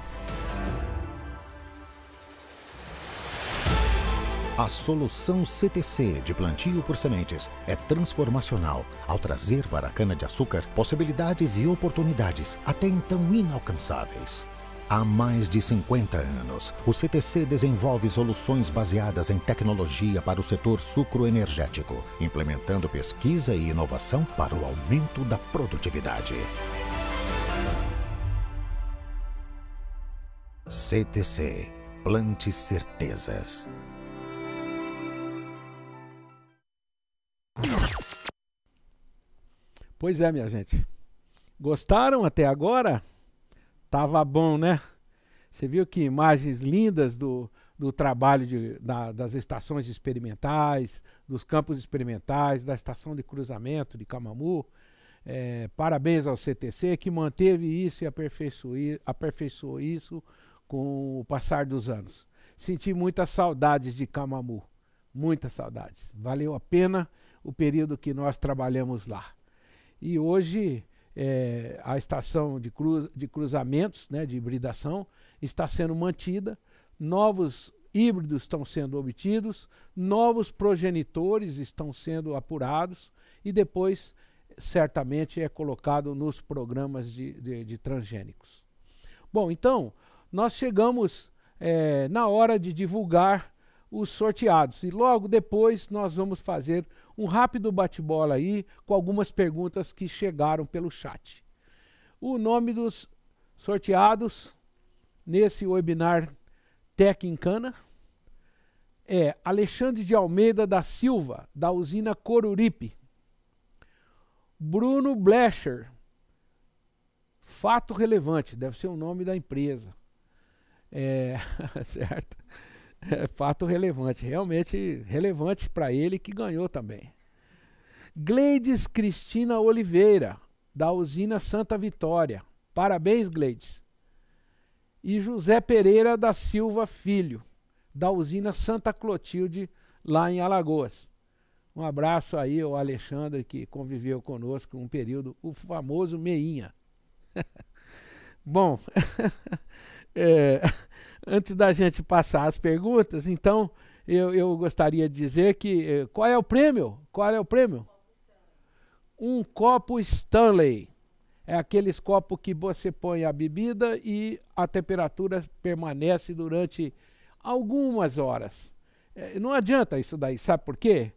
A solução CTC de plantio por sementes é transformacional ao trazer para a cana-de-açúcar possibilidades e oportunidades até então inalcançáveis. Há mais de 50 anos, o CTC desenvolve soluções baseadas em tecnologia para o setor sucroenergético, implementando pesquisa e inovação para o aumento da produtividade. CTC Plante Certezas. Pois é, minha gente. Gostaram até agora? Tava bom, né? Você viu que imagens lindas do, do trabalho de, da, das estações experimentais, dos campos experimentais, da estação de cruzamento de Camamu. É, parabéns ao CTC que manteve isso e aperfeiçoou, aperfeiçoou isso com o passar dos anos. Senti muitas saudades de Camamu, muitas saudades. Valeu a pena o período que nós trabalhamos lá. E hoje é, a estação de, cruz, de cruzamentos, né, de hibridação, está sendo mantida, novos híbridos estão sendo obtidos, novos progenitores estão sendo apurados e depois certamente é colocado nos programas de, de, de transgênicos. Bom, então, nós chegamos é, na hora de divulgar os sorteados e logo depois nós vamos fazer um rápido bate-bola aí com algumas perguntas que chegaram pelo chat. O nome dos sorteados nesse webinar Tec em Cana é Alexandre de Almeida da Silva, da usina Coruripe. Bruno Blecher, fato relevante, deve ser o nome da empresa. É, certo? É fato relevante, realmente relevante para ele que ganhou também. Gleides Cristina Oliveira, da usina Santa Vitória. Parabéns, Gleides. E José Pereira da Silva Filho, da usina Santa Clotilde, lá em Alagoas. Um abraço aí ao Alexandre, que conviveu conosco um período, o famoso Meinha. Bom, é, antes da gente passar as perguntas, então eu, eu gostaria de dizer que eh, qual é o prêmio? Qual é o prêmio? Um copo Stanley. É aqueles copos que você põe a bebida e a temperatura permanece durante algumas horas. Eh, não adianta isso daí, sabe por quê?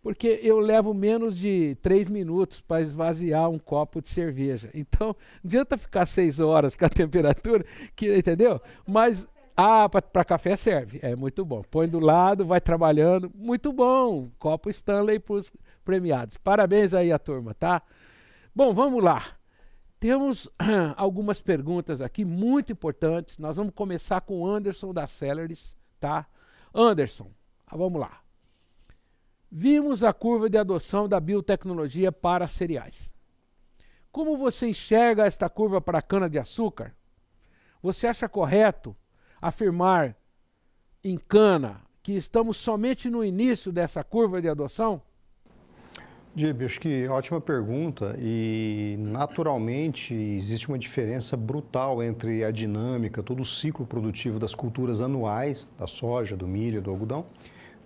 Porque eu levo menos de três minutos para esvaziar um copo de cerveja. Então, não adianta ficar seis horas com a temperatura, que, entendeu? Mas ah, para café serve. É muito bom. Põe do lado, vai trabalhando. Muito bom. Copo Stanley para os premiados. Parabéns aí à turma, tá? Bom, vamos lá. Temos algumas perguntas aqui muito importantes. Nós vamos começar com o Anderson da Celeris, tá? Anderson, ah, vamos lá. Vimos a curva de adoção da biotecnologia para cereais. Como você enxerga esta curva para cana-de-açúcar? Você acha correto afirmar em Cana que estamos somente no início dessa curva de adoção? Diego, acho que ótima pergunta e naturalmente existe uma diferença brutal entre a dinâmica, todo o ciclo produtivo das culturas anuais, da soja, do milho, do algodão,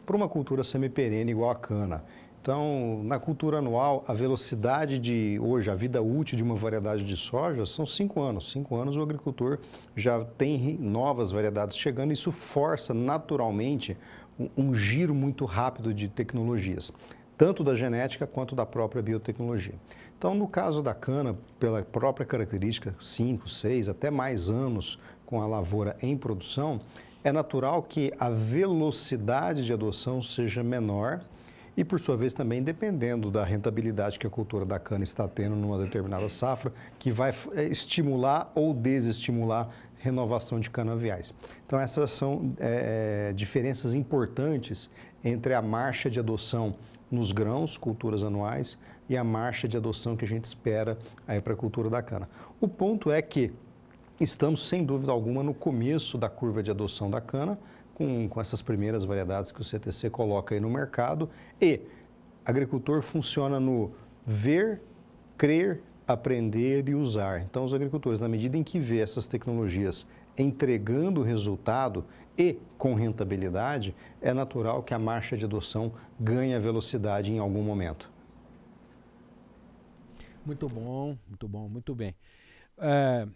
para uma cultura semiperene igual a cana. Então, na cultura anual, a velocidade de hoje, a vida útil de uma variedade de soja são cinco anos. Cinco anos o agricultor já tem novas variedades chegando, isso força naturalmente um, um giro muito rápido de tecnologias, tanto da genética quanto da própria biotecnologia. Então, no caso da cana, pela própria característica, cinco, seis, até mais anos com a lavoura em produção, é natural que a velocidade de adoção seja menor e, por sua vez, também dependendo da rentabilidade que a cultura da cana está tendo numa determinada safra, que vai eh, estimular ou desestimular renovação de canaviais. Então, essas são é, diferenças importantes entre a marcha de adoção nos grãos, culturas anuais, e a marcha de adoção que a gente espera para a cultura da cana. O ponto é que estamos, sem dúvida alguma, no começo da curva de adoção da cana, com, com essas primeiras variedades que o CTC coloca aí no mercado. E agricultor funciona no ver, crer, aprender e usar. Então, os agricultores, na medida em que vê essas tecnologias entregando resultado e com rentabilidade, é natural que a marcha de adoção ganhe velocidade em algum momento. Muito bom, muito bom, muito bem. É,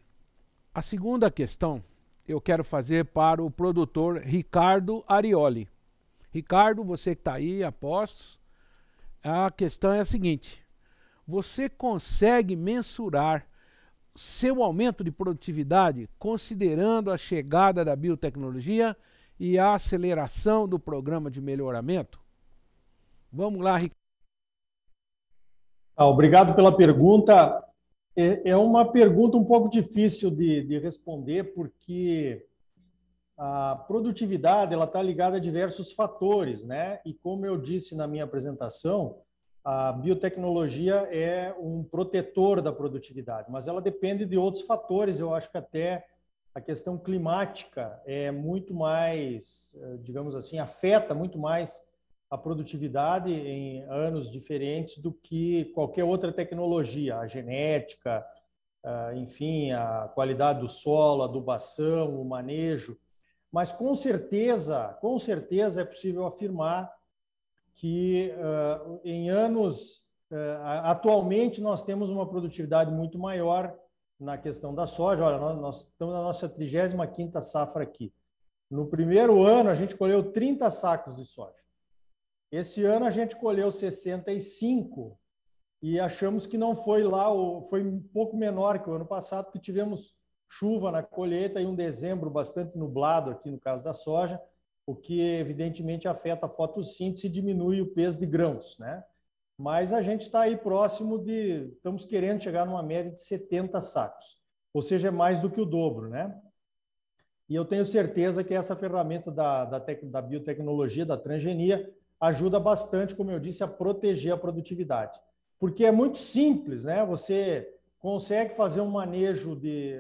a segunda questão eu quero fazer para o produtor Ricardo Arioli. Ricardo, você que está aí a postos, a questão é a seguinte: você consegue mensurar seu aumento de produtividade considerando a chegada da biotecnologia e a aceleração do programa de melhoramento? Vamos lá, Ricardo. Ah, obrigado pela pergunta. É, é, uma pergunta um pouco difícil de, de responder, porque a produtividade ela está ligada a diversos fatores, né? E como eu disse na minha apresentação, a biotecnologia é um protetor da produtividade, mas ela depende de outros fatores. Eu acho que até a questão climática é muito mais, eh, digamos assim, afeta muito mais a produtividade em anos diferentes do que qualquer outra tecnologia, a genética, enfim, a qualidade do solo, a adubação, o manejo. Mas com certeza, com certeza é possível afirmar que em anos atualmente nós temos uma produtividade muito maior na questão da soja. Olha, nós, estamos na nossa 35ª safra aqui. No primeiro ano a gente colheu 30 sacos de soja. Esse ano a gente colheu 65 e achamos que não foi lá, foi um pouco menor que o ano passado, porque tivemos chuva na colheita e um dezembro bastante nublado aqui no caso da soja, o que evidentemente afeta a fotossíntese e diminui o peso de grãos, né? Mas a gente está aí próximo de, estamos querendo chegar numa média de 70 sacos, ou seja, é mais do que o dobro, né? E eu tenho certeza que essa ferramenta da, da, tec, da biotecnologia, da transgenia, ajuda bastante, como eu disse, a proteger a produtividade. Porque é muito simples, né? Você consegue fazer um manejo de,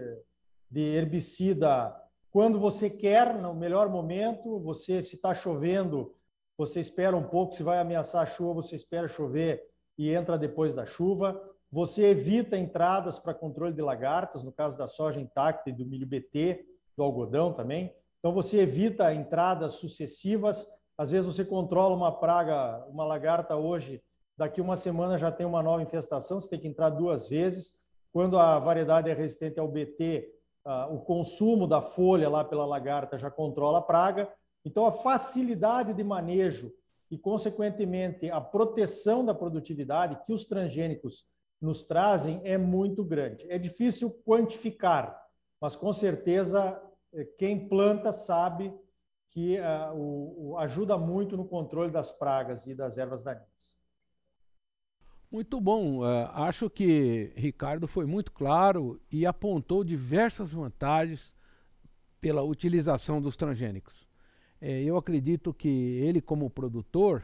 de herbicida quando você quer, no melhor momento. Você, se está chovendo, você espera um pouco, se vai ameaçar a chuva, você espera chover e entra depois da chuva. Você evita entradas para controle de lagartas, no caso da soja intacta e do milho BT, do algodão também. Então, você evita entradas sucessivas às vezes você controla uma praga, uma lagarta hoje, daqui uma semana já tem uma nova infestação, você tem que entrar duas vezes. Quando a variedade é resistente ao BT, ah, o consumo da folha lá pela lagarta já controla a praga. Então, a facilidade de manejo e, consequentemente, a proteção da produtividade que os transgênicos nos trazem é muito grande. É difícil quantificar, mas com certeza eh, quem planta sabe que uh, o, o ajuda muito no controle das pragas e das ervas daninhas. Muito bom. Uh, acho que Ricardo foi muito claro e apontou diversas vantagens pela utilização dos transgênicos. É, eu acredito que ele, como produtor,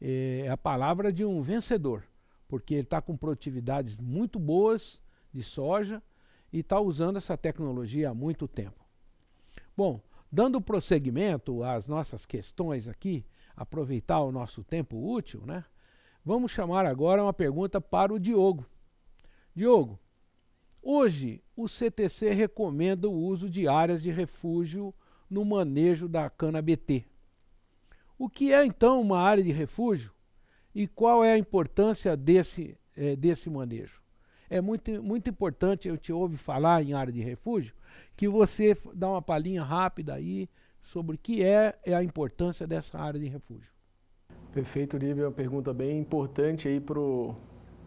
é, é a palavra de um vencedor, porque ele está com produtividades muito boas de soja e está usando essa tecnologia há muito tempo. Bom, Dando prosseguimento às nossas questões aqui, aproveitar o nosso tempo útil, né? Vamos chamar agora uma pergunta para o Diogo. Diogo, hoje o CTC recomenda o uso de áreas de refúgio no manejo da cana BT. O que é então uma área de refúgio e qual é a importância desse, eh, desse manejo? é muito, muito importante, eu te ouvi falar em área de refúgio, que você dá uma palhinha rápida aí sobre o que é, é a importância dessa área de refúgio. Perfeito, Lívia. É uma pergunta bem importante aí para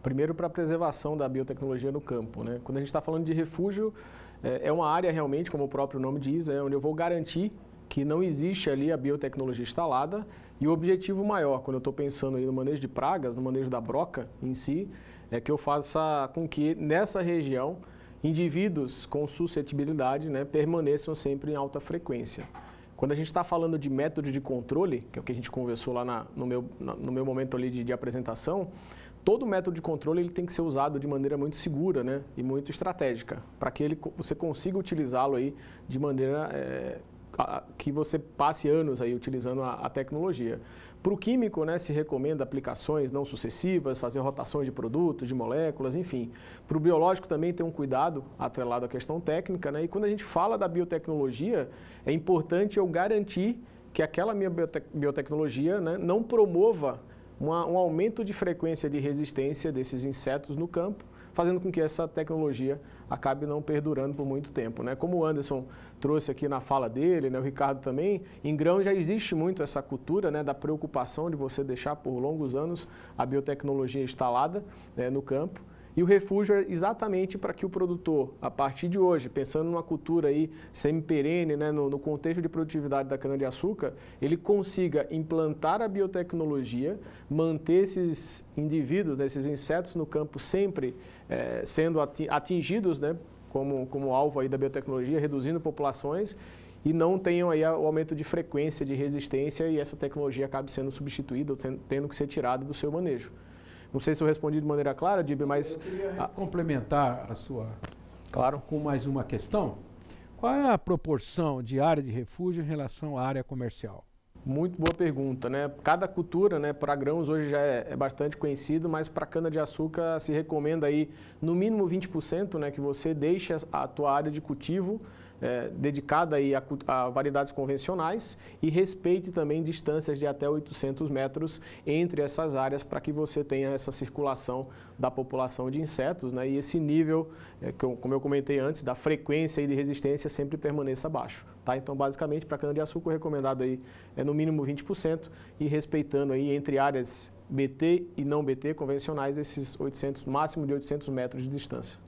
Primeiro, para a preservação da biotecnologia no campo. Né? Quando a gente está falando de refúgio, é, é uma área realmente, como o próprio nome diz, é onde eu vou garantir que não existe ali a biotecnologia instalada e o objetivo maior, quando eu estou pensando aí no manejo de pragas, no manejo da broca em si, é que eu faça com que nessa região indivíduos com suscetibilidade né, permaneçam sempre em alta frequência. Quando a gente está falando de método de controle, que é o que a gente conversou lá na, no, meu, na, no meu momento ali de, de, apresentação, todo método de controle ele tem que ser usado de maneira muito segura né, e muito estratégica, para que ele, você consiga utilizá-lo aí de maneira é, a, que você passe anos aí utilizando a, a tecnologia. Para o químico, né, se recomenda aplicações não sucessivas, fazer rotações de produtos, de moléculas, enfim. Para o biológico também tem um cuidado atrelado à questão técnica. Né? E quando a gente fala da biotecnologia, é importante eu garantir que aquela minha biotecnologia né, não promova uma, um aumento de frequência de resistência desses insetos no campo, fazendo com que essa tecnologia acabe não perdurando por muito tempo. Né? Como o Anderson trouxe aqui na fala dele, né, o Ricardo também, em grão já existe muito essa cultura né, da preocupação de você deixar por longos anos a biotecnologia instalada né, no campo. E o refúgio é exatamente para que o produtor, a partir de hoje, pensando numa cultura aí semi-perene, né, no, no, contexto de produtividade da cana-de-açúcar, ele consiga implantar a biotecnologia, manter esses indivíduos, né, esses insetos no campo sempre é, sendo atingidos né, como, como alvo aí da biotecnologia, reduzindo populações e não tenham aí o aumento de frequência, de resistência e essa tecnologia acabe sendo substituída ou tendo que ser tirada do seu manejo. Não sei se eu respondi de maneira clara, Dib, mas... Eu queria complementar a sua... Claro. Com mais uma questão. Qual é a proporção de área de refúgio em relação à área comercial? Muito boa pergunta, né? Cada cultura, né, para grãos hoje já é, é bastante conhecido, mas para cana-de-açúcar se recomenda aí no mínimo 20%, né, que você deixe a tua área de cultivo é, dedicada aí a, a, variedades convencionais e respeite também distâncias de até 800 metros entre essas áreas para que você tenha essa circulação da população de insetos né, e esse nível, é, que eu, como eu comentei antes, da frequência e de resistência sempre permaneça baixo. Tá? Então, basicamente, para cana-de-açúcar, recomendado aí é no mínimo 20% e respeitando aí entre áreas BT e não BT convencionais esses 800, máximo de 800 metros de distância.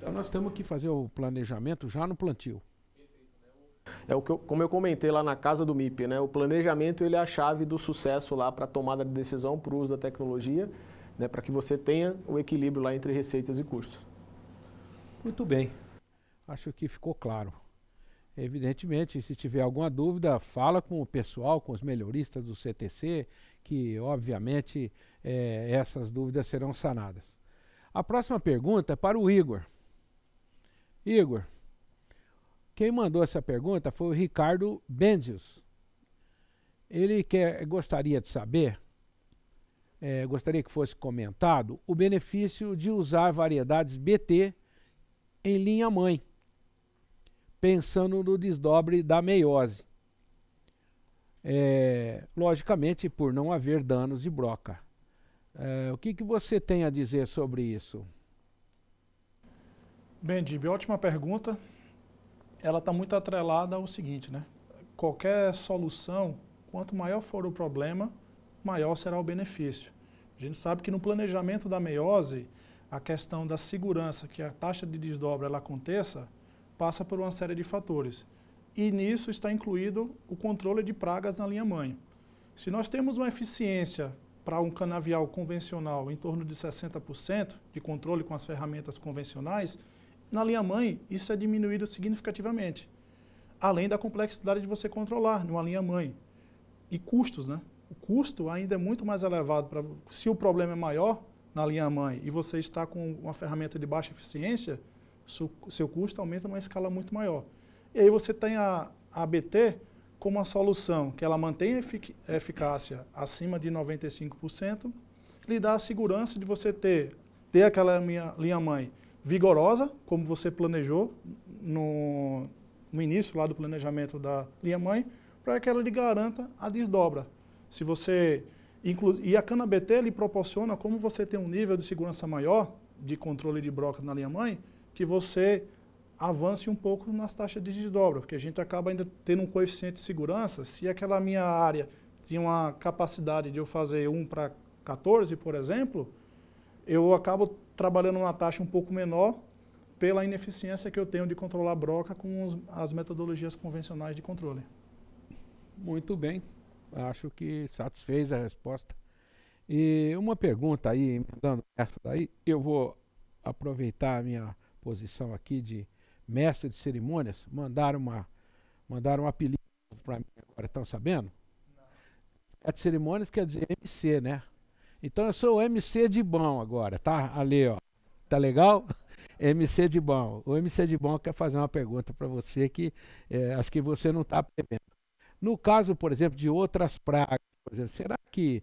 Então nós temos que fazer o planejamento já no plantio. É o que eu, como eu comentei lá na casa do MIP, né? O planejamento ele é a chave do sucesso lá para a tomada de decisão para o uso da tecnologia, né? Para que você tenha o equilíbrio lá entre receitas e custos. Muito bem. Acho que ficou claro. Evidentemente, se tiver alguma dúvida, fala com o pessoal, com os melhoristas do CTC, que obviamente é, essas dúvidas serão sanadas. A próxima pergunta é para o Igor. Igor, quem mandou essa pergunta foi o Ricardo Benzius. Ele quer, gostaria de saber, é, gostaria que fosse comentado, o benefício de usar variedades BT em linha mãe, pensando no desdobre da meiose. É, logicamente, por não haver danos de broca. É, o que, que você tem a dizer sobre isso? Bem, Dib, ótima pergunta ela está muito atrelada ao seguinte, né? Qualquer solução, quanto maior for o problema, maior será o benefício. A gente sabe que no planejamento da meiose, a questão da segurança, que a taxa de desdobra ela aconteça, passa por uma série de fatores. E nisso está incluído o controle de pragas na linha mãe. Se nós temos uma eficiência para um canavial convencional em torno de 60% de controle com as ferramentas convencionais, na linha mãe, isso é diminuído significativamente, além da complexidade de você controlar numa linha mãe e custos, né? O custo ainda é muito mais elevado para se o problema é maior na linha mãe e você está com uma ferramenta de baixa eficiência, seu, seu custo aumenta numa escala muito maior. E aí você tem a, a ABT como uma solução que ela mantém a efic eficácia acima de 95%, lhe dá a segurança de você ter, ter aquela minha linha mãe vigorosa, como você planejou no, no início lá do planejamento da linha mãe, para que ela lhe garanta a desdobra. Se você e a cana BT lhe proporciona como você tem um nível de segurança maior de controle de broca na linha mãe, que você avance um pouco nas taxas de desdobra, porque a gente acaba ainda tendo um coeficiente de segurança. Se aquela minha área tinha uma capacidade de eu fazer 1 para 14, por exemplo, eu acabo trabalhando uma taxa um pouco menor pela ineficiência que eu tenho de controlar a broca com os, as metodologias convencionais de controle. Muito bem, acho que satisfez a resposta. E uma pergunta aí, emendando essa daí, eu vou aproveitar a minha posição aqui de mestre de cerimônias, mandar uma mandar um apelido para mim agora, estão sabendo? Não. É de cerimônias quer dizer MC, né? Então eu sou o MC de bom agora, tá? Ali, ó. Tá legal? MC de bom. O MC de bom quer fazer uma pergunta para você que é, acho que você não está prevendo. No caso, por exemplo, de outras pragas, por exemplo, será que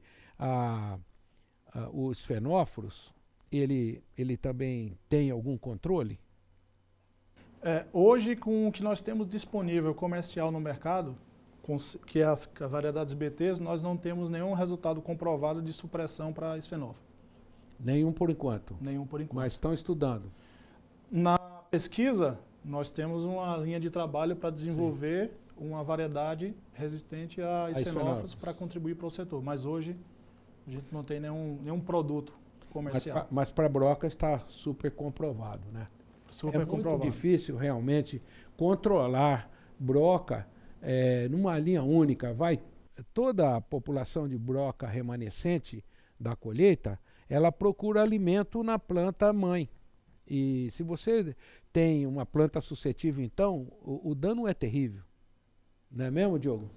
os fenóforos ele, ele também tem algum controle? É, hoje, com o que nós temos disponível comercial no mercado, que as variedades BTs, nós não temos nenhum resultado comprovado de supressão para esfenova Nenhum por enquanto? Nenhum por enquanto. Mas estão estudando? Na pesquisa, nós temos uma linha de trabalho para desenvolver Sim. uma variedade resistente a esfenófilos para contribuir para o setor. Mas hoje, a gente não tem nenhum, nenhum produto comercial. Mas para broca está super comprovado, né? Super é comprovado. muito difícil realmente controlar broca é, numa linha única, vai toda a população de broca remanescente da colheita, ela procura alimento na planta mãe. E se você tem uma planta suscetível, então, o, o dano é terrível. Não é mesmo, Diogo?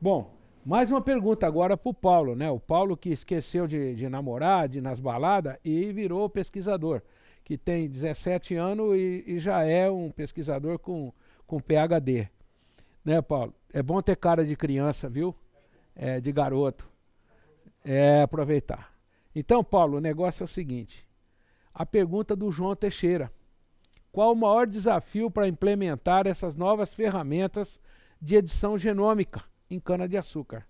Bom, mais uma pergunta agora para o Paulo, né? O Paulo que esqueceu de, de namorar, de nas baladas e virou pesquisador, que tem 17 anos e, e já é um pesquisador com, com PhD. Né, Paulo? É bom ter cara de criança, viu? É, de garoto. É, aproveitar. Então, Paulo, o negócio é o seguinte. A pergunta do João Teixeira. Qual o maior desafio para implementar essas novas ferramentas de edição genômica em cana-de-açúcar?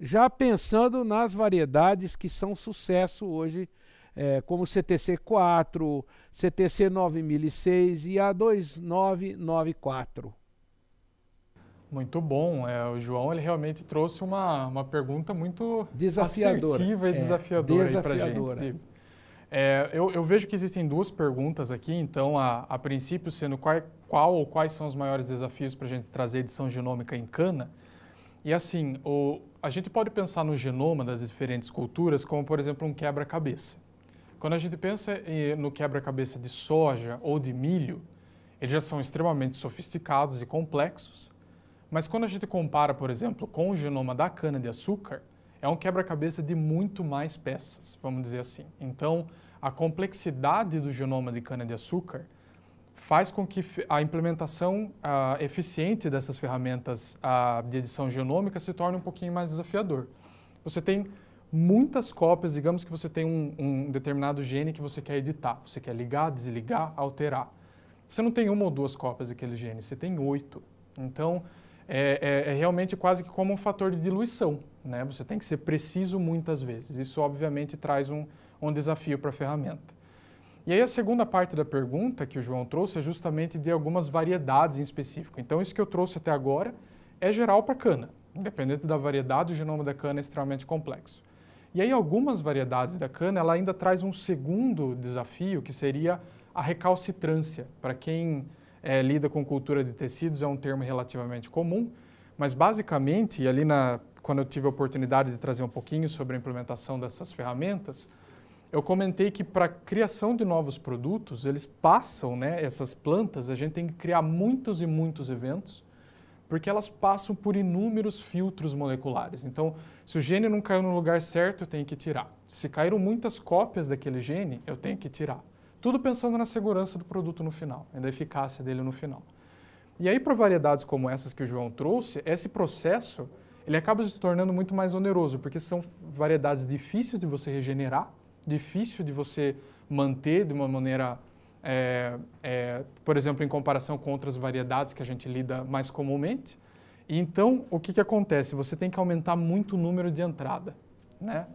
Já pensando nas variedades que são sucesso hoje, é, como CTC4, CTC 9006 e A2994. Muito bom. É, o João ele realmente trouxe uma, uma pergunta muito desafiadora. e é, desafiadora, para a gente. É, eu, eu, vejo que existem duas perguntas aqui, então, a, a princípio, sendo qual, qual, ou quais são os maiores desafios para a gente trazer edição genômica em cana. E assim, o, a gente pode pensar no genoma das diferentes culturas como, por exemplo, um quebra-cabeça. Quando a gente pensa no quebra-cabeça de soja ou de milho, eles já são extremamente sofisticados e complexos mas quando a gente compara, por exemplo, com o genoma da cana-de-açúcar, é um quebra-cabeça de muito mais peças, vamos dizer assim. Então, a complexidade do genoma de cana-de-açúcar faz com que a implementação eficiente dessas ferramentas de edição genômica se torne um pouquinho mais desafiador. Você tem muitas cópias, digamos que você tem um, um determinado gene que você quer editar, você quer ligar, desligar, alterar. Você não tem uma ou duas cópias daquele gene, você tem oito. Então, é, é, é realmente quase que como um fator de diluição. Né? Você tem que ser preciso muitas vezes. Isso, obviamente, traz um, um desafio para a ferramenta. E aí a segunda parte da pergunta que o João trouxe é justamente de algumas variedades em específico. Então, isso que eu trouxe até agora é geral para cana. Independente da variedade, o genoma da cana é extremamente complexo. E aí algumas variedades da cana, ela ainda traz um segundo desafio, que seria a recalcitrância. Para quem é, lida com cultura de tecidos, é um termo relativamente comum, mas basicamente, e ali na, quando eu tive a oportunidade de trazer um pouquinho sobre a implementação dessas ferramentas, eu comentei que para criação de novos produtos, eles passam, né, essas plantas, a gente tem que criar muitos e muitos eventos, porque elas passam por inúmeros filtros moleculares. Então, se o gene não caiu no lugar certo, eu tenho que tirar. Se caíram muitas cópias daquele gene, eu tenho que tirar. Tudo pensando na segurança do produto no final, da eficácia dele no final. E aí, para variedades como essas que o João trouxe, esse processo ele acaba se tornando muito mais oneroso, porque são variedades difíceis de você regenerar, difícil de você manter de uma maneira, é, é, por exemplo, em comparação com outras variedades que a gente lida mais comumente. E então, o que, que acontece? Você tem que aumentar muito o número de entrada, né?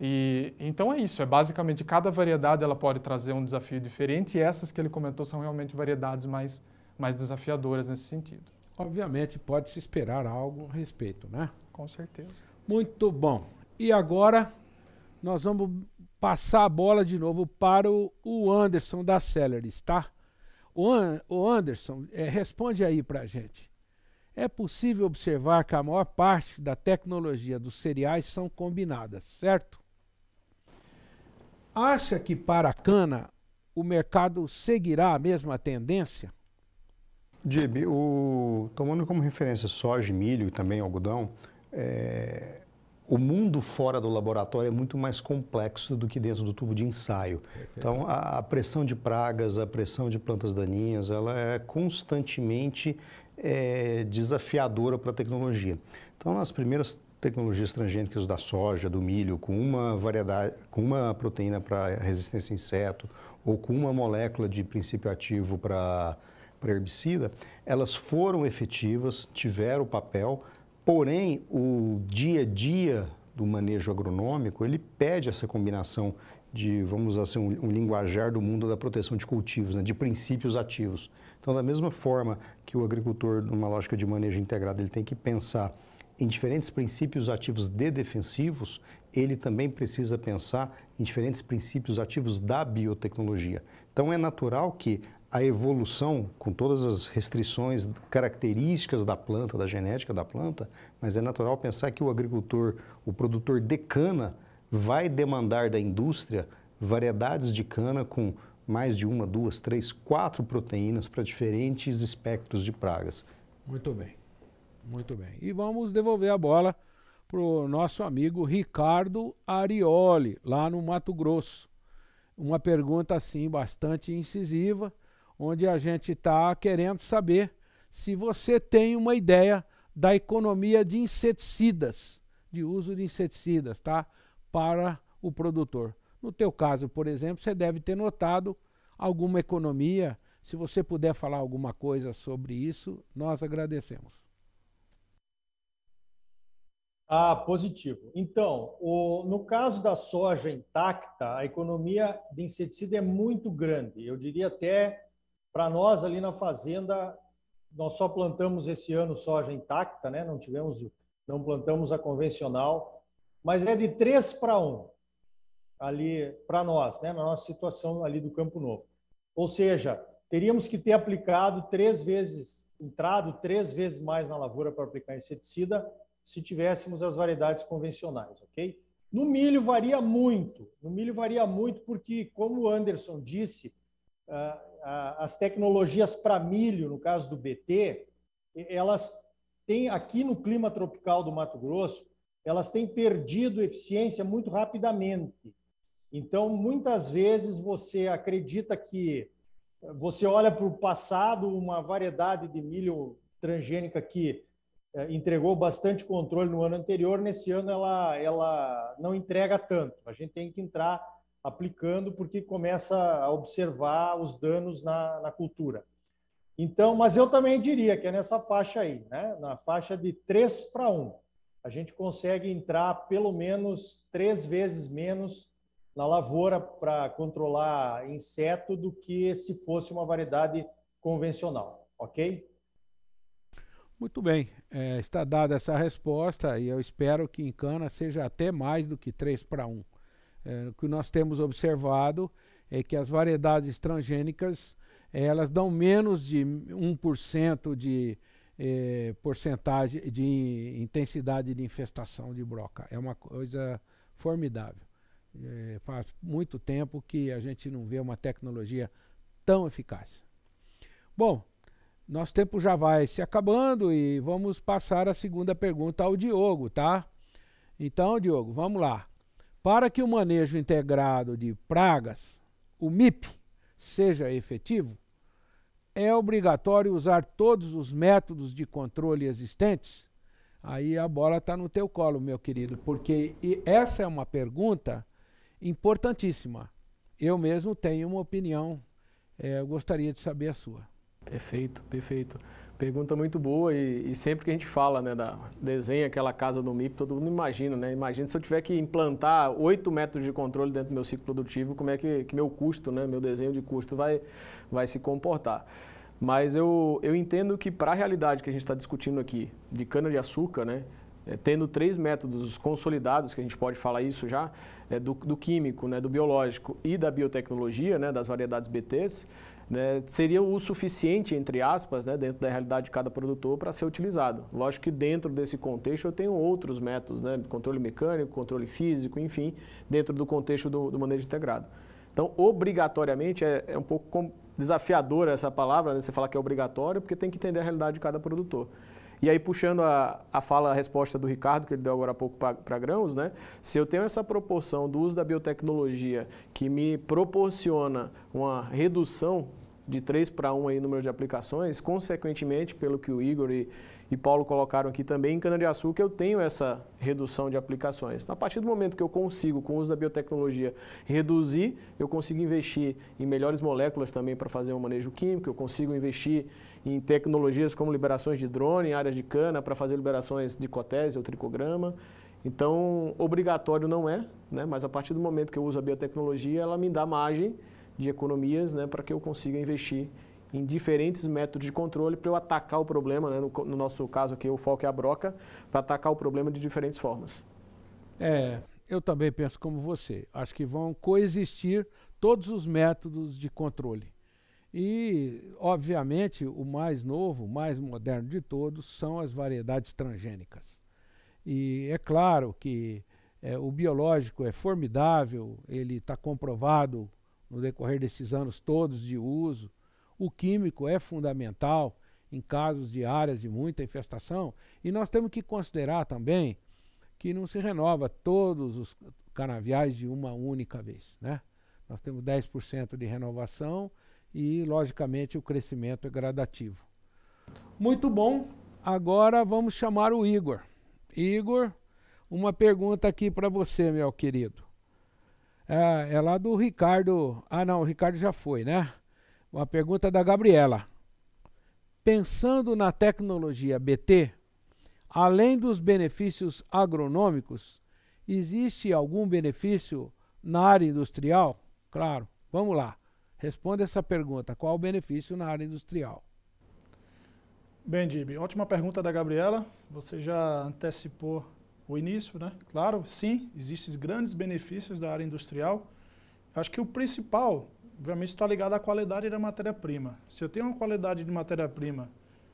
E, então é isso, é basicamente cada variedade ela pode trazer um desafio diferente e essas que ele comentou são realmente variedades mais, mais desafiadoras nesse sentido. Obviamente pode-se esperar algo a respeito, né? Com certeza. Muito bom. E agora nós vamos passar a bola de novo para o Anderson da Celeris, tá? O Anderson, é, responde aí para a gente. É possível observar que a maior parte da tecnologia dos cereais são combinadas, certo? Acha que para a cana o mercado seguirá a mesma tendência? Dib, o... tomando como referência soja, milho e também algodão, é... o mundo fora do laboratório é muito mais complexo do que dentro do tubo de ensaio. Perfeito. Então, a, pressão de pragas, a pressão de plantas daninhas, ela é constantemente é... desafiadora para a tecnologia. Então, nas primeiras tecnologias transgênicas da soja, do milho, com uma variedade, com uma proteína para resistência a inseto ou com uma molécula de princípio ativo para para herbicida, elas foram efetivas, tiveram o papel, porém o dia a dia do manejo agronômico, ele pede essa combinação de, vamos dizer assim, um, um linguajar do mundo da proteção de cultivos, né, de princípios ativos. Então, da mesma forma que o agricultor, numa lógica de manejo integrado, ele tem que pensar em diferentes princípios ativos de defensivos, ele também precisa pensar em diferentes princípios ativos da biotecnologia. Então, é natural que a evolução, com todas as restrições características da planta, da genética da planta, mas é natural pensar que o agricultor, o produtor de cana, vai demandar da indústria variedades de cana com mais de uma, duas, três, quatro proteínas para diferentes espectros de pragas. Muito bem. Muito bem. E vamos devolver a bola para o nosso amigo Ricardo Arioli, lá no Mato Grosso. Uma pergunta, assim, bastante incisiva, onde a gente está querendo saber se você tem uma ideia da economia de inseticidas, de uso de inseticidas, tá? Para o produtor. No teu caso, por exemplo, você deve ter notado alguma economia. Se você puder falar alguma coisa sobre isso, nós agradecemos. Ah, positivo. Então, o, no caso da soja intacta, a economia de inseticida é muito grande. Eu diria até para nós ali na fazenda, nós só plantamos esse ano soja intacta, né? Não tivemos, não plantamos a convencional, mas é de três para um ali para nós, né? Na nossa situação ali do Campo Novo. Ou seja, teríamos que ter aplicado três vezes, entrado três vezes mais na lavoura para aplicar inseticida se tivéssemos as variedades convencionais, ok? No milho varia muito. No milho varia muito porque, como o Anderson disse, as tecnologias para milho, no caso do BT, elas têm aqui no clima tropical do Mato Grosso, elas têm perdido eficiência muito rapidamente. Então, muitas vezes você acredita que você olha para o passado, uma variedade de milho transgênica que é, entregou bastante controle no ano anterior, nesse ano ela, ela não entrega tanto. A gente tem que entrar aplicando porque começa a observar os danos na, na cultura. Então, mas eu também diria que é nessa faixa aí, né? na faixa de 3 para 1. A gente consegue entrar pelo menos três vezes menos na lavoura para controlar inseto do que se fosse uma variedade convencional, ok? Muito bem, é, está dada essa resposta e eu espero que em Cana seja até mais do que 3 para 1. É, o que nós temos observado é que as variedades transgênicas é, elas dão menos de 1% de é, porcentagem de intensidade de infestação de broca. É uma coisa formidável. É, faz muito tempo que a gente não vê uma tecnologia tão eficaz. Bom, nosso tempo já vai se acabando e vamos passar a segunda pergunta ao Diogo, tá? Então, Diogo, vamos lá. Para que o manejo integrado de pragas, o MIP, seja efetivo, é obrigatório usar todos os métodos de controle existentes? Aí a bola está no teu colo, meu querido, porque essa é uma pergunta importantíssima. Eu mesmo tenho uma opinião, é, eu gostaria de saber a sua. Perfeito, perfeito. Pergunta muito boa e, e, sempre que a gente fala, né, da desenha aquela casa do MIP, todo mundo imagina, né? Imagina se eu tiver que implantar oito métodos de controle dentro do meu ciclo produtivo, como é que, que meu custo, né, meu desenho de custo vai, vai se comportar. Mas eu, eu entendo que para a realidade que a gente está discutindo aqui, de cana-de-açúcar, né, é, tendo três métodos consolidados, que a gente pode falar isso já, é, do, do, químico, né, do biológico e da biotecnologia, né, das variedades BTs, né, seria o suficiente, entre aspas, né, dentro da realidade de cada produtor para ser utilizado. Lógico que dentro desse contexto eu tenho outros métodos, né, controle mecânico, controle físico, enfim, dentro do contexto do, do manejo integrado. Então, obrigatoriamente, é, é um pouco desafiadora essa palavra, né, você falar que é obrigatório, porque tem que entender a realidade de cada produtor. E aí, puxando a, a fala, a resposta do Ricardo, que ele deu agora há pouco para grãos, né? Se eu tenho essa proporção do uso da biotecnologia que me proporciona uma redução de 3 para 1 aí número de aplicações, consequentemente, pelo que o Igor e, e Paulo colocaram aqui também, em cana-de-açúcar eu tenho essa redução de aplicações. Então, a partir do momento que eu consigo, com o uso da biotecnologia, reduzir, eu consigo investir em melhores moléculas também para fazer um manejo químico, eu consigo investir em tecnologias como liberações de drone em áreas de cana para fazer liberações de cotese ou tricograma. Então, obrigatório não é, né? mas a partir do momento que eu uso a biotecnologia, ela me dá margem de economias né, para que eu consiga investir em diferentes métodos de controle para eu atacar o problema, né, no, no, nosso caso aqui o foco é a broca, para atacar o problema de diferentes formas. É, eu também penso como você. Acho que vão coexistir todos os métodos de controle. E, obviamente, o mais novo, o mais moderno de todos são as variedades transgênicas. E é claro que é, o biológico é formidável, ele está comprovado no decorrer desses anos todos de uso. O químico é fundamental em casos de áreas de muita infestação e nós temos que considerar também que não se renova todos os canaviais de uma única vez, né? Nós temos 10% de renovação e, logicamente, o crescimento é gradativo. Muito bom. Agora vamos chamar o Igor. Igor, uma pergunta aqui para você, meu querido. É, é lá do Ricardo. Ah, não, o Ricardo já foi, né? Uma pergunta da Gabriela. Pensando na tecnologia BT, além dos benefícios agronômicos, existe algum benefício na área industrial? Claro, vamos lá. Responda essa pergunta: qual o benefício na área industrial? Bem, Dib, ótima pergunta da Gabriela. Você já antecipou o início, né? Claro, sim, existem grandes benefícios da área industrial. Acho que o principal, obviamente, está ligado à qualidade da matéria-prima. Se eu tenho uma qualidade de matéria-prima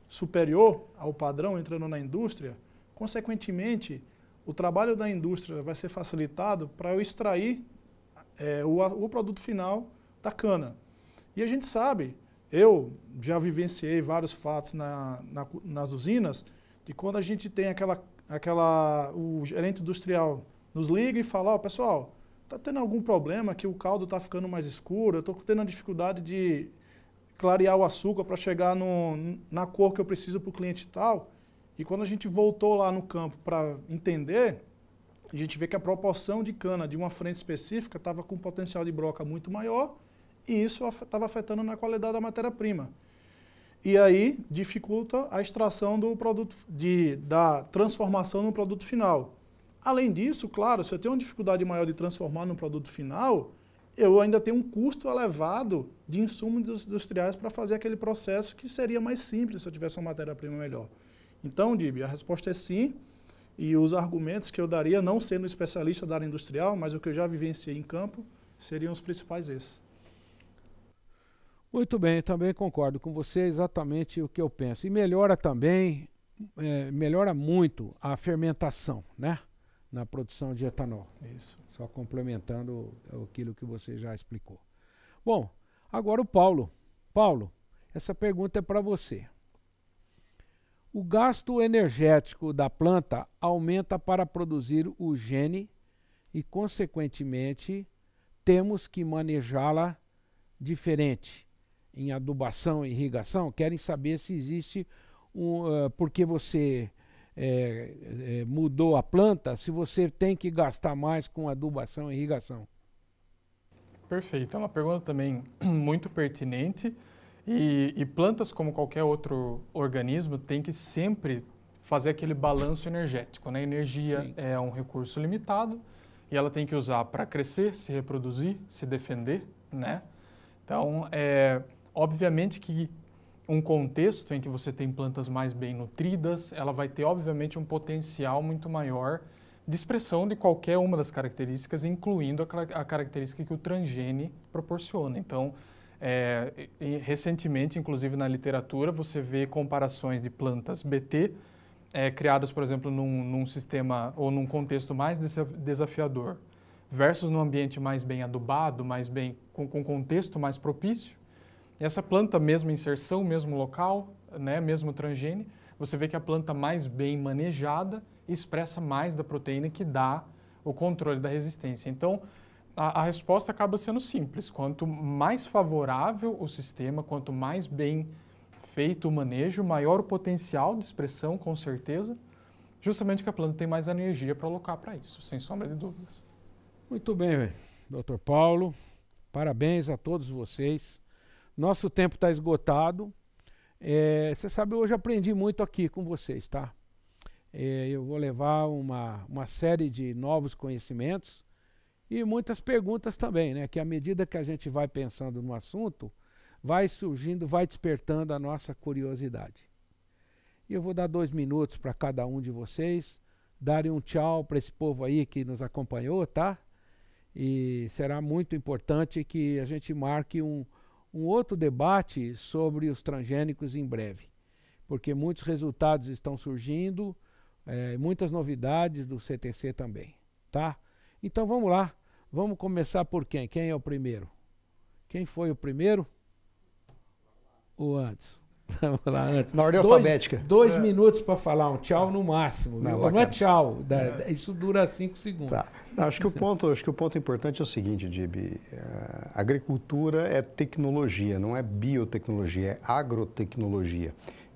superior ao padrão entrando na indústria, consequentemente, o trabalho da indústria vai ser facilitado para eu extrair é, o, o produto final da cana. E a gente sabe, eu já vivenciei vários fatos na, na, nas usinas, de quando a gente tem aquela aquela, o gerente industrial nos liga e fala, ó, oh, pessoal, tá tendo algum problema que o caldo tá ficando mais escuro, eu tô tendo a dificuldade de clarear o açúcar para chegar no, na cor que eu preciso para o cliente tal. E quando a gente voltou lá no campo para entender, a gente vê que a proporção de cana de uma frente específica estava com potencial de broca muito maior e isso estava afetando na qualidade da matéria-prima e aí dificulta a extração do produto, de, da transformação no produto final. Além disso, claro, se eu tenho uma dificuldade maior de transformar no produto final, eu ainda tenho um custo elevado de insumos industriais para fazer aquele processo que seria mais simples se eu tivesse uma matéria-prima melhor. Então, Dib, a resposta é sim, e os argumentos que eu daria, não sendo especialista da área industrial, mas o que eu já vivenciei em campo, seriam os principais esses. Muito bem, também concordo com você exatamente o que eu penso. E melhora também, é, melhora muito a fermentação, né? Na produção de etanol. Isso. Só complementando aquilo que você já explicou. Bom, agora o Paulo. Paulo, essa pergunta é para você. O gasto energético da planta aumenta para produzir o gene e, consequentemente, temos que manejá-la diferente em adubação e irrigação, querem saber se existe um, uh, eh, porque você é, é, mudou a planta, se você tem que gastar mais com adubação e irrigação. Perfeito, é uma pergunta também muito pertinente. E, e, plantas, como qualquer outro organismo, tem que sempre fazer aquele balanço energético. Né? A energia Sim. é um recurso limitado e ela tem que usar para crescer, se reproduzir, se defender. Né? Então, é, Obviamente que um contexto em que você tem plantas mais bem nutridas, ela vai ter, obviamente, um potencial muito maior de expressão de qualquer uma das características, incluindo a, a característica que o transgene proporciona. Então, é, recentemente, inclusive na literatura, você vê comparações de plantas BT é, criadas, por exemplo, num, num, sistema ou num contexto mais desafiador versus num ambiente mais bem adubado, mais bem com, com contexto mais propício essa planta, mesmo inserção, mesmo local, né, mesmo transgene, você vê que a planta mais bem manejada expressa mais da proteína que dá o controle da resistência. Então, a, a, resposta acaba sendo simples. Quanto mais favorável o sistema, quanto mais bem feito o manejo, maior o potencial de expressão, com certeza, justamente que a planta tem mais energia para alocar para isso, sem sombra de dúvidas. Muito bem, doutor Paulo. Parabéns a todos vocês. Nosso tempo está esgotado. É, você sabe, hoje aprendi muito aqui com vocês, tá? É, eu vou levar uma, uma série de novos conhecimentos e muitas perguntas também, né? Que à medida que a gente vai pensando no assunto, vai surgindo, vai despertando a nossa curiosidade. E eu vou dar dois minutos para cada um de vocês darem um tchau para esse povo aí que nos acompanhou, tá? E será muito importante que a gente marque um, um outro debate sobre os transgênicos em breve, porque muitos resultados estão surgindo, é, muitas novidades do CTC também, tá? Então vamos lá, vamos começar por quem? Quem é o primeiro? Quem foi o primeiro? O antes. Vamos lá antes. Na ordem dois, alfabética. Dois é. minutos para falar um tchau no máximo. Não, não é tchau. é. Isso dura cinco segundos. Tá. Não, acho, que o ponto, acho que o ponto importante é o seguinte, Dib. É, agricultura é tecnologia, não é biotecnologia, é agrotecnologia.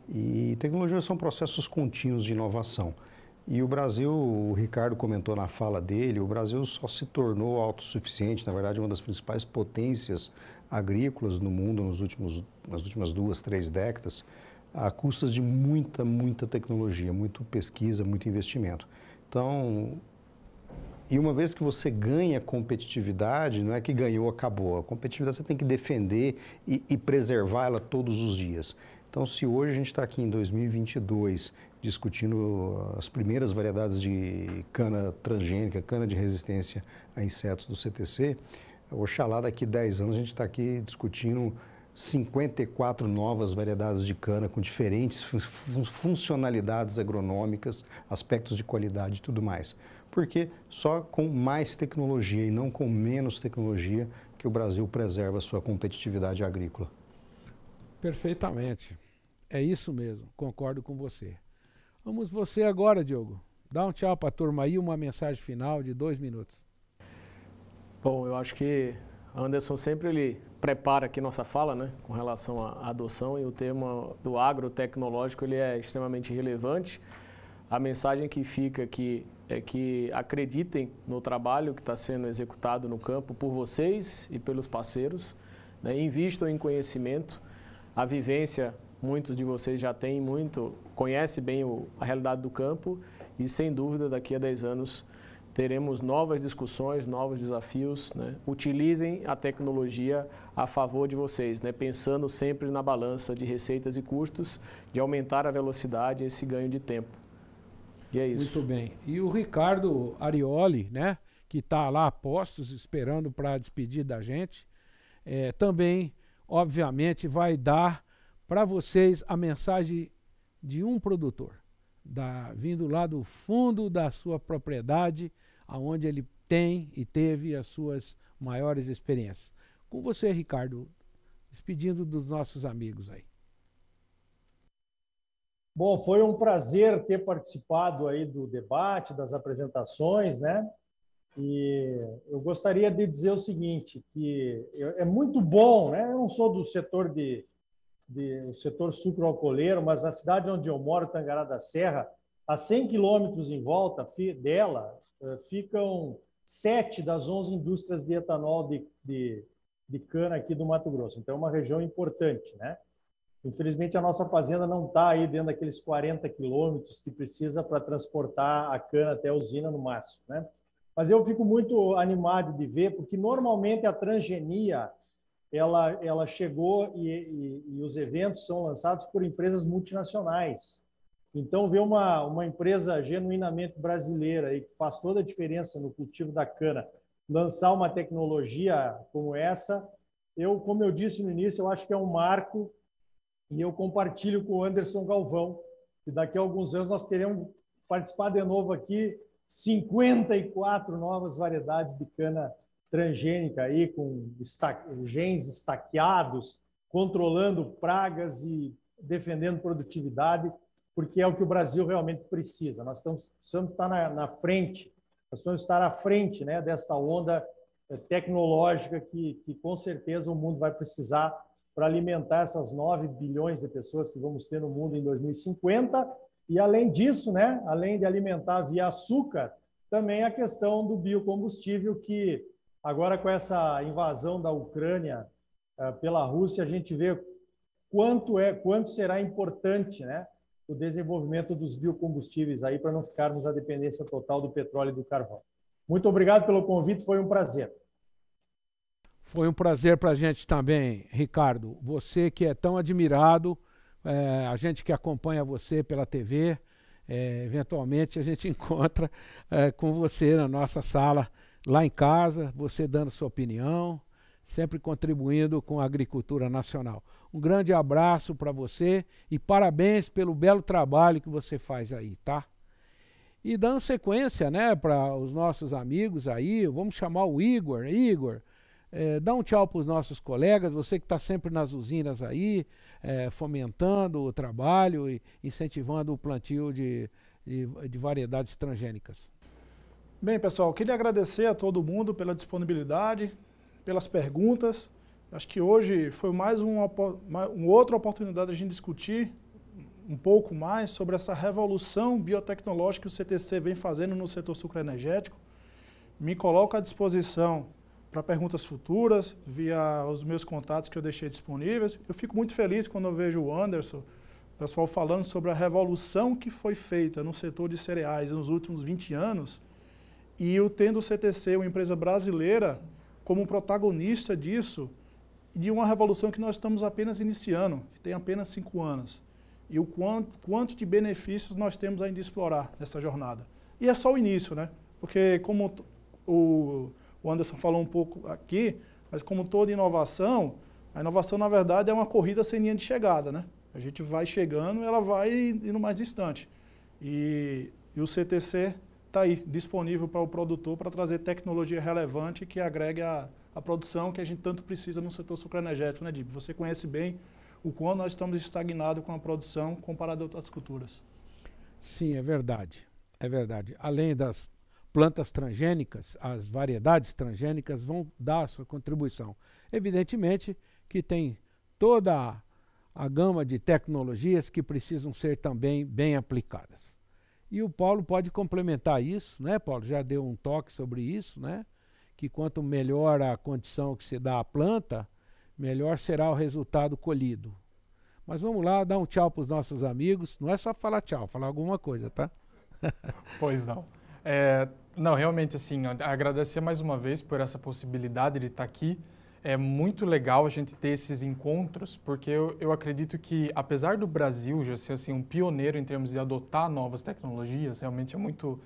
E tecnologia são processos contínuos de inovação. E o Brasil, o Ricardo comentou na fala dele, o Brasil só se tornou autossuficiente, na verdade, uma das principais potências agrícolas no mundo nos últimos, nas últimas duas, três décadas, a custas de muita, muita tecnologia, muito pesquisa, muito investimento. Então, e uma vez que você ganha competitividade, não é que ganhou, acabou. A competitividade você tem que defender e, e preservá-la todos os dias. Então, se hoje a gente está aqui em 2022 discutindo as primeiras variedades de cana transgênica, cana de resistência a insetos do CTC, Oxalá daqui 10 anos a gente está aqui discutindo 54 novas variedades de cana com diferentes fun funcionalidades agronômicas, aspectos de qualidade e tudo mais. Porque só com mais tecnologia e não com menos tecnologia que o Brasil preserva a sua competitividade agrícola. Perfeitamente. É isso mesmo, concordo com você. Vamos você agora, Diogo. Dá um tchau para a turma aí, uma mensagem final de dois minutos. Bom, eu acho que Anderson sempre ele prepara aqui nossa fala, né, com relação à adoção e o tema do agrotecnológico ele é extremamente relevante. A mensagem que fica aqui é que acreditem no trabalho que está sendo executado no campo por vocês e pelos parceiros, né, invistam em conhecimento, a vivência muitos de vocês já têm muito, conhece bem o, a realidade do campo e sem dúvida daqui a 10 anos teremos novas discussões, novos desafios. Né? Utilizem a tecnologia a favor de vocês, né? pensando sempre na balança de receitas e custos, de aumentar a velocidade e esse ganho de tempo. E é isso. Muito bem. E o Ricardo Arioli, né? que está lá a postos esperando para despedir da gente, é, também, obviamente, vai dar para vocês a mensagem de um produtor, da, vindo lá do fundo da sua propriedade aonde ele tem e teve as suas maiores experiências. Com você, Ricardo, despedindo dos nossos amigos aí. Bom, foi um prazer ter participado aí do debate, das apresentações, né? E eu gostaria de dizer o seguinte, que é muito bom, né? Eu não sou do setor de, de o setor sucroalcooleiro, mas a cidade onde eu moro, Tangará da Serra, a 100 quilômetros em volta dela, eh, ficam sete das onze indústrias de etanol de, de, de cana aqui do Mato Grosso. Então, é uma região importante, né? Infelizmente, a nossa fazenda não está aí dentro daqueles 40 quilômetros que precisa para transportar a cana até a usina no máximo, né? Mas eu fico muito animado de ver, porque normalmente a transgenia ela, ela chegou e, e, e os eventos são lançados por empresas multinacionais. Então, ver uma, uma empresa genuinamente brasileira e que faz toda a diferença no cultivo da cana lançar uma tecnologia como essa, eu, como eu disse no início, eu acho que é um marco e eu compartilho com o Anderson Galvão, que daqui a alguns anos nós queremos participar de novo aqui, 54 novas variedades de cana transgênica aí, com esta, genes estaqueados, controlando pragas e defendendo produtividade porque é o que o Brasil realmente precisa. Nós estamos, precisamos estar na, na frente, nós precisamos estar à frente né, desta onda eh, tecnológica que, que, com certeza, o mundo vai precisar para alimentar essas 9 bilhões de pessoas que vamos ter no mundo em 2050. E, além disso, né, além de alimentar via açúcar, também a questão do biocombustível, que agora com essa invasão da Ucrânia eh, pela Rússia, a gente vê quanto é quanto será importante, né? o desenvolvimento dos biocombustíveis aí para não ficarmos à dependência total do petróleo e do carvão. Muito obrigado pelo convite, foi um prazer. Foi um prazer para a gente também, Ricardo. Você que é tão admirado, é, a gente que acompanha você pela TV, é, eventualmente a gente encontra é, com você na nossa sala lá em casa, você dando sua opinião, sempre contribuindo com a agricultura nacional. Um grande abraço para você e parabéns pelo belo trabalho que você faz aí, tá? E dando sequência, né, para os nossos amigos aí, vamos chamar o Igor. Igor, é, dá um tchau para os nossos colegas, você que está sempre nas usinas aí, é, fomentando o trabalho e incentivando o plantio de, de, de variedades transgênicas. Bem, pessoal, queria agradecer a todo mundo pela disponibilidade, pelas perguntas. Acho que hoje foi mais uma, uma outra oportunidade de a gente discutir um pouco mais sobre essa revolução biotecnológica que o CTC vem fazendo no setor sucroenergético. Me coloco à disposição para perguntas futuras, via os meus contatos que eu deixei disponíveis. Eu fico muito feliz quando eu vejo o Anderson, o pessoal falando sobre a revolução que foi feita no setor de cereais nos últimos 20 anos e eu tendo o CTC, uma empresa brasileira, como protagonista disso, de uma revolução que nós estamos apenas iniciando, que tem apenas cinco anos. E o quanto, quanto de benefícios nós temos ainda de explorar nessa jornada. E é só o início, né? Porque como o, Anderson falou um pouco aqui, mas como toda inovação, a inovação, na verdade, é uma corrida sem linha de chegada, né? A gente vai chegando, ela vai indo mais distante. E, e o CTC está aí, disponível para o produtor, para trazer tecnologia relevante que agregue a, a produção que a gente tanto precisa no setor sucroenergético, né, Dib? Você conhece bem o quanto nós estamos estagnados com a produção comparado a outras culturas. Sim, é verdade. É verdade. Além das plantas transgênicas, as variedades transgênicas vão dar sua contribuição. Evidentemente que tem toda a gama de tecnologias que precisam ser também bem aplicadas. E o Paulo pode complementar isso, né, Paulo? Já deu um toque sobre isso, né? que quanto melhor a condição que se dá à planta, melhor será o resultado colhido. Mas vamos lá, dar um tchau para os nossos amigos. Não é só falar tchau, falar alguma coisa, tá? pois não. É, não, realmente, assim, agradecer mais uma vez por essa possibilidade de estar tá aqui. É muito legal a gente ter esses encontros, porque eu, eu acredito que, apesar do Brasil já ser assim, um pioneiro em termos de adotar novas tecnologias, realmente é muito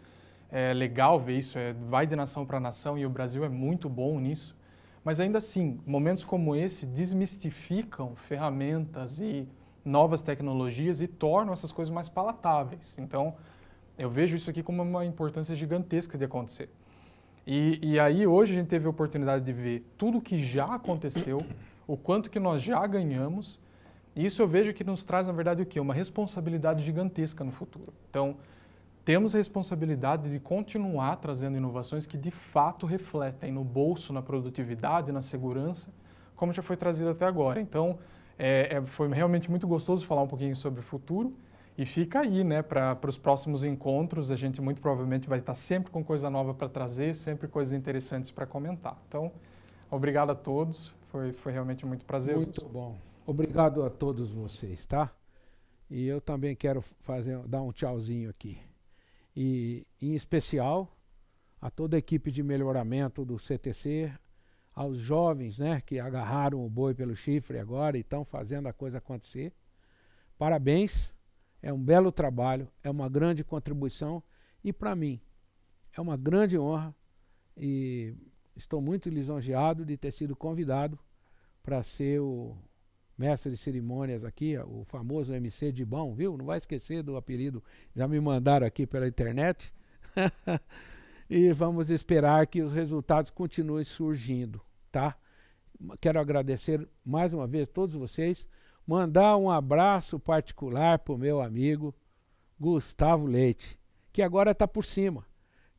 é legal ver isso, é, vai de nação para nação e o Brasil é muito bom nisso. Mas ainda assim, momentos como esse desmistificam ferramentas e novas tecnologias e tornam essas coisas mais palatáveis. Então, eu vejo isso aqui como uma importância gigantesca de acontecer. E, e aí, hoje, a gente teve a oportunidade de ver tudo o que já aconteceu, o quanto que nós já ganhamos. E isso eu vejo que nos traz, na verdade, o quê? Uma responsabilidade gigantesca no futuro. Então, temos a responsabilidade de continuar trazendo inovações que de fato refletem no bolso, na produtividade, na segurança, como já foi trazido até agora. Então, é, é, foi realmente muito gostoso falar um pouquinho sobre o futuro e fica aí, né, para os próximos encontros. A gente muito provavelmente vai estar sempre com coisa nova para trazer, sempre coisas interessantes para comentar. Então, obrigado a todos. Foi, foi realmente muito prazer. Muito bom. Obrigado a todos vocês, tá? E eu também quero fazer, dar um tchauzinho aqui e em especial a toda a equipe de melhoramento do CTC, aos jovens né, que agarraram o boi pelo chifre agora e estão fazendo a coisa acontecer. Parabéns, é um belo trabalho, é uma grande contribuição e para mim é uma grande honra e estou muito lisonjeado de ter sido convidado para ser o mestre de cerimônias aqui, o famoso MC de Bom, viu? Não vai esquecer do apelido, já me mandaram aqui pela internet. e vamos esperar que os resultados continuem surgindo, tá? Quero agradecer mais uma vez a todos vocês, mandar um abraço particular para o meu amigo Gustavo Leite, que agora está por cima,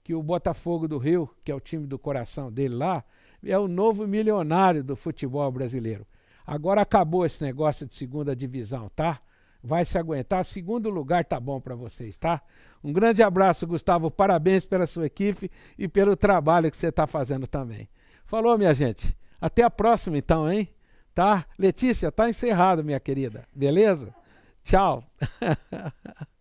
que o Botafogo do Rio, que é o time do coração dele lá, é o novo milionário do futebol brasileiro. Agora acabou esse negócio de segunda divisão, tá? Vai se aguentar. Segundo lugar tá bom para vocês, tá? Um grande abraço, Gustavo. Parabéns pela sua equipe e pelo trabalho que você está fazendo também. Falou, minha gente. Até a próxima, então, hein? Tá? Letícia, tá encerrado, minha querida. Beleza? Tchau.